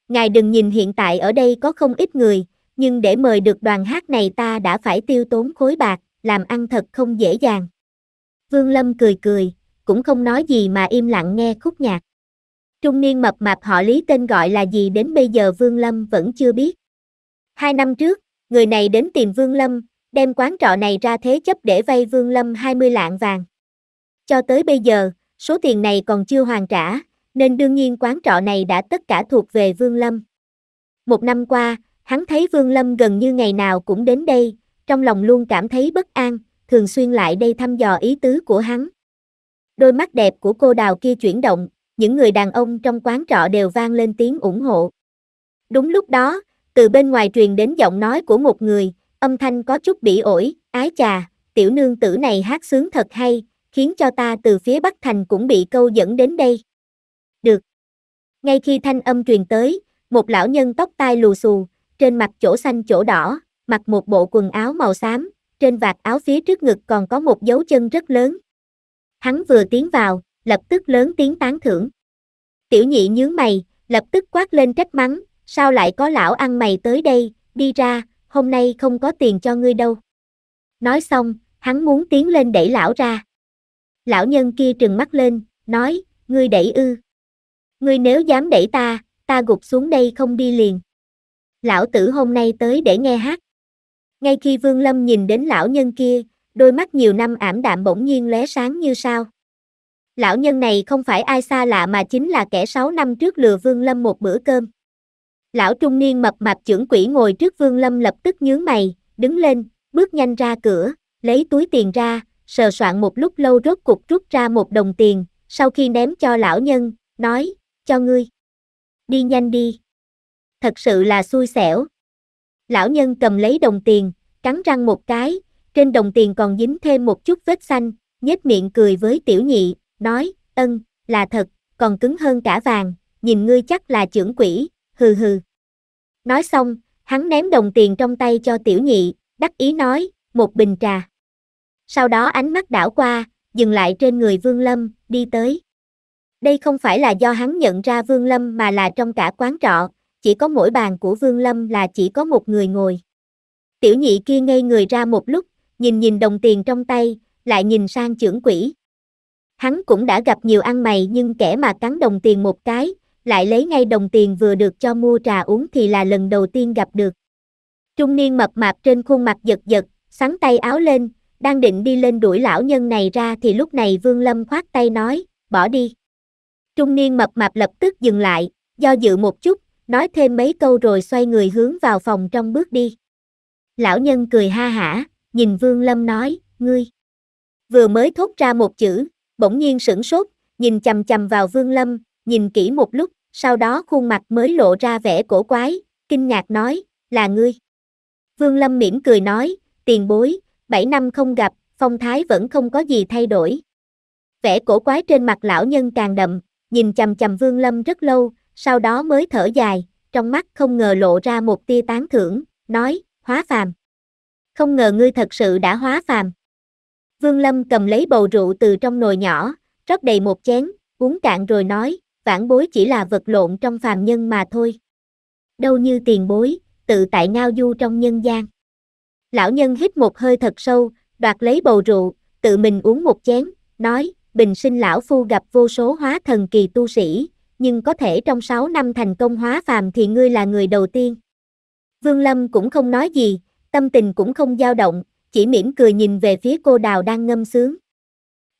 Ngài đừng nhìn hiện tại ở đây có không ít người, nhưng để mời được đoàn hát này ta đã phải tiêu tốn khối bạc, làm ăn thật không dễ dàng. Vương Lâm cười cười, cũng không nói gì mà im lặng nghe khúc nhạc. Trung niên mập mạp họ Lý tên gọi là gì đến bây giờ Vương Lâm vẫn chưa biết. Hai năm trước, người này đến tìm Vương Lâm, đem quán trọ này ra thế chấp để vay Vương Lâm 20 lạng vàng. Cho tới bây giờ, số tiền này còn chưa hoàn trả, nên đương nhiên quán trọ này đã tất cả thuộc về Vương Lâm. Một năm qua, Hắn thấy Vương Lâm gần như ngày nào cũng đến đây, trong lòng luôn cảm thấy bất an, thường xuyên lại đây thăm dò ý tứ của hắn. Đôi mắt đẹp của cô đào kia chuyển động, những người đàn ông trong quán trọ đều vang lên tiếng ủng hộ. Đúng lúc đó, từ bên ngoài truyền đến giọng nói của một người, âm thanh có chút bị ổi, ái chà, tiểu nương tử này hát sướng thật hay, khiến cho ta từ phía Bắc Thành cũng bị câu dẫn đến đây. Được. Ngay khi thanh âm truyền tới, một lão nhân tóc tai lù xù, trên mặt chỗ xanh chỗ đỏ, mặc một bộ quần áo màu xám, trên vạt áo phía trước ngực còn có một dấu chân rất lớn. Hắn vừa tiến vào, lập tức lớn tiếng tán thưởng. Tiểu nhị nhướng mày, lập tức quát lên trách mắng, sao lại có lão ăn mày tới đây, đi ra, hôm nay không có tiền cho ngươi đâu. Nói xong, hắn muốn tiến lên đẩy lão ra. Lão nhân kia trừng mắt lên, nói, ngươi đẩy ư. Ngươi nếu dám đẩy ta, ta gục xuống đây không đi liền lão tử hôm nay tới để nghe hát. Ngay khi Vương Lâm nhìn đến lão nhân kia, đôi mắt nhiều năm ảm đạm bỗng nhiên lóe sáng như sao. Lão nhân này không phải ai xa lạ mà chính là kẻ 6 năm trước lừa Vương Lâm một bữa cơm. Lão trung niên mập mạp trưởng quỷ ngồi trước Vương Lâm lập tức nhướng mày, đứng lên, bước nhanh ra cửa, lấy túi tiền ra, sờ soạn một lúc lâu rốt cục rút ra một đồng tiền, sau khi ném cho lão nhân, nói, cho ngươi. Đi nhanh đi thật sự là xui xẻo. Lão nhân cầm lấy đồng tiền, cắn răng một cái, trên đồng tiền còn dính thêm một chút vết xanh, nhếch miệng cười với tiểu nhị, nói, ân, là thật, còn cứng hơn cả vàng, nhìn ngươi chắc là trưởng quỷ, hừ hừ. Nói xong, hắn ném đồng tiền trong tay cho tiểu nhị, đắc ý nói, một bình trà. Sau đó ánh mắt đảo qua, dừng lại trên người Vương Lâm, đi tới. Đây không phải là do hắn nhận ra Vương Lâm mà là trong cả quán trọ, chỉ có mỗi bàn của Vương Lâm là chỉ có một người ngồi. Tiểu nhị kia ngây người ra một lúc, nhìn nhìn đồng tiền trong tay, lại nhìn sang trưởng quỷ. Hắn cũng đã gặp nhiều ăn mày nhưng kẻ mà cắn đồng tiền một cái, lại lấy ngay đồng tiền vừa được cho mua trà uống thì là lần đầu tiên gặp được. Trung niên mập mạp trên khuôn mặt giật giật, sắn tay áo lên, đang định đi lên đuổi lão nhân này ra thì lúc này Vương Lâm khoát tay nói, bỏ đi. Trung niên mập mạp lập tức dừng lại, do dự một chút, nói thêm mấy câu rồi xoay người hướng vào phòng trong bước đi. Lão nhân cười ha hả, nhìn Vương Lâm nói, ngươi. Vừa mới thốt ra một chữ, bỗng nhiên sửng sốt, nhìn chầm chầm vào Vương Lâm, nhìn kỹ một lúc, sau đó khuôn mặt mới lộ ra vẻ cổ quái, kinh ngạc nói, là ngươi. Vương Lâm mỉm cười nói, tiền bối, 7 năm không gặp, phong thái vẫn không có gì thay đổi. Vẻ cổ quái trên mặt lão nhân càng đậm, nhìn chầm chầm Vương Lâm rất lâu, sau đó mới thở dài, trong mắt không ngờ lộ ra một tia tán thưởng, nói, hóa phàm. Không ngờ ngươi thật sự đã hóa phàm. Vương Lâm cầm lấy bầu rượu từ trong nồi nhỏ, rót đầy một chén, uống cạn rồi nói, vãn bối chỉ là vật lộn trong phàm nhân mà thôi. Đâu như tiền bối, tự tại ngao du trong nhân gian. Lão nhân hít một hơi thật sâu, đoạt lấy bầu rượu, tự mình uống một chén, nói, bình sinh lão phu gặp vô số hóa thần kỳ tu sĩ, nhưng có thể trong 6 năm thành công hóa phàm thì ngươi là người đầu tiên. Vương Lâm cũng không nói gì, tâm tình cũng không dao động, chỉ mỉm cười nhìn về phía cô đào đang ngâm sướng.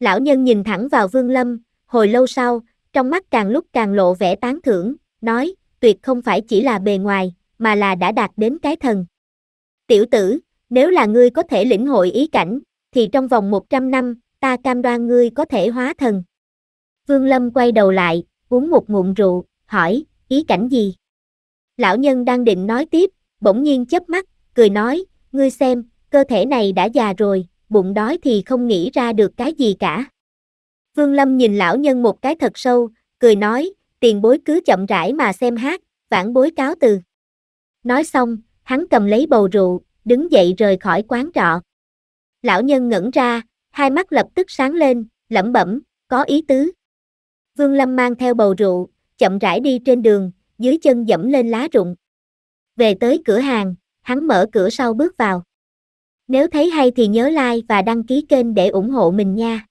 Lão nhân nhìn thẳng vào Vương Lâm, hồi lâu sau, trong mắt càng lúc càng lộ vẻ tán thưởng, nói, tuyệt không phải chỉ là bề ngoài, mà là đã đạt đến cái thần. Tiểu tử, nếu là ngươi có thể lĩnh hội ý cảnh, thì trong vòng 100 năm, ta cam đoan ngươi có thể hóa thần. Vương Lâm quay đầu lại, uống một ngụm rượu, hỏi, ý cảnh gì? Lão nhân đang định nói tiếp, bỗng nhiên chớp mắt, cười nói, ngươi xem, cơ thể này đã già rồi, bụng đói thì không nghĩ ra được cái gì cả. Vương Lâm nhìn lão nhân một cái thật sâu, cười nói, tiền bối cứ chậm rãi mà xem hát, vãn bối cáo từ. Nói xong, hắn cầm lấy bầu rượu, đứng dậy rời khỏi quán trọ. Lão nhân ngẩn ra, hai mắt lập tức sáng lên, lẩm bẩm, có ý tứ. Vương Lâm mang theo bầu rượu, chậm rãi đi trên đường, dưới chân dẫm lên lá rụng. Về tới cửa hàng, hắn mở cửa sau bước vào. Nếu thấy hay thì nhớ like và đăng ký kênh để ủng hộ mình nha.